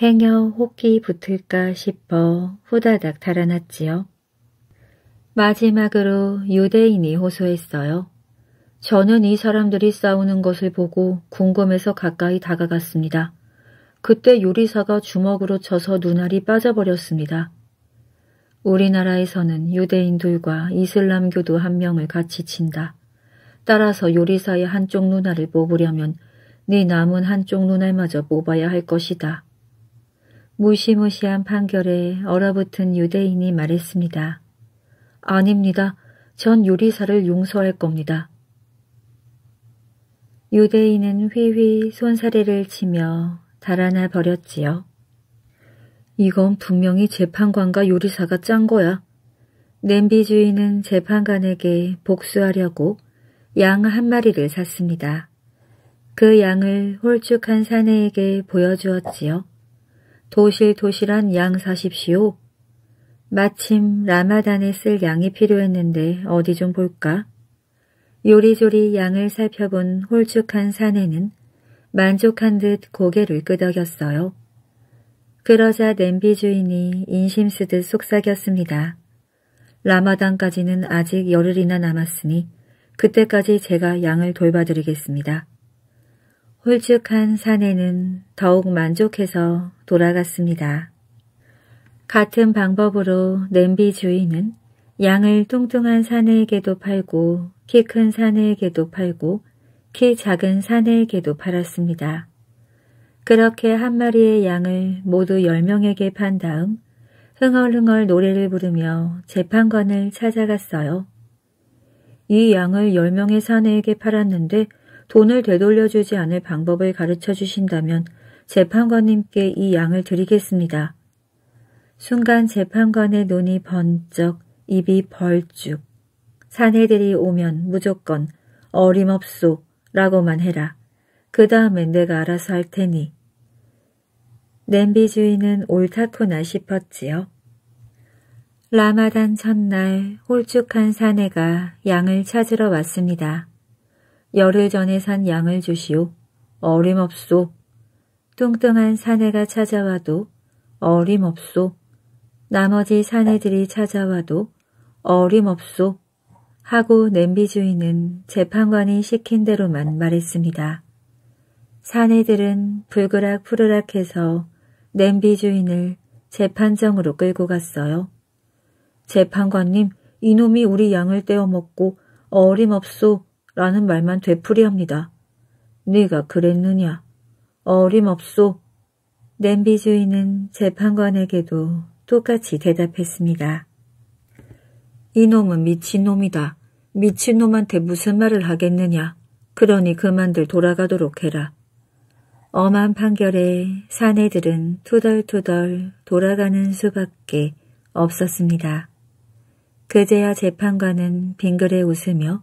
행여 혹기 붙을까 싶어 후다닥 달아났지요. 마지막으로 유대인이 호소했어요. 저는 이 사람들이 싸우는 것을 보고 궁금해서 가까이 다가갔습니다. 그때 요리사가 주먹으로 쳐서 눈알이 빠져버렸습니다. 우리나라에서는 유대인들과 이슬람교도 한 명을 같이 친다. 따라서 요리사의 한쪽 눈알을 뽑으려면 네 남은 한쪽 눈알마저 뽑아야 할 것이다. 무시무시한 판결에 얼어붙은 유대인이 말했습니다. 아닙니다. 전 요리사를 용서할 겁니다. 유대인은 휘휘 손사래를 치며 달아나 버렸지요. 이건 분명히 재판관과 요리사가 짠 거야. 냄비 주인은 재판관에게 복수하려고 양 한 마리를 샀습니다. 그 양을 홀쭉한 사내에게 보여주었지요. 도실도실한 양 사십시오. 마침 라마단에 쓸 양이 필요했는데 어디 좀 볼까? 요리조리 양을 살펴본 홀쭉한 사내는 만족한 듯 고개를 끄덕였어요. 그러자 냄비 주인이 인심 쓰듯 속삭였습니다. 라마당까지는 아직 열흘이나 남았으니 그때까지 제가 양을 돌봐드리겠습니다. 홀쭉한 사내는 더욱 만족해서 돌아갔습니다. 같은 방법으로 냄비 주인은 양을 뚱뚱한 사내에게도 팔고 키 큰 사내에게도 팔고 키 작은 사내에게도 팔았습니다. 그렇게 한 마리의 양을 모두 10명에게 판 다음 흥얼흥얼 노래를 부르며 재판관을 찾아갔어요. 이 양을 10명의 사내에게 팔았는데 돈을 되돌려주지 않을 방법을 가르쳐 주신다면 재판관님께 이 양을 드리겠습니다. 순간 재판관의 눈이 번쩍 입이 벌쭉 사내들이 오면 무조건 어림없소 라고만 해라. 그 다음엔 내가 알아서 할 테니. 냄비 주인은 옳다코나 싶었지요. 라마단 첫날 홀쭉한 사내가 양을 찾으러 왔습니다. 열흘 전에 산 양을 주시오. 어림없소. 뚱뚱한 사내가 찾아와도 어림없소. 나머지 사내들이 찾아와도 어림없소 하고 냄비 주인은 재판관이 시킨 대로만 말했습니다. 사내들은 불그락 푸르락해서 냄비 주인을 재판정으로 끌고 갔어요. 재판관님, 이놈이 우리 양을 떼어먹고 어림없소 라는 말만 되풀이합니다. 네가 그랬느냐? 어림없소. 냄비 주인은 재판관에게도 똑같이 대답했습니다. 이놈은 미친놈이다. 미친놈한테 무슨 말을 하겠느냐. 그러니 그만들 돌아가도록 해라. 엄한 판결에 사내들은 투덜투덜 돌아가는 수밖에 없었습니다. 그제야 재판관은 빙그레 웃으며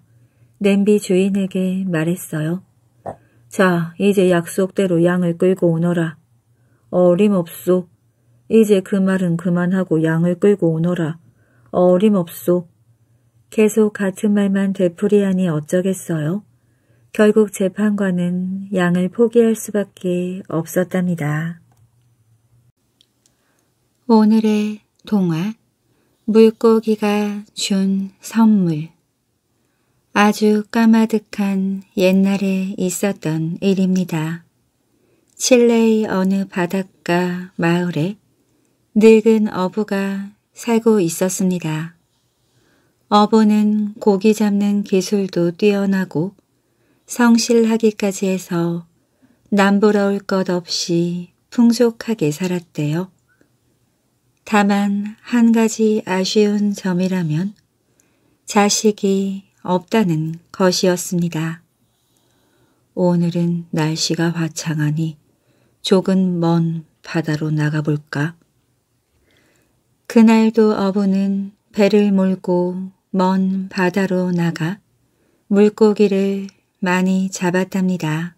냄비 주인에게 말했어요. 자, 이제 약속대로 양을 끌고 오너라. 어림없소. 이제 그 말은 그만하고 양을 끌고 오너라. 어림없소. 계속 같은 말만 되풀이하니 어쩌겠어요? 결국 재판관은 양을 포기할 수밖에 없었답니다. 오늘의 동화 물고기가 준 선물 아주 까마득한 옛날에 있었던 일입니다. 칠레의 어느 바닷가 마을에 늙은 어부가 살고 있었습니다. 어부는 고기 잡는 기술도 뛰어나고 성실하기까지 해서 남부러울 것 없이 풍족하게 살았대요. 다만 한 가지 아쉬운 점이라면 자식이 없다는 것이었습니다. 오늘은 날씨가 화창하니 조금 먼 바다로 나가볼까? 그날도 어부는 배를 몰고 먼 바다로 나가 물고기를 많이 잡았답니다.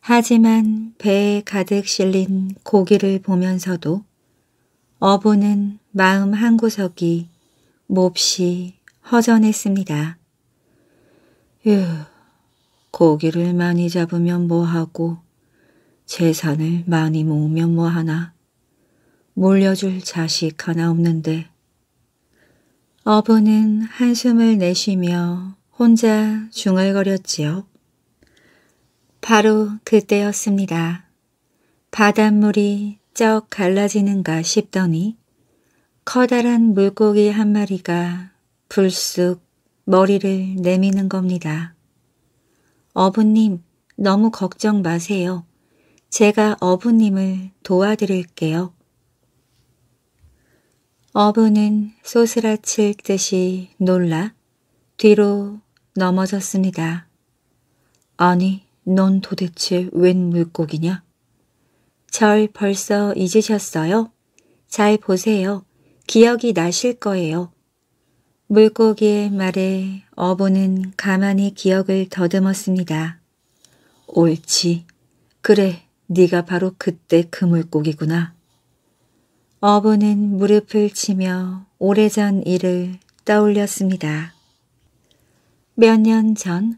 하지만 배에 가득 실린 고기를 보면서도 어부는 마음 한구석이 몹시 허전했습니다. 휴, 고기를 많이 잡으면 뭐하고 재산을 많이 모으면 뭐하나 몰려줄 자식 하나 없는데 어부는 한숨을 내쉬며 혼자 중얼거렸지요. 바로 그때였습니다. 바닷물이 쩍 갈라지는가 싶더니 커다란 물고기 한 마리가 불쑥 머리를 내미는 겁니다. 어부님, 너무 걱정 마세요. 제가 어부님을 도와드릴게요. 어부는 소스라칠 듯이 놀라 뒤로 넘어졌습니다. 아니, 넌 도대체 웬 물고기냐? 절 벌써 잊으셨어요? 잘 보세요. 기억이 나실 거예요. 물고기의 말에 어부는 가만히 기억을 더듬었습니다. 옳지. 그래, 네가 바로 그때 그 물고기구나. 어부는 무릎을 치며 오래전 일을 떠올렸습니다. 몇 년 전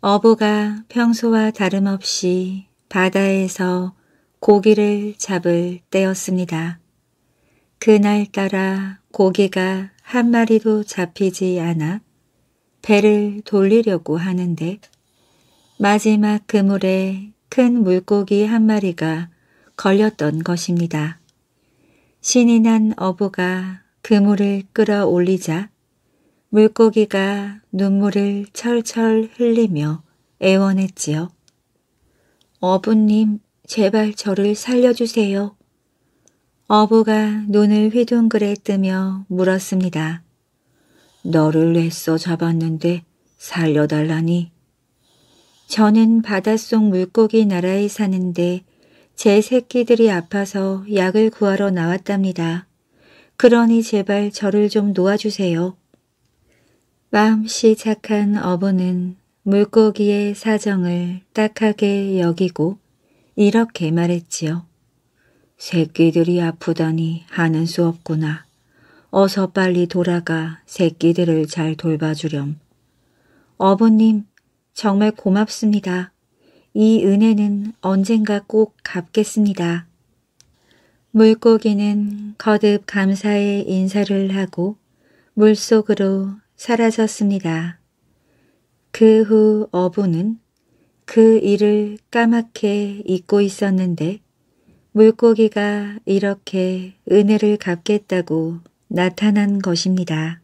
어부가 평소와 다름없이 바다에서 고기를 잡을 때였습니다. 그날따라 고기가 한 마리도 잡히지 않아 배를 돌리려고 하는데 마지막 그물에 큰 물고기 한 마리가 걸렸던 것입니다. 신이 난 어부가 그물을 끌어올리자 물고기가 눈물을 철철 흘리며 애원했지요. 어부님, 제발 저를 살려주세요. 어부가 눈을 휘둥그레 뜨며 물었습니다. 너를 애써 잡았는데 살려달라니. 저는 바닷속 물고기 나라에 사는데 제 새끼들이 아파서 약을 구하러 나왔답니다. 그러니 제발 저를 좀 놓아주세요. 마음씨 착한 어부는 물고기의 사정을 딱하게 여기고 이렇게 말했지요. 새끼들이 아프다니 하는 수 없구나. 어서 빨리 돌아가 새끼들을 잘 돌봐주렴. 어부님 정말 고맙습니다. 이 은혜는 언젠가 꼭 갚겠습니다. 물고기는 거듭 감사의 인사를 하고 물속으로 사라졌습니다. 그 후 어부는 그 일을 까맣게 잊고 있었는데 물고기가 이렇게 은혜를 갚겠다고 나타난 것입니다.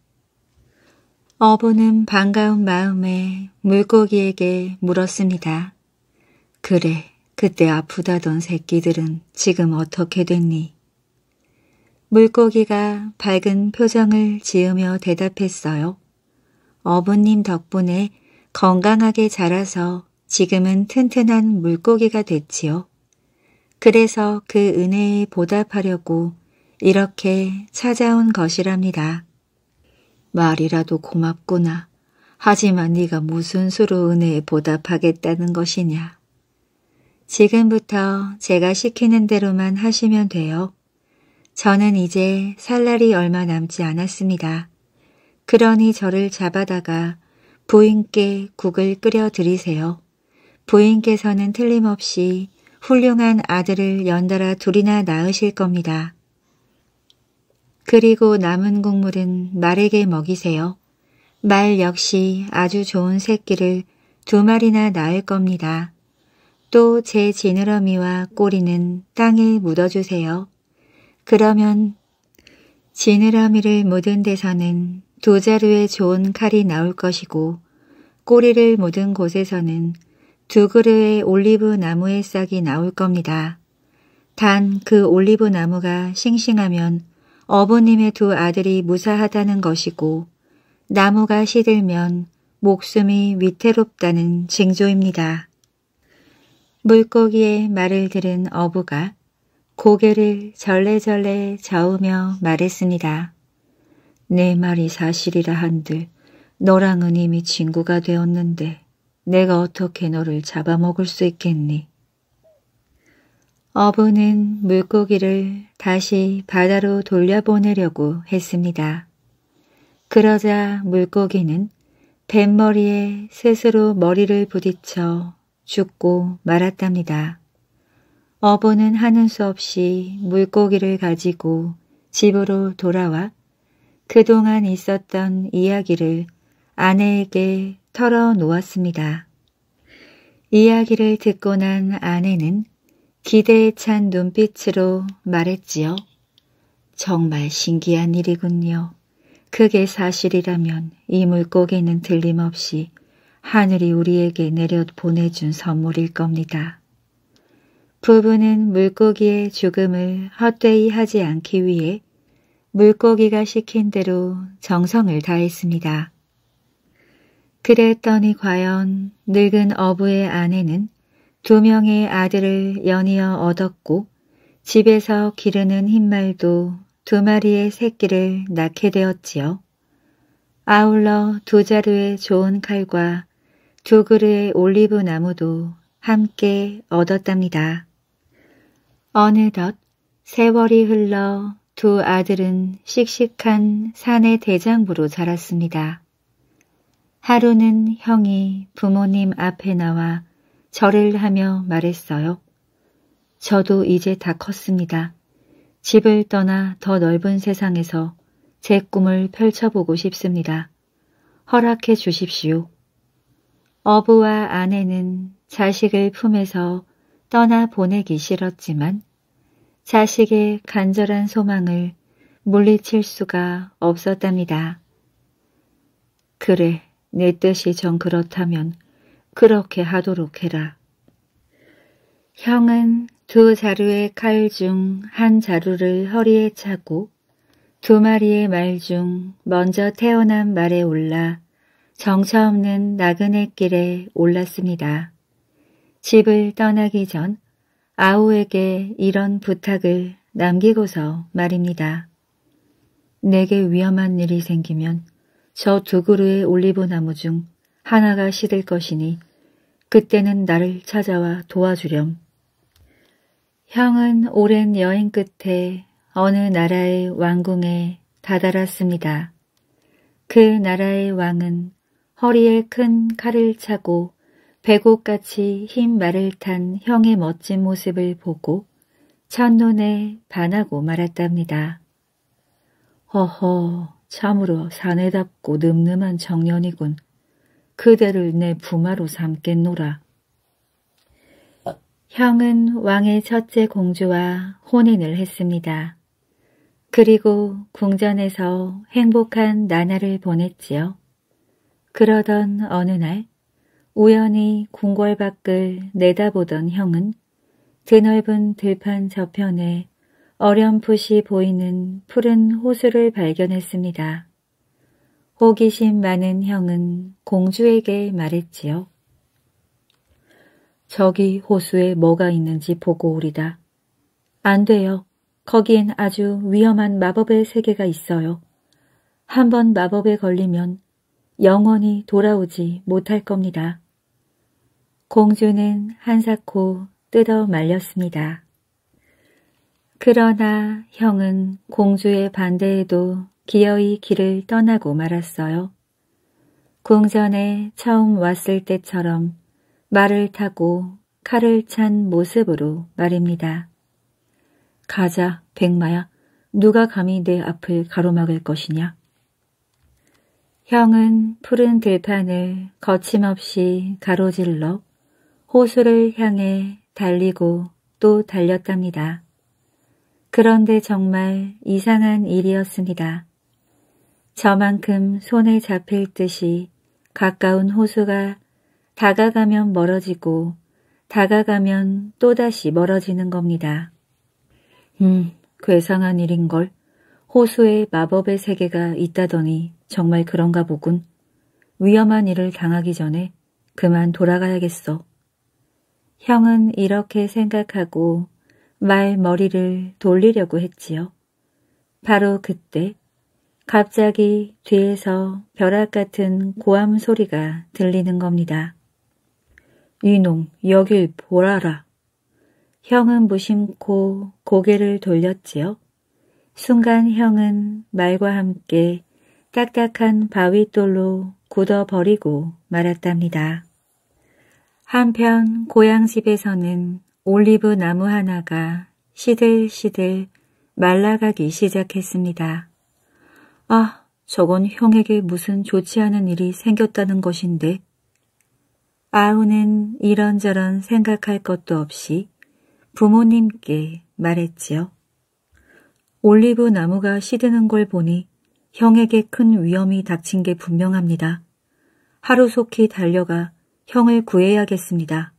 어부는 반가운 마음에 물고기에게 물었습니다. 그래, 그때 아프다던 새끼들은 지금 어떻게 됐니? 물고기가 밝은 표정을 지으며 대답했어요. 어부님 덕분에 건강하게 자라서 지금은 튼튼한 물고기가 됐지요. 그래서 그 은혜에 보답하려고 이렇게 찾아온 것이랍니다. 말이라도 고맙구나. 하지만 네가 무슨 수로 은혜에 보답하겠다는 것이냐. 지금부터 제가 시키는 대로만 하시면 돼요. 저는 이제 살 날이 얼마 남지 않았습니다. 그러니 저를 잡아다가 부인께 국을 끓여 드리세요. 부인께서는 틀림없이 훌륭한 아들을 연달아 둘이나 낳으실 겁니다. 그리고 남은 국물은 말에게 먹이세요. 말 역시 아주 좋은 새끼를 두 마리나 낳을 겁니다. 또제 지느러미와 꼬리는 땅에 묻어주세요. 그러면 지느러미를 묻은 데서는 두 자루의 좋은 칼이 나올 것이고 꼬리를 묻은 곳에서는 두 그루의 올리브 나무의 싹이 나올 겁니다. 단 그 올리브 나무가 싱싱하면 어부님의 두 아들이 무사하다는 것이고 나무가 시들면 목숨이 위태롭다는 징조입니다. 물고기의 말을 들은 어부가 고개를 절레절레 저으며 말했습니다. 내 말이 사실이라 한들 너랑은 이미 친구가 되었는데 내가 어떻게 너를 잡아먹을 수 있겠니? 어부는 물고기를 다시 바다로 돌려보내려고 했습니다. 그러자 물고기는 뱃머리에 스스로 머리를 부딪혀 죽고 말았답니다. 어부는 하는 수 없이 물고기를 가지고 집으로 돌아와 그동안 있었던 이야기를 아내에게 털어놓았습니다. 이야기를 듣고 난 아내는 기대에 찬 눈빛으로 말했지요. 정말 신기한 일이군요. 그게 사실이라면 이 물고기는 들림없이 하늘이 우리에게 내려 보내준 선물일 겁니다. 부부는 물고기의 죽음을 헛되이 하지 않기 위해 물고기가 시킨 대로 정성을 다했습니다. 그랬더니 과연 늙은 어부의 아내는 두 명의 아들을 연이어 얻었고 집에서 기르는 흰말도 두 마리의 새끼를 낳게 되었지요. 아울러 두 자루의 좋은 칼과 조그르의 올리브 나무도 함께 얻었답니다. 어느덧 세월이 흘러 두 아들은 씩씩한 산의 대장부로 자랐습니다. 하루는 형이 부모님 앞에 나와 절을 하며 말했어요. 저도 이제 다 컸습니다. 집을 떠나 더 넓은 세상에서 제 꿈을 펼쳐보고 싶습니다. 허락해 주십시오. 어부와 아내는 자식을 품에서 떠나 보내기 싫었지만 자식의 간절한 소망을 물리칠 수가 없었답니다. 그래, 내 뜻이 정 그렇다면 그렇게 하도록 해라. 형은 두 자루의 칼 중 한 자루를 허리에 차고 두 마리의 말 중 먼저 태어난 말에 올라 정처 없는 나그네 길에 올랐습니다. 집을 떠나기 전 아우에게 이런 부탁을 남기고서 말입니다. 내게 위험한 일이 생기면 저 두 그루의 올리브 나무 중 하나가 시들 것이니 그때는 나를 찾아와 도와주렴. 형은 오랜 여행 끝에 어느 나라의 왕궁에 다다랐습니다. 그 나라의 왕은 허리에 큰 칼을 차고 백옥같이흰 말을 탄 형의 멋진 모습을 보고 첫눈에 반하고 말았답니다. 허허 참으로 사내답고 늠름한 청년이군. 그대를 내 부마로 삼겠노라. 형은 왕의 첫째 공주와 혼인을 했습니다. 그리고 궁전에서 행복한 나날을 보냈지요. 그러던 어느 날 우연히 궁궐 밖을 내다보던 형은 드넓은 들판 저편에 어렴풋이 보이는 푸른 호수를 발견했습니다. 호기심 많은 형은 공주에게 말했지요. 저기 호수에 뭐가 있는지 보고 오리다. 안 돼요. 거기엔 아주 위험한 마법의 세계가 있어요. 한번 마법에 걸리면 영원히 돌아오지 못할 겁니다. 공주는 한사코 뜯어 말렸습니다. 그러나 형은 공주의 반대에도 기어이 길을 떠나고 말았어요. 궁전에 처음 왔을 때처럼 말을 타고 칼을 찬 모습으로 말입니다. 가자, 백마야. 누가 감히 내 앞을 가로막을 것이냐? 형은 푸른 들판을 거침없이 가로질러 호수를 향해 달리고 또 달렸답니다. 그런데 정말 이상한 일이었습니다. 저만큼 손에 잡힐 듯이 가까운 호수가 다가가면 멀어지고 다가가면 또다시 멀어지는 겁니다. 음, 괴상한 일인걸. 호수에 마법의 세계가 있다더니 정말 그런가 보군. 위험한 일을 당하기 전에 그만 돌아가야겠어. 형은 이렇게 생각하고 말 머리를 돌리려고 했지요. 바로 그때 갑자기 뒤에서 벼락 같은 고함 소리가 들리는 겁니다. 이놈 여길 보라라. 형은 무심코 고개를 돌렸지요. 순간 형은 말과 함께 딱딱한 바윗돌로 굳어버리고 말았답니다. 한편 고향 집에서는 올리브 나무 하나가 시들시들 말라가기 시작했습니다. 아, 저건 형에게 무슨 좋지 않은 일이 생겼다는 것인데. 아우는 이런저런 생각할 것도 없이 부모님께 말했지요. 올리브 나무가 시드는 걸 보니 형에게 큰 위험이 닥친 게 분명합니다. 하루속히 달려가 형을 구해야겠습니다.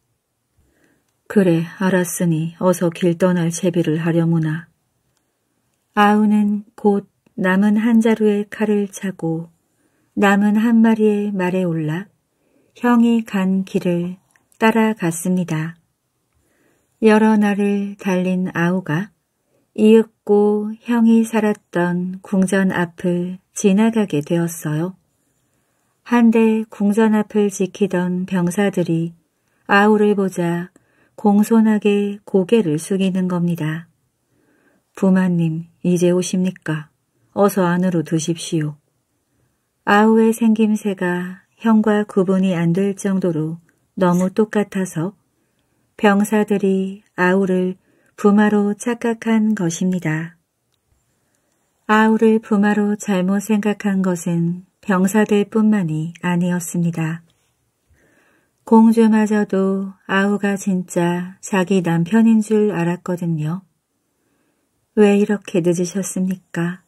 그래, 알았으니 어서 길 떠날 제비를 하려무나. 아우는 곧 남은 한 자루의 칼을 차고 남은 한 마리의 말에 올라 형이 간 길을 따라갔습니다. 여러 날을 달린 아우가 이윽 좁고 형이 살았던 궁전 앞을 지나가게 되었어요. 한데 궁전 앞을 지키던 병사들이 아우를 보자 공손하게 고개를 숙이는 겁니다. 부마님, 이제 오십니까? 어서 안으로 두십시오. 아우의 생김새가 형과 구분이 안 될 정도로 너무 똑같아서 병사들이 아우를 부마로 착각한 것입니다. 아우를 부마로 잘못 생각한 것은 병사들뿐만이 아니었습니다. 공주마저도 아우가 진짜 자기 남편인 줄 알았거든요. 왜 이렇게 늦으셨습니까?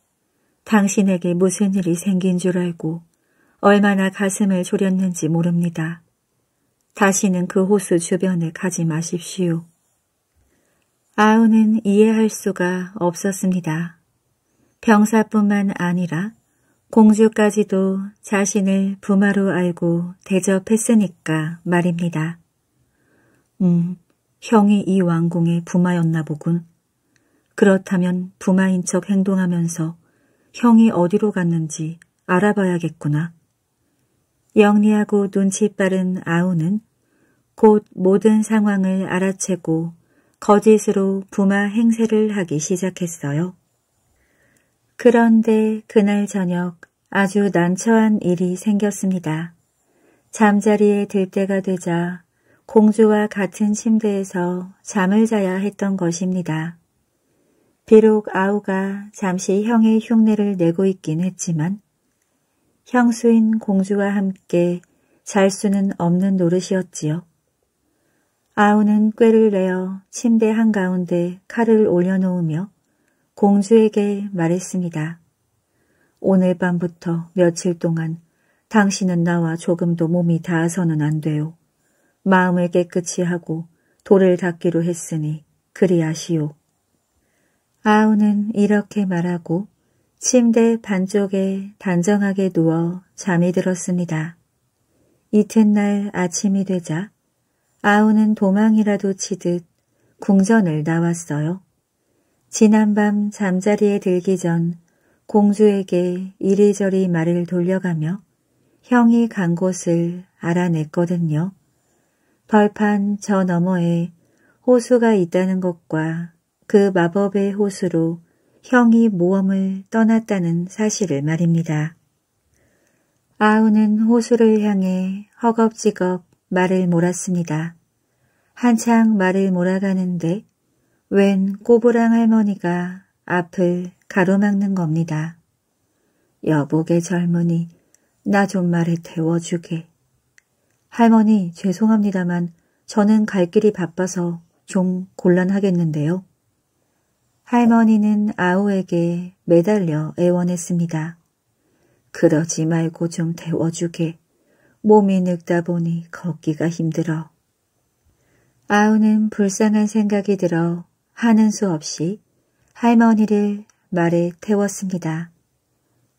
당신에게 무슨 일이 생긴 줄 알고 얼마나 가슴을 졸였는지 모릅니다. 다시는 그 호수 주변에 가지 마십시오. 아우는 이해할 수가 없었습니다. 병사뿐만 아니라 공주까지도 자신을 부마로 알고 대접했으니까 말입니다. 음, 형이 이 왕궁의 부마였나 보군. 그렇다면 부마인 척 행동하면서 형이 어디로 갔는지 알아봐야겠구나. 영리하고 눈치 빠른 아우는 곧 모든 상황을 알아채고 거짓으로 부마 행세를 하기 시작했어요. 그런데 그날 저녁 아주 난처한 일이 생겼습니다. 잠자리에 들 때가 되자 공주와 같은 침대에서 잠을 자야 했던 것입니다. 비록 아우가 잠시 형의 흉내를 내고 있긴 했지만 형수인 공주와 함께 잘 수는 없는 노릇이었지요. 아우는 꾀를 내어 침대 한가운데 칼을 올려놓으며 공주에게 말했습니다. 오늘 밤부터 며칠 동안 당신은 나와 조금도 몸이 닿아서는 안 돼요. 마음을 깨끗이 하고 돌을 닦기로 했으니 그리하시오. 아우는 이렇게 말하고 침대 반쪽에 단정하게 누워 잠이 들었습니다. 이튿날 아침이 되자 아우는 도망이라도 치듯 궁전을 나왔어요. 지난밤 잠자리에 들기 전 공주에게 이리저리 말을 돌려가며 형이 간 곳을 알아냈거든요. 벌판 저 너머에 호수가 있다는 것과 그 마법의 호수로 형이 모험을 떠났다는 사실을 말입니다. 아우는 호수를 향해 허겁지겁 말을 몰았습니다. 한창 말을 몰아가는데 웬 꼬부랑 할머니가 앞을 가로막는 겁니다. 여보게 젊은이 나 좀말을 태워주게. 할머니 죄송합니다만 저는 갈 길이 바빠서 좀 곤란하겠는데요. 할머니는 아우에게 매달려 애원했습니다. 그러지 말고 좀 태워주게. 몸이 늙다 보니 걷기가 힘들어. 아우는 불쌍한 생각이 들어 하는 수 없이 할머니를 말에 태웠습니다.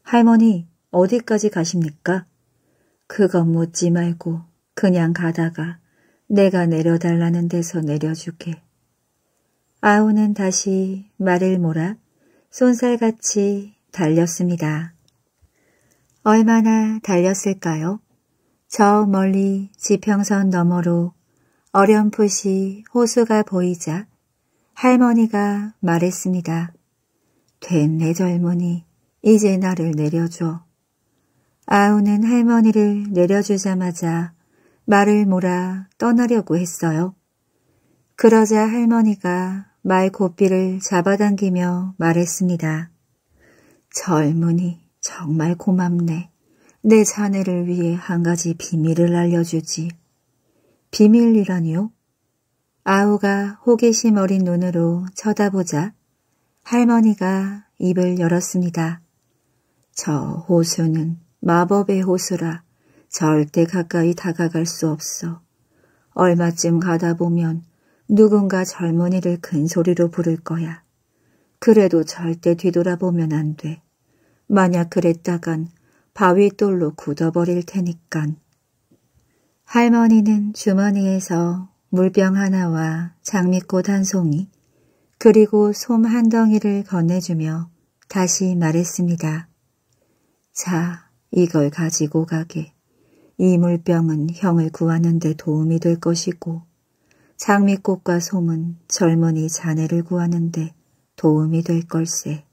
할머니, 어디까지 가십니까? 그건 묻지 말고 그냥 가다가 내가 내려달라는 데서 내려주게. 아우는 다시 말을 몰아 손살같이 달렸습니다. 얼마나 달렸을까요? 저 멀리 지평선 너머로 어렴풋이 호수가 보이자 할머니가 말했습니다. 된내 젊은이 이제 나를 내려줘. 아우는 할머니를 내려주자마자 말을 몰아 떠나려고 했어요. 그러자 할머니가 말 고삐를 잡아당기며 말했습니다. 젊은이 정말 고맙네. 내 자네를 위해 한 가지 비밀을 알려주지. 비밀이라니요? 아우가 호기심 어린 눈으로 쳐다보자 할머니가 입을 열었습니다. 저 호수는 마법의 호수라 절대 가까이 다가갈 수 없어. 얼마쯤 가다 보면 누군가 젊은이를 큰 소리로 부를 거야. 그래도 절대 뒤돌아보면 안 돼. 만약 그랬다간 바위돌로 굳어버릴 테니깐. 할머니는 주머니에서 물병 하나와 장미꽃 한 송이 그리고 솜 한 덩이를 건네주며 다시 말했습니다. 자, 이걸 가지고 가게. 이 물병은 형을 구하는 데 도움이 될 것이고 장미꽃과 솜은 젊은이 자네를 구하는 데 도움이 될 걸세.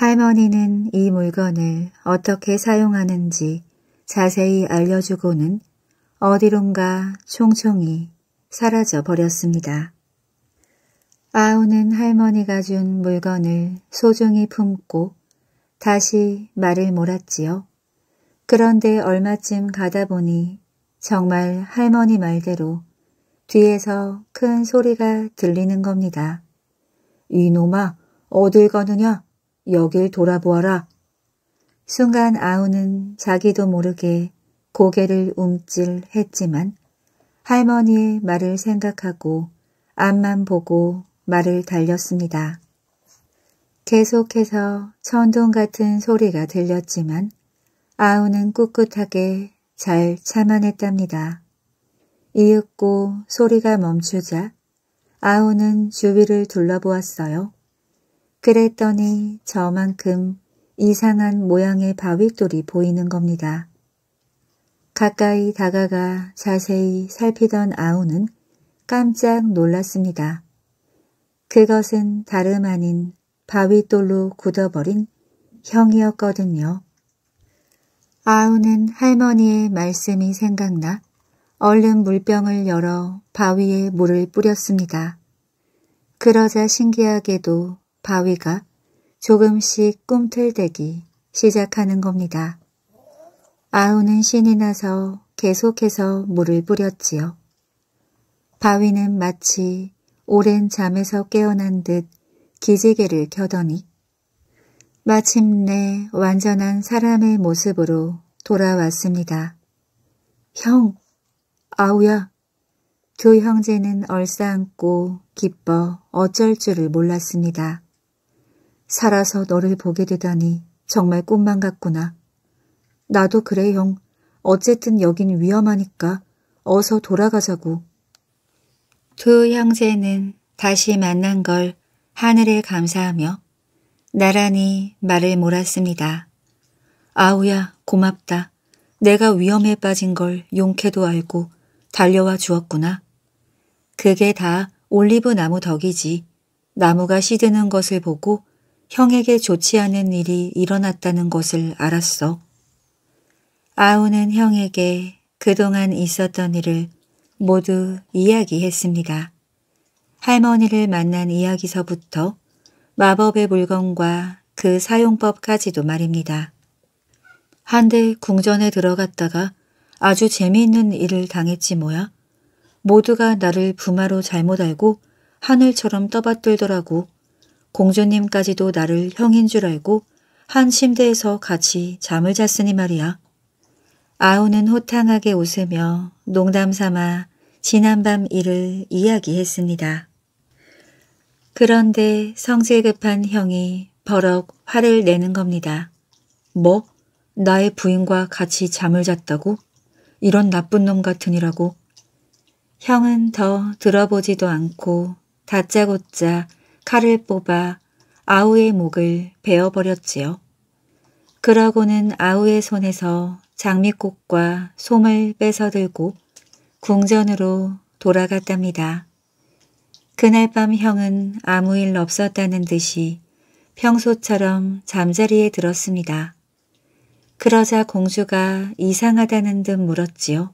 할머니는 이 물건을 어떻게 사용하는지 자세히 알려주고는 어디론가 총총히 사라져 버렸습니다. 아우는 할머니가 준 물건을 소중히 품고 다시 말을 몰았지요. 그런데 얼마쯤 가다 보니 정말 할머니 말대로 뒤에서 큰 소리가 들리는 겁니다. 이놈아, 어딜 가느냐? 여길 돌아보아라. 순간 아우는 자기도 모르게 고개를 움찔했지만 할머니의 말을 생각하고 앞만 보고 말을 달렸습니다. 계속해서 천둥 같은 소리가 들렸지만 아우는 꿋꿋하게 잘 참아냈답니다. 이윽고 소리가 멈추자 아우는 주위를 둘러보았어요. 그랬더니 저만큼 이상한 모양의 바윗돌이 보이는 겁니다. 가까이 다가가 자세히 살피던 아우는 깜짝 놀랐습니다. 그것은 다름 아닌 바윗돌로 굳어버린 형이었거든요. 아우는 할머니의 말씀이 생각나 얼른 물병을 열어 바위에 물을 뿌렸습니다. 그러자 신기하게도 바위가 조금씩 꿈틀대기 시작하는 겁니다. 아우는 신이 나서 계속해서 물을 뿌렸지요. 바위는 마치 오랜 잠에서 깨어난 듯 기지개를 켜더니 마침내 완전한 사람의 모습으로 돌아왔습니다. 형, 아우야. 두 형제는 얼싸안고 기뻐 어쩔 줄을 몰랐습니다. 살아서 너를 보게 되다니 정말 꿈만 같구나. 나도 그래, 형. 어쨌든 여긴 위험하니까 어서 돌아가자고. 두 형제는 다시 만난 걸 하늘에 감사하며 나란히 말을 몰았습니다. 아우야, 고맙다. 내가 위험에 빠진 걸 용케도 알고 달려와 주었구나. 그게 다 올리브 나무 덕이지. 나무가 시드는 것을 보고 형에게 좋지 않은 일이 일어났다는 것을 알았어. 아우는 형에게 그동안 있었던 일을 모두 이야기했습니다. 할머니를 만난 이야기서부터 마법의 물건과 그 사용법까지도 말입니다. 한데 궁전에 들어갔다가 아주 재미있는 일을 당했지 뭐야. 모두가 나를 부마로 잘못 알고 하늘처럼 떠받들더라고. 공주님까지도 나를 형인 줄 알고 한 침대에서 같이 잠을 잤으니 말이야. 아우는 호탕하게 웃으며 농담 삼아 지난밤 일을 이야기했습니다. 그런데 성질 급한 형이 버럭 화를 내는 겁니다. 뭐? 나의 부인과 같이 잠을 잤다고? 이런 나쁜 놈 같으니라고. 형은 더 들어보지도 않고 다짜고짜 칼을 뽑아 아우의 목을 베어버렸지요. 그러고는 아우의 손에서 장미꽃과 솜을 뺏어들고 궁전으로 돌아갔답니다. 그날 밤 형은 아무 일 없었다는 듯이 평소처럼 잠자리에 들었습니다. 그러자 공주가 이상하다는 듯 물었지요.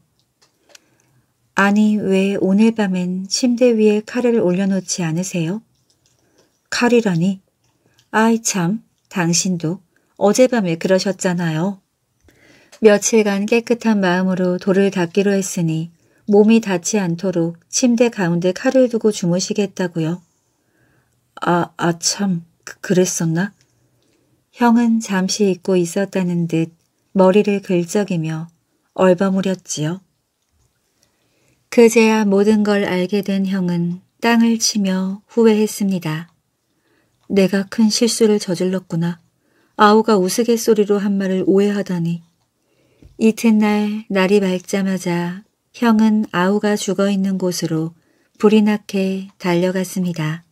아니 왜 오늘 밤엔 침대 위에 칼을 올려놓지 않으세요? 칼이라니. 아이 참, 당신도 어젯밤에 그러셨잖아요. 며칠간 깨끗한 마음으로 돌을 닦기로 했으니 몸이 닿지 않도록 침대 가운데 칼을 두고 주무시겠다고요. 아, 아 참, 그, 그랬었나? 형은 잠시 잊고 있었다는 듯 머리를 긁적이며 얼버무렸지요. 그제야 모든 걸 알게 된 형은 땅을 치며 후회했습니다. 내가 큰 실수를 저질렀구나. 아우가 우스갯소리로 한 말을 오해하다니. 이튿날 날이 밝자마자 형은 아우가 죽어있는 곳으로 불이 나게 달려갔습니다.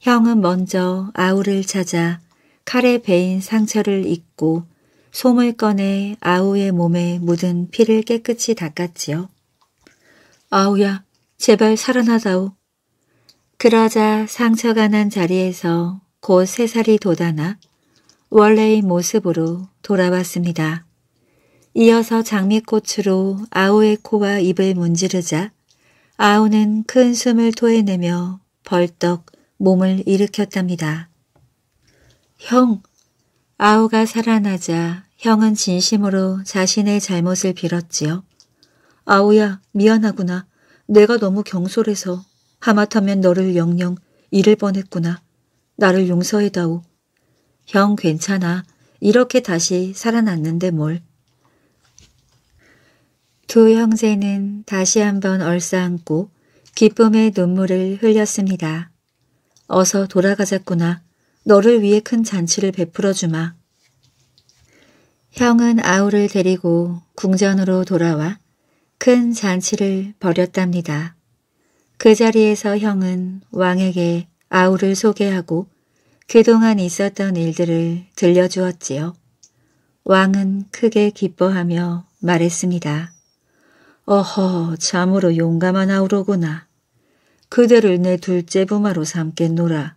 형은 먼저 아우를 찾아 칼에 베인 상처를 입고 솜을 꺼내 아우의 몸에 묻은 피를 깨끗이 닦았지요. 아우야, 제발 살아나다오. 그러자 상처가 난 자리에서 곧 새살이 돋아나 원래의 모습으로 돌아왔습니다. 이어서 장미꽃으로 아우의 코와 입을 문지르자 아우는큰 숨을 토해내며 벌떡 몸을 일으켰답니다. 형! 아우가 살아나자 형은 진심으로 자신의 잘못을 빌었지요. 아우야 미안하구나. 내가 너무 경솔해서 하마터면 너를 영영 잃을 뻔했구나. 나를 용서해다오. 형 괜찮아. 이렇게 다시 살아났는데 뭘. 두 형제는 다시 한번 얼싸안고 기쁨의 눈물을 흘렸습니다. 어서 돌아가자꾸나. 너를 위해 큰 잔치를 베풀어주마. 형은 아우를 데리고 궁전으로 돌아와 큰 잔치를 벌였답니다. 그 자리에서 형은 왕에게 아우를 소개하고 그동안 있었던 일들을 들려주었지요. 왕은 크게 기뻐하며 말했습니다. 어허, 참으로 용감한 아우로구나. 그대를 내 둘째 부마로 삼겠노라.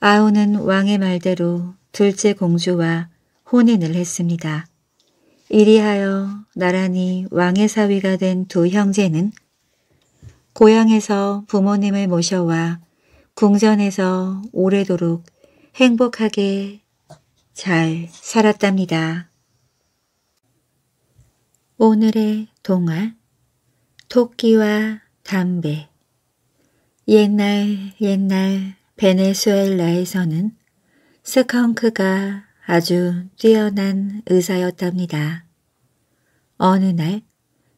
아우는 왕의 말대로 둘째 공주와 혼인을 했습니다. 이리하여 나란히 왕의 사위가 된 두 형제는 고향에서 부모님을 모셔와 궁전에서 오래도록 행복하게 잘 살았답니다. 오늘의 동화 토끼와 담배 옛날 옛날 베네수엘라에서는 스컹크가 아주 뛰어난 의사였답니다. 어느 날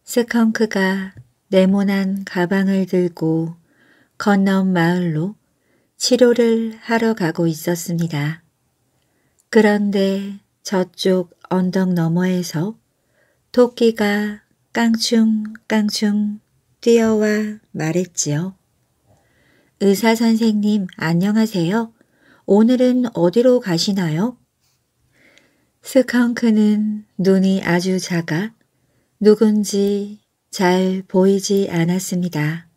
스컹크가 네모난 가방을 들고 건넌 마을로 치료를 하러 가고 있었습니다. 그런데 저쪽 언덕 너머에서 토끼가 깡충깡충 뛰어와 말했지요. 의사 선생님 안녕하세요. 오늘은 어디로 가시나요? 스컹크는 눈이 아주 작아 누군지 잘 보이지 않았습니다.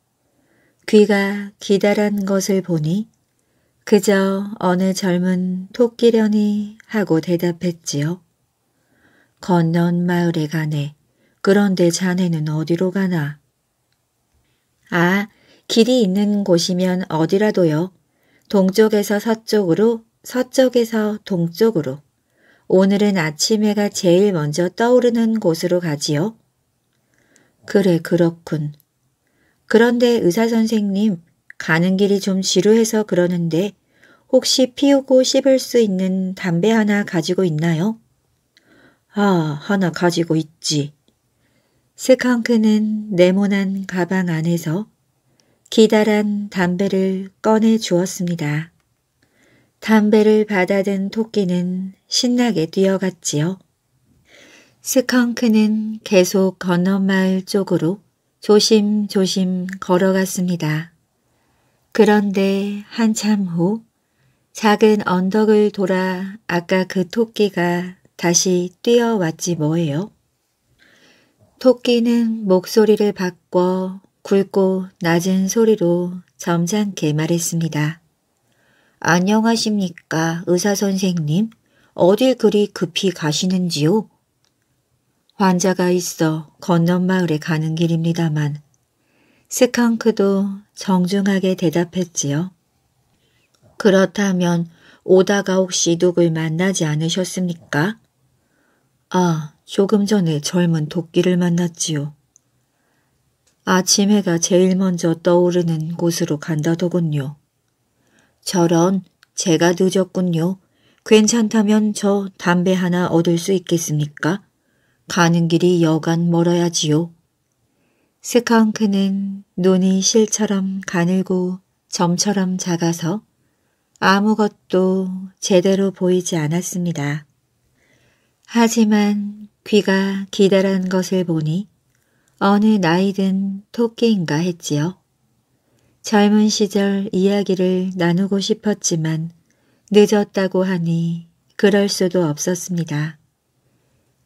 귀가 기다란 것을 보니 그저 어느 젊은 토끼련이 하고 대답했지요. 건넌 마을에 가네. 그런데 자네는 어디로 가나? 아, 길이 있는 곳이면 어디라도요. 동쪽에서 서쪽으로, 서쪽에서 동쪽으로. 오늘은 아침해가 제일 먼저 떠오르는 곳으로 가지요. 그래, 그렇군. 그런데 의사 선생님, 가는 길이 좀 지루해서 그러는데 혹시 피우고 씹을 수 있는 담배 하나 가지고 있나요? 아, 하나 가지고 있지. 스컹크는 네모난 가방 안에서 기다란 담배를 꺼내 주었습니다. 담배를 받아든 토끼는 신나게 뛰어갔지요. 스컹크는 계속 건너마을 쪽으로 조심조심 걸어갔습니다. 그런데 한참 후 작은 언덕을 돌아 아까 그 토끼가 다시 뛰어왔지 뭐예요. 토끼는 목소리를 바꿔 굵고 낮은 소리로 점잖게 말했습니다. 안녕하십니까 의사선생님 어딜 그리 급히 가시는지요? 환자가 있어 건넌 마을에 가는 길입니다만 스컹크도 정중하게 대답했지요. 그렇다면 오다가 혹시 누굴 만나지 않으셨습니까? 아, 조금 전에 젊은 도끼를 만났지요. 아침 해가 제일 먼저 떠오르는 곳으로 간다더군요. 저런, 제가 늦었군요. 괜찮다면 저 담배 하나 얻을 수 있겠습니까? 가는 길이 여간 멀어야지요. 스카운크는 눈이 실처럼 가늘고 점처럼 작아서 아무것도 제대로 보이지 않았습니다. 하지만 귀가 기다란 것을 보니 어느 나이든 토끼인가 했지요. 젊은 시절 이야기를 나누고 싶었지만 늦었다고 하니 그럴 수도 없었습니다.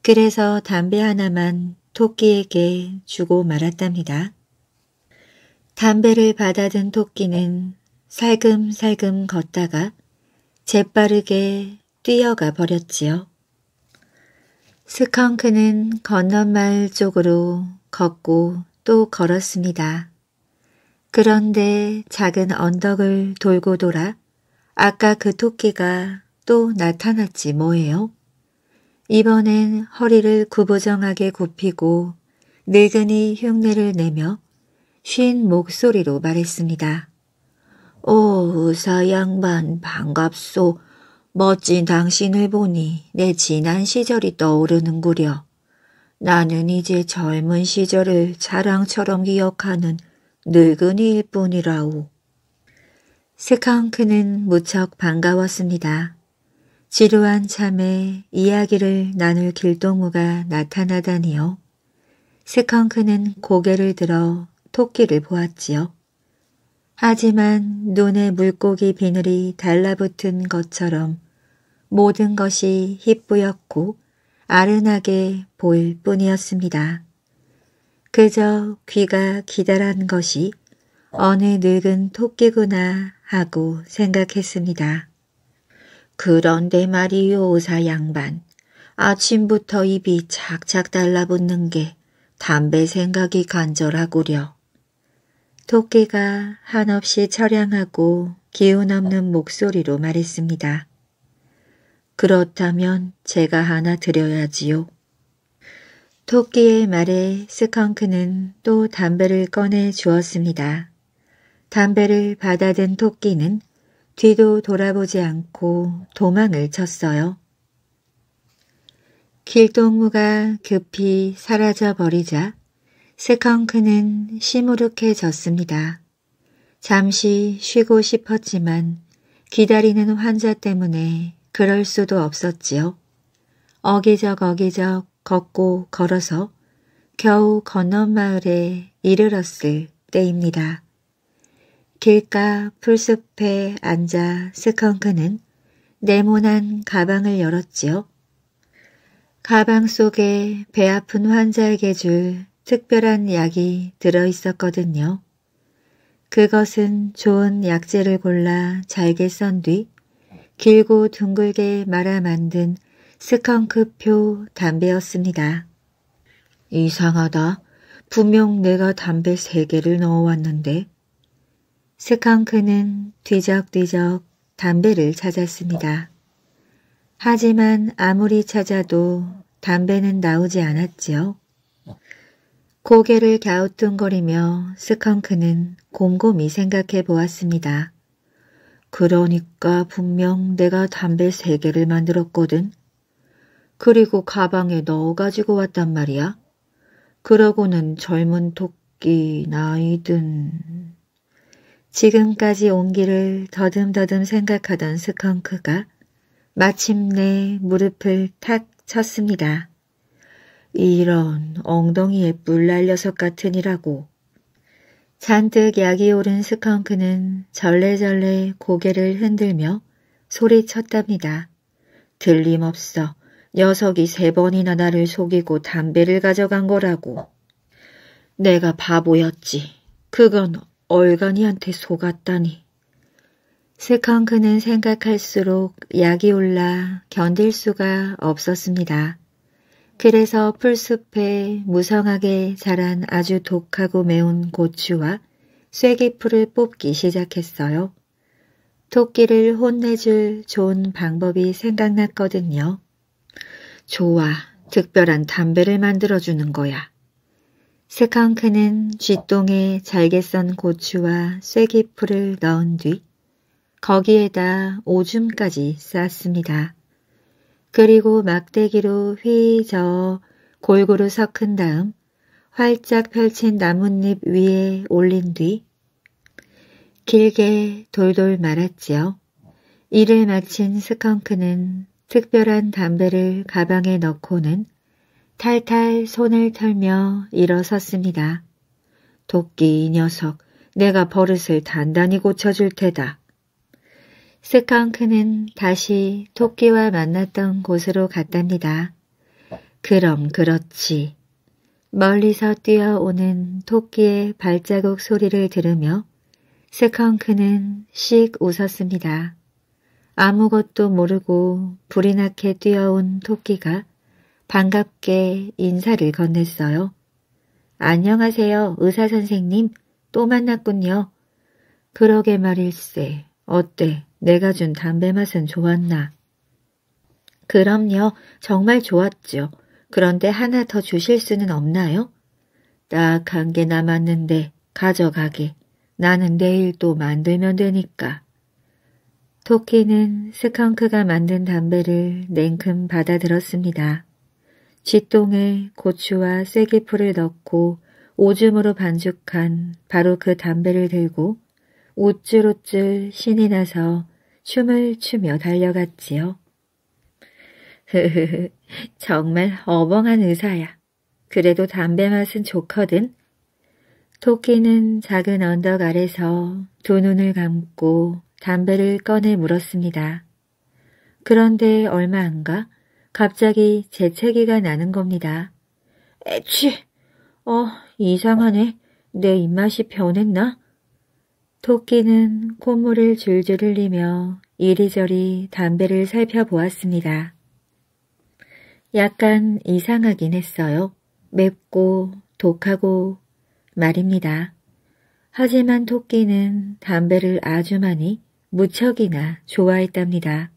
그래서 담배 하나만 토끼에게 주고 말았답니다. 담배를 받아든 토끼는 살금살금 걷다가 재빠르게 뛰어가 버렸지요. 스컹크는 건너마을 쪽으로 걷고 또 걸었습니다. 그런데 작은 언덕을 돌고 돌아 아까 그 토끼가 또 나타났지 뭐예요? 이번엔 허리를 구부정하게 굽히고 늙은이 흉내를 내며 쉰 목소리로 말했습니다. 오, 의사 양반 반갑소. 멋진 당신을 보니 내 지난 시절이 떠오르는구려. 나는 이제 젊은 시절을 자랑처럼 기억하는 늙은이일 뿐이라오. 스캉크는 무척 반가웠습니다. 지루한 잠에 이야기를 나눌 길동무가 나타나다니요. 세컨 크는 고개를 들어 토끼를 보았지요. 하지만 눈에 물고기 비늘이 달라붙은 것처럼 모든 것이 희뿌였고 아른하게 보일 뿐이었습니다. 그저 귀가 기다란 것이 어느 늙은 토끼구나 하고 생각했습니다. 그런데 말이요 의사 양반. 아침부터 입이 착착 달라붙는 게 담배 생각이 간절하구려. 토끼가 한없이 처량하고 기운 없는 목소리로 말했습니다. 그렇다면 제가 하나 드려야지요. 토끼의 말에 스컹크는 또 담배를 꺼내 주었습니다. 담배를 받아든 토끼는 뒤도 돌아보지 않고 도망을 쳤어요. 길동무가 급히 사라져 버리자 세컹크는 시무룩해졌습니다. 잠시 쉬고 싶었지만 기다리는 환자 때문에 그럴 수도 없었지요. 어기적 어기적 걷고 걸어서 겨우 건넌 마을에 이르렀을 때입니다. 길가 풀숲에 앉아 스컹크는 네모난 가방을 열었지요. 가방 속에 배 아픈 환자에게 줄 특별한 약이 들어있었거든요. 그것은 좋은 약재를 골라 잘게 썬 뒤 길고 둥글게 말아 만든 스컹크표 담배였습니다. 이상하다. 분명 내가 담배 세개를 넣어왔는데 스컹크는 뒤적뒤적 담배를 찾았습니다. 하지만 아무리 찾아도 담배는 나오지 않았지요. 고개를 갸우뚱거리며 스컹크는 곰곰이 생각해 보았습니다. 그러니까 분명 내가 담배 세 개를 만들었거든. 그리고 가방에 넣어 가지고 왔단 말이야. 그러고는 젊은 토끼 나이든... 지금까지 온기를 더듬더듬 생각하던 스컹크가 마침내 무릎을 탁 쳤습니다. 이런 엉덩이에 물 날려석 같으니라고. 잔뜩 약이 오른 스컹크는 절레절레 고개를 흔들며 소리쳤답니다. 들림없어 녀석이 세 번이나 나를 속이고 담배를 가져간 거라고. 내가 바보였지. 그건 얼간이한테 속았다니. 세컨 크는 생각할수록 약이 올라 견딜 수가 없었습니다. 그래서 풀숲에 무성하게 자란 아주 독하고 매운 고추와 쐐기풀을 뽑기 시작했어요. 토끼를 혼내줄 좋은 방법이 생각났거든요. 좋아, 특별한 담배를 만들어주는 거야. 스컹크는 쥐똥에 잘게 썬 고추와 쇠기풀을 넣은 뒤 거기에다 오줌까지 쌌습니다. 그리고 막대기로 휘 저어 골고루 섞은 다음 활짝 펼친 나뭇잎 위에 올린 뒤 길게 돌돌 말았지요. 일을 마친 스컹크는 특별한 담배를 가방에 넣고는 탈탈 손을 털며 일어섰습니다. 도끼 이 녀석, 내가 버릇을 단단히 고쳐줄 테다. 스컹크는 다시 토끼와 만났던 곳으로 갔답니다. 그럼 그렇지. 멀리서 뛰어오는 토끼의 발자국 소리를 들으며 스컹크는 씩 웃었습니다. 아무것도 모르고 불이 나게 뛰어온 토끼가 반갑게 인사를 건넸어요. 안녕하세요, 의사 선생님. 또 만났군요. 그러게 말일세. 어때? 내가 준 담배 맛은 좋았나? 그럼요. 정말 좋았죠. 그런데 하나 더 주실 수는 없나요? 딱 한 개 남았는데 가져가게. 나는 내일 또 만들면 되니까. 토끼는 스컹크가 만든 담배를 냉큼 받아들었습니다. 지똥에 고추와 쐐기풀을 넣고 오줌으로 반죽한 바로 그 담배를 들고 우쭐우쭐 신이 나서 춤을 추며 달려갔지요. 정말 어벙한 의사야. 그래도 담배 맛은 좋거든. 토끼는 작은 언덕 아래서 두 눈을 감고 담배를 꺼내 물었습니다. 그런데 얼마 안가 갑자기 재채기가 나는 겁니다. 에취! 어, 이상하네. 내 입맛이 변했나? 토끼는 콧물을 줄줄 흘리며 이리저리 담배를 살펴보았습니다. 약간 이상하긴 했어요. 맵고 독하고 말입니다. 하지만 토끼는 담배를 아주 많이 무척이나 좋아했답니다.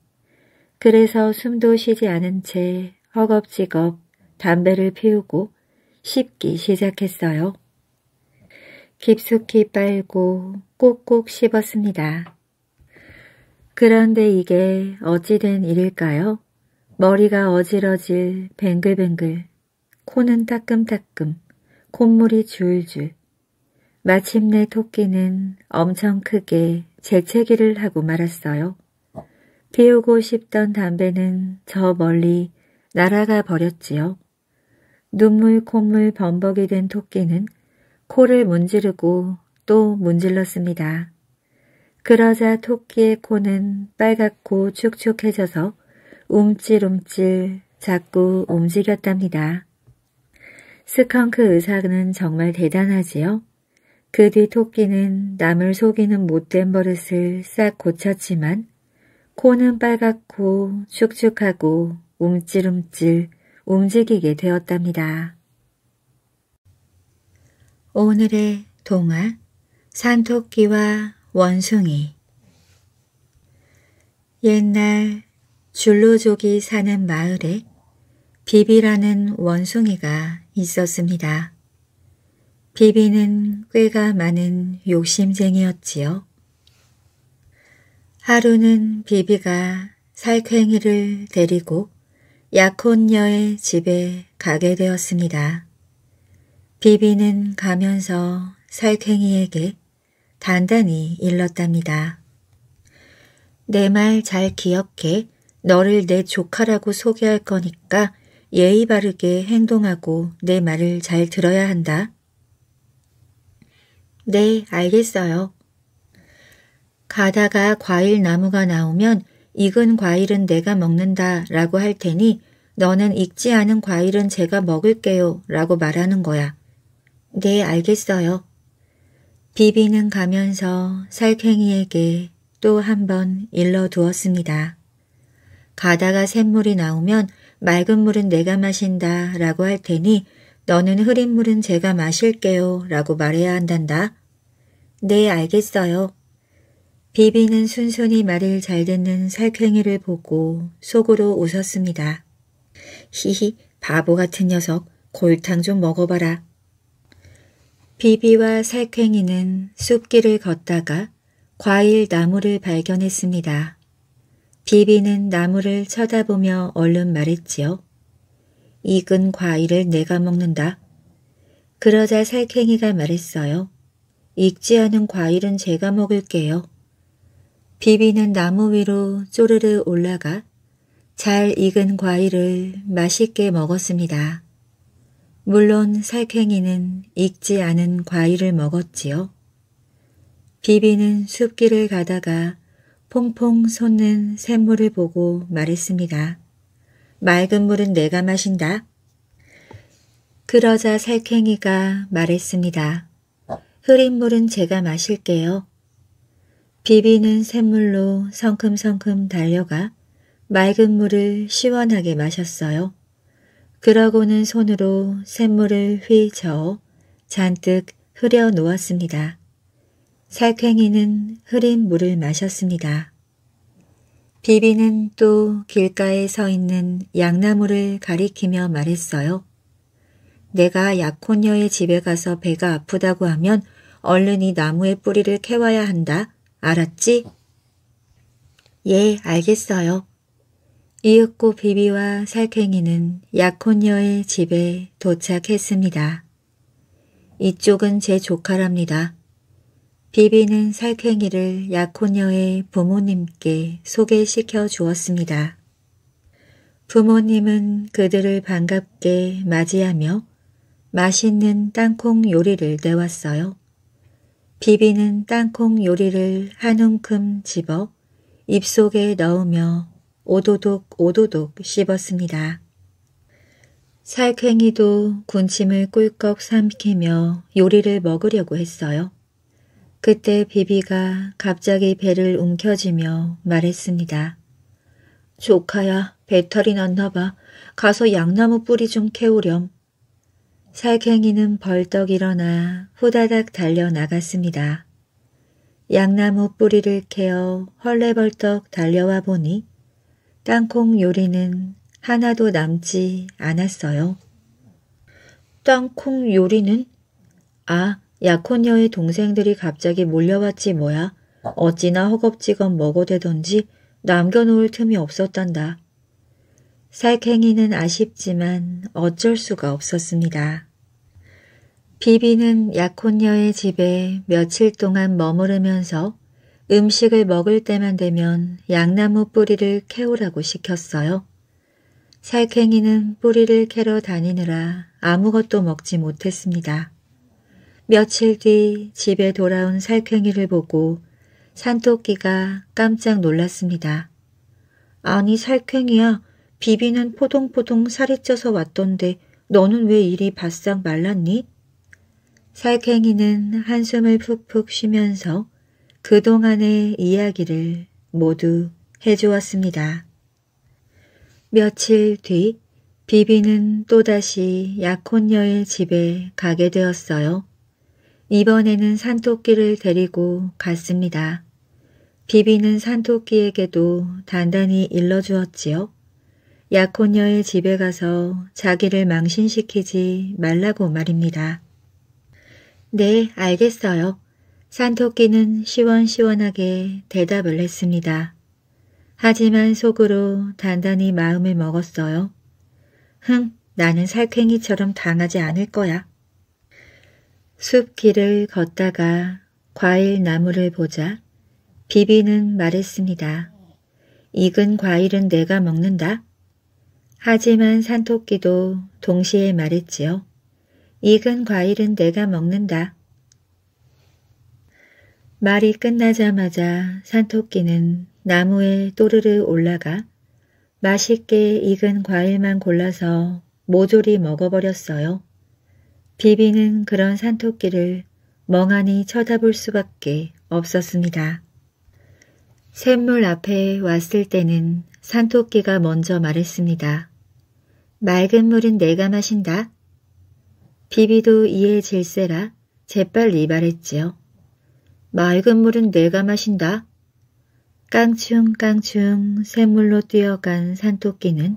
그래서 숨도 쉬지 않은 채 허겁지겁 담배를 피우고 씹기 시작했어요. 깊숙이 빨고 꼭꼭 씹었습니다. 그런데 이게 어찌된 일일까요? 머리가 어지러질 뱅글뱅글, 코는 따끔따끔, 콧물이 줄줄. 마침내 토끼는 엄청 크게 재채기를 하고 말았어요. 피우고 싶던 담배는 저 멀리 날아가 버렸지요. 눈물 콧물 범벅이 된 토끼는 코를 문지르고 또 문질렀습니다. 그러자 토끼의 코는 빨갛고 축축해져서 움찔움찔 자꾸 움직였답니다. 스컹크 의사는 정말 대단하지요. 그 뒤 토끼는 남을 속이는 못된 버릇을 싹 고쳤지만 코는 빨갛고 축축하고 움찔움찔 움직이게 되었답니다. 오늘의 동화 산토끼와 원숭이 옛날 줄로족이 사는 마을에 비비라는 원숭이가 있었습니다. 비비는 꾀가 많은 욕심쟁이였지요. 하루는 비비가 살쾡이를 데리고 약혼녀의 집에 가게 되었습니다. 비비는 가면서 살쾡이에게 단단히 일렀답니다. 내 말 잘 기억해 너를 내 조카라고 소개할 거니까 예의 바르게 행동하고 내 말을 잘 들어야 한다. 네, 알겠어요. 가다가 과일 나무가 나오면 익은 과일은 내가 먹는다 라고 할 테니 너는 익지 않은 과일은 제가 먹을게요 라고 말하는 거야. 네, 알겠어요. 비비는 가면서 살쾡이에게 또 한 번 일러두었습니다. 가다가 샘물이 나오면 맑은 물은 내가 마신다 라고 할 테니 너는 흐린 물은 제가 마실게요 라고 말해야 한단다. 네, 알겠어요. 비비는 순순히 말을 잘 듣는 살쾡이를 보고 속으로 웃었습니다. 히히 바보 같은 녀석 골탕 좀 먹어봐라. 비비와 살쾡이는 숲길을 걷다가 과일 나무를 발견했습니다. 비비는 나무를 쳐다보며 얼른 말했지요. 익은 과일을 내가 먹는다. 그러자 살쾡이가 말했어요. 익지 않은 과일은 제가 먹을게요. 비비는 나무 위로 쪼르르 올라가 잘 익은 과일을 맛있게 먹었습니다. 물론 살쾡이는 익지 않은 과일을 먹었지요. 비비는 숲길을 가다가 퐁퐁 솟는 샘물을 보고 말했습니다. 맑은 물은 내가 마신다. 그러자 살쾡이가 말했습니다. 흐린 물은 제가 마실게요. 비비는 샘물로 성큼성큼 달려가 맑은 물을 시원하게 마셨어요. 그러고는 손으로 샘물을 휘 저어 잔뜩 흐려 놓았습니다. 살쾡이는 흐린 물을 마셨습니다. 비비는 또 길가에 서 있는 양나무를 가리키며 말했어요. 내가 약혼녀의 집에 가서 배가 아프다고 하면 얼른 이 나무의 뿌리를 캐와야 한다. 알았지? 예, 알겠어요. 이윽고 비비와 살쾡이는 약혼녀의 집에 도착했습니다. 이쪽은 제 조카랍니다. 비비는 살쾡이를 약혼녀의 부모님께 소개시켜 주었습니다. 부모님은 그들을 반갑게 맞이하며 맛있는 땅콩 요리를 내왔어요. 비비는 땅콩 요리를 한 움큼 집어 입속에 넣으며 오도독 오도독 씹었습니다. 살쾡이도 군침을 꿀꺽 삼키며 요리를 먹으려고 했어요. 그때 비비가 갑자기 배를 움켜쥐며 말했습니다. 조카야, 배탈이 났나 봐. 가서 양나무 뿌리 좀 캐오렴. 살쾡이는 벌떡 일어나 후다닥 달려나갔습니다. 양나무 뿌리를 캐어 헐레벌떡 달려와 보니 땅콩 요리는 하나도 남지 않았어요. 땅콩 요리는? 아, 약혼녀의 동생들이 갑자기 몰려왔지 뭐야. 어찌나 허겁지겁 먹어대던지 남겨놓을 틈이 없었단다. 살쾡이는 아쉽지만 어쩔 수가 없었습니다. 비비는 약혼녀의 집에 며칠 동안 머무르면서 음식을 먹을 때만 되면 양나무 뿌리를 캐오라고 시켰어요. 살쾡이는 뿌리를 캐러 다니느라 아무것도 먹지 못했습니다. 며칠 뒤 집에 돌아온 살쾡이를 보고 산토끼가 깜짝 놀랐습니다. 아니 살쾡이야 비비는 포동포동 살이 쪄서 왔던데 너는 왜 이리 바싹 말랐니? 살쾡이는 한숨을 푹푹 쉬면서 그동안의 이야기를 모두 해주었습니다. 며칠 뒤 비비는 또다시 약혼녀의 집에 가게 되었어요. 이번에는 산토끼를 데리고 갔습니다. 비비는 산토끼에게도 단단히 일러주었지요. 약혼녀의 집에 가서 자기를 망신시키지 말라고 말입니다. 네, 알겠어요. 산토끼는 시원시원하게 대답을 했습니다. 하지만 속으로 단단히 마음을 먹었어요. 흥, 나는 살쾡이처럼 당하지 않을 거야. 숲 길을 걷다가 과일 나무를 보자 비비는 말했습니다. 익은 과일은 내가 먹는다. 하지만 산토끼도 동시에 말했지요. 익은 과일은 내가 먹는다. 말이 끝나자마자 산토끼는 나무에 또르르 올라가 맛있게 익은 과일만 골라서 모조리 먹어버렸어요. 비비는 그런 산토끼를 멍하니 쳐다볼 수밖에 없었습니다. 샘물 앞에 왔을 때는 산토끼가 먼저 말했습니다. 맑은 물은 내가 마신다. 비비도 이에 질세라 재빨리 말했지요. 맑은 물은 내가 마신다. 깡충깡충 샘물로 뛰어간 산토끼는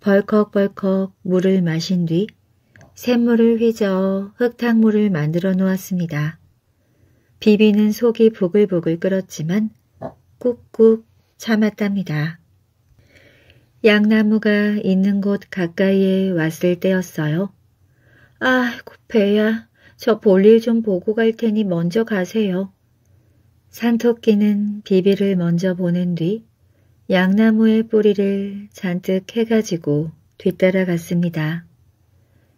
벌컥벌컥 물을 마신 뒤 샘물을 휘저어 흙탕물을 만들어 놓았습니다. 비비는 속이 보글보글 끓었지만 꾹꾹 참았답니다. 양나무가 있는 곳 가까이에 왔을 때였어요. 아이고, 배야. 저 볼일 좀 보고 갈 테니 먼저 가세요. 산토끼는 비비를 먼저 보낸 뒤 양나무의 뿌리를 잔뜩 해가지고 뒤따라갔습니다.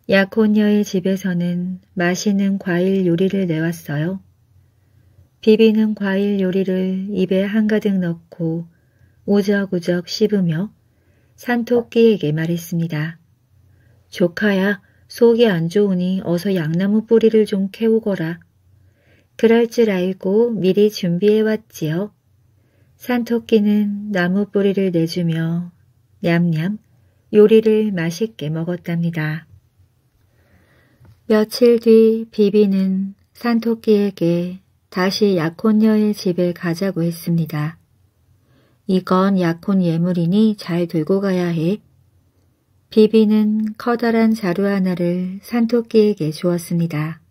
약혼녀의 집에서는 맛있는 과일 요리를 내왔어요. 비비는 과일 요리를 입에 한가득 넣고 우적우적 씹으며 산토끼에게 말했습니다. 조카야, 속이 안 좋으니 어서 양나무 뿌리를 좀 캐오거라. 그럴 줄 알고 미리 준비해왔지요. 산토끼는 나무 뿌리를 내주며 냠냠 요리를 맛있게 먹었답니다. 며칠 뒤 비비는 산토끼에게 다시 약혼녀의 집에 가자고 했습니다. 이건 약혼 예물이니 잘 들고 가야 해. 비비는 커다란 자루 하나를 산토끼에게 주었습니다.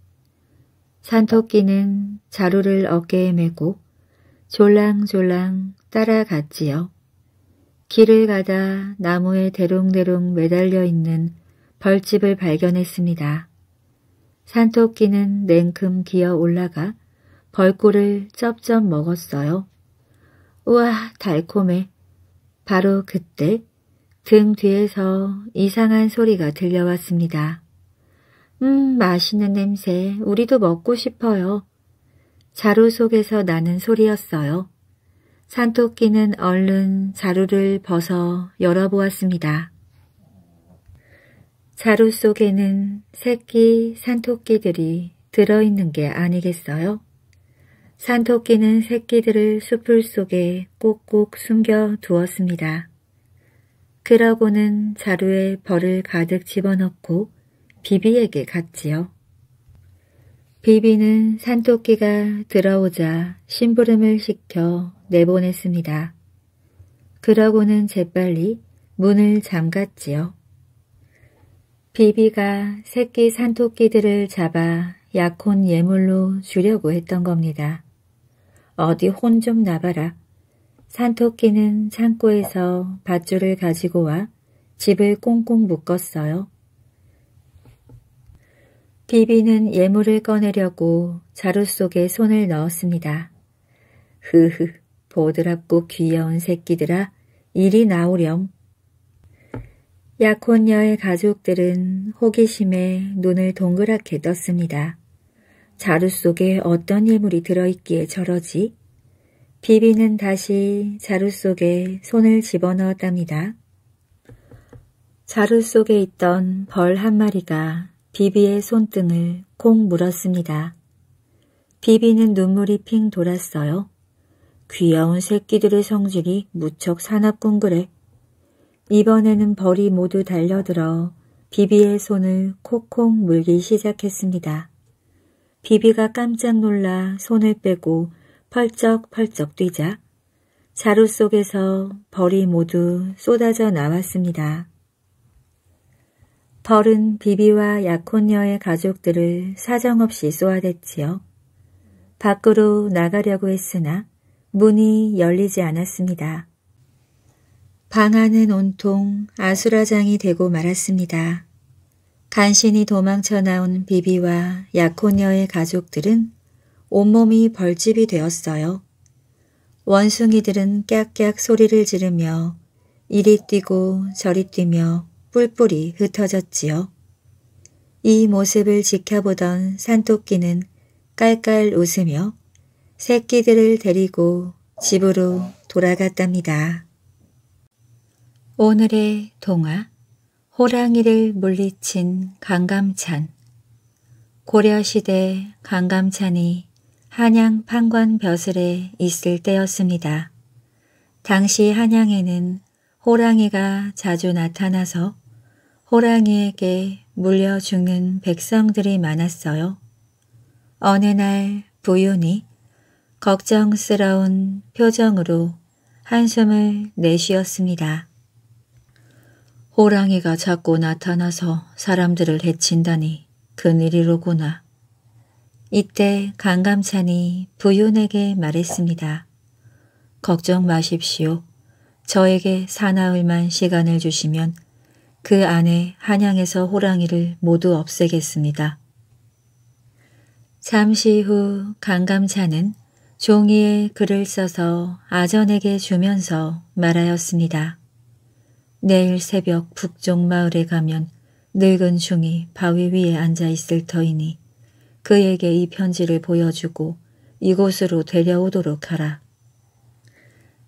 산토끼는 자루를 어깨에 메고 졸랑졸랑 따라갔지요. 길을 가다 나무에 대롱대롱 매달려 있는 벌집을 발견했습니다. 산토끼는 냉큼 기어 올라가 벌꿀을 쩝쩝 먹었어요. 우와 달콤해. 바로 그때 등 뒤에서 이상한 소리가 들려왔습니다. 음, 맛있는 냄새, 우리도 먹고 싶어요. 자루 속에서 나는 소리였어요. 산토끼는 얼른 자루를 벗어 열어보았습니다. 자루 속에는 새끼 산토끼들이 들어있는 게 아니겠어요? 산토끼는 새끼들을 수풀 속에 꼭꼭 숨겨 두었습니다. 그러고는 자루에 벌을 가득 집어넣고 비비에게 갔지요. 비비는 산토끼가 들어오자 심부름을 시켜 내보냈습니다. 그러고는 재빨리 문을 잠갔지요. 비비가 새끼 산토끼들을 잡아 약혼 예물로 주려고 했던 겁니다. 어디 혼 좀 나봐라. 산토끼는 창고에서 밧줄을 가지고 와 집을 꽁꽁 묶었어요. 비비는 예물을 꺼내려고 자루 속에 손을 넣었습니다. 흐흐, 보드랍고 귀여운 새끼들아, 일이 나오렴. 약혼녀의 가족들은 호기심에 눈을 동그랗게 떴습니다. 자루 속에 어떤 예물이 들어있기에 저러지? 비비는 다시 자루 속에 손을 집어넣었답니다. 자루 속에 있던 벌 한 마리가 비비의 손등을 콩 물었습니다. 비비는 눈물이 핑 돌았어요. 귀여운 새끼들의 성질이 무척 사납군 그래. 이번에는 벌이 모두 달려들어 비비의 손을 콕콕 물기 시작했습니다. 비비가 깜짝 놀라 손을 빼고 펄쩍펄쩍 뛰자 자루 속에서 벌이 모두 쏟아져 나왔습니다. 벌은 비비와 약혼녀의 가족들을 사정없이 쏘아댔지요. 밖으로 나가려고 했으나 문이 열리지 않았습니다. 방 안은 온통 아수라장이 되고 말았습니다. 간신히 도망쳐 나온 비비와 약혼녀의 가족들은 온몸이 벌집이 되었어요. 원숭이들은 깍깍 소리를 지르며 이리 뛰고 저리 뛰며 뿔뿔이 흩어졌지요. 이 모습을 지켜보던 산토끼는 깔깔 웃으며 새끼들을 데리고 집으로 돌아갔답니다. 오늘의 동화 호랑이를 물리친 강감찬 고려시대 강감찬이 한양 판관 벼슬에 있을 때였습니다. 당시 한양에는 호랑이가 자주 나타나서 호랑이에게 물려 죽는 백성들이 많았어요. 어느 날 부윤이 걱정스러운 표정으로 한숨을 내쉬었습니다. 호랑이가 자꾸 나타나서 사람들을 해친다니 그일이로구나. 이때 강감찬이 부윤에게 말했습니다. 걱정 마십시오. 저에게 사나흘만 시간을 주시면 그 안에 한양에서 호랑이를 모두 없애겠습니다. 잠시 후 강감찬은 종이에 글을 써서 아전에게 주면서 말하였습니다. 내일 새벽 북쪽 마을에 가면 늙은 중이 바위 위에 앉아 있을 터이니 그에게 이 편지를 보여주고 이곳으로 데려오도록 하라.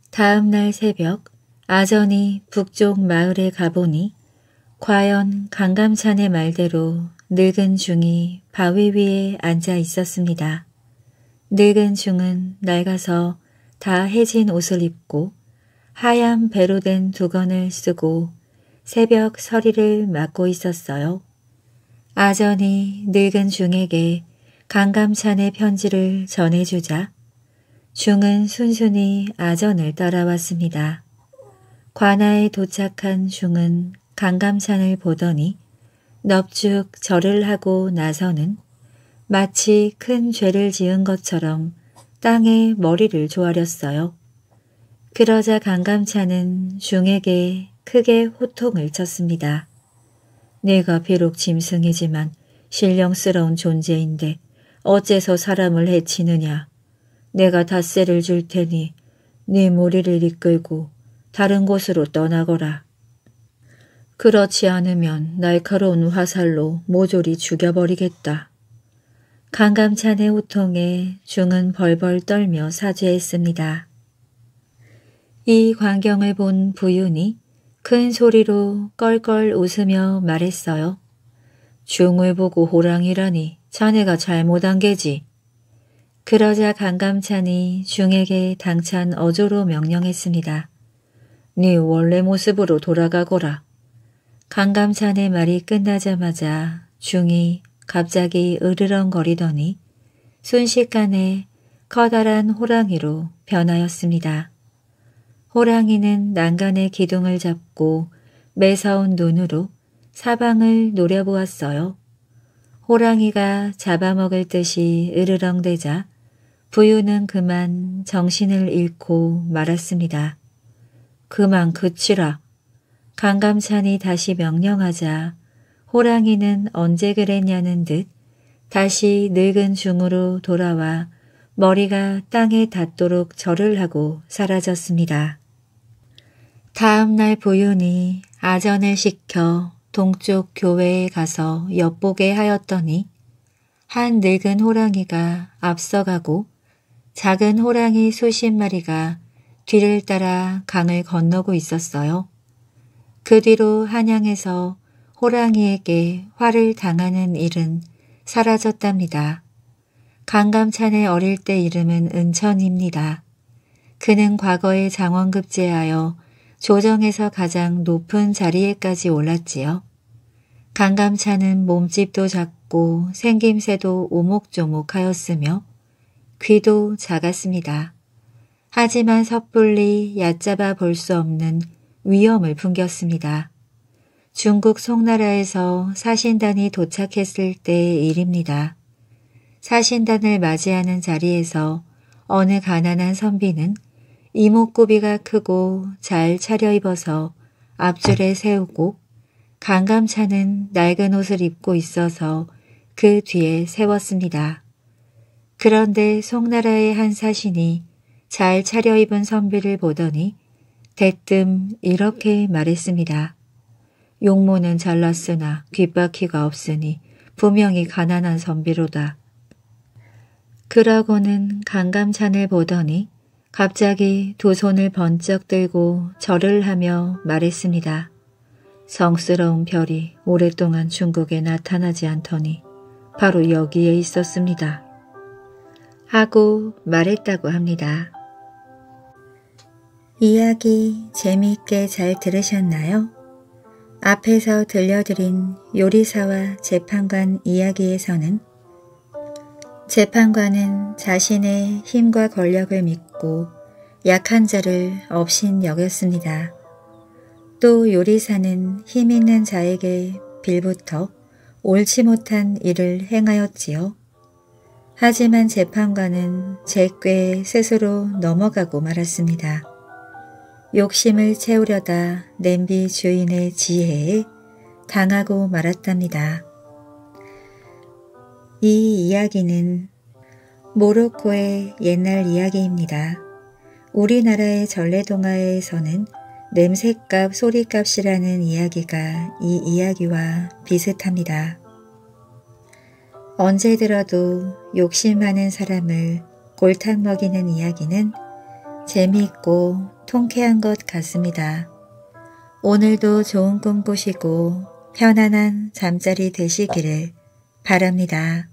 다음 날 새벽 아전이 북쪽 마을에 가보니 과연 강감찬의 말대로 늙은 중이 바위 위에 앉아 있었습니다. 늙은 중은 낡아서 다 해진 옷을 입고 하얀 배로 된 두건을 쓰고 새벽 서리를 맡고 있었어요. 아전이 늙은 중에게 강감찬의 편지를 전해주자 중은 순순히 아전을 따라왔습니다. 관아에 도착한 중은 강감찬을 보더니 넙죽 절을 하고 나서는 마치 큰 죄를 지은 것처럼 땅에 머리를 조아렸어요. 그러자 강감찬은 중에게 크게 호통을 쳤습니다. 내가 비록 짐승이지만 신령스러운 존재인데 어째서 사람을 해치느냐. 내가 닷새를 줄 테니 네 무리를 이끌고 다른 곳으로 떠나거라. 그렇지 않으면 날카로운 화살로 모조리 죽여버리겠다. 강감찬의 호통에 중은 벌벌 떨며 사죄했습니다. 이 광경을 본 부윤이 큰 소리로 껄껄 웃으며 말했어요. 중을 보고 호랑이라니 자네가 잘못한 게지. 그러자 강감찬이 중에게 당찬 어조로 명령했습니다. 네 원래 모습으로 돌아가거라. 강감찬의 말이 끝나자마자 중이 갑자기 으르렁거리더니 순식간에 커다란 호랑이로 변하였습니다. 호랑이는 난간의 기둥을 잡고 매서운 눈으로 사방을 노려보았어요. 호랑이가 잡아먹을 듯이 으르렁대자 부유는 그만 정신을 잃고 말았습니다. 그만 그치라. 강감찬이 다시 명령하자 호랑이는 언제 그랬냐는 듯 다시 늙은 중으로 돌아와 머리가 땅에 닿도록 절을 하고 사라졌습니다. 다음 날 보윤이 아전을 시켜 동쪽 교회에 가서 엿보게 하였더니 한 늙은 호랑이가 앞서가고 작은 호랑이 수십 마리가 뒤를 따라 강을 건너고 있었어요. 그 뒤로 한양에서 호랑이에게 화를 당하는 일은 사라졌답니다. 강감찬의 어릴 때 이름은 은천입니다. 그는 과거에 장원급제하여 조정에서 가장 높은 자리에까지 올랐지요. 강감찬은 몸집도 작고 생김새도 오목조목하였으며 귀도 작았습니다. 하지만 섣불리 얕잡아 볼 수 없는 위험을 풍겼습니다. 중국 송나라에서 사신단이 도착했을 때의 일입니다. 사신단을 맞이하는 자리에서 어느 가난한 선비는 이목구비가 크고 잘 차려입어서 앞줄에 세우고 강감차는 낡은 옷을 입고 있어서 그 뒤에 세웠습니다. 그런데 송나라의 한 사신이 잘 차려입은 선비를 보더니 대뜸 이렇게 말했습니다. 용모는 잘났으나 귓바퀴가 없으니 분명히 가난한 선비로다. 그러고는 강감찬을 보더니 갑자기 두 손을 번쩍 들고 절을 하며 말했습니다. 성스러운 별이 오랫동안 중국에 나타나지 않더니 바로 여기에 있었습니다. 하고 말했다고 합니다. 이야기 재미있게 잘 들으셨나요? 앞에서 들려드린 요리사와 재판관 이야기에서는 재판관은 자신의 힘과 권력을 믿고 약한 자를 업신 여겼습니다. 또 요리사는 힘 있는 자에게 빌부터 옳지 못한 일을 행하였지요. 하지만 재판관은 제꾀 에 스스로 넘어가고 말았습니다. 욕심을 채우려다 냄비 주인의 지혜에 당하고 말았답니다. 이 이야기는 모로코의 옛날 이야기입니다. 우리나라의 전래동화에서는 냄새값, 소리값이라는 이야기가 이 이야기와 비슷합니다. 언제 들어도 욕심 많은 사람을 골탕 먹이는 이야기는 재미있고 통쾌한 것 같습니다. 오늘도 좋은 꿈 꾸시고 편안한 잠자리 되시기를 바랍니다.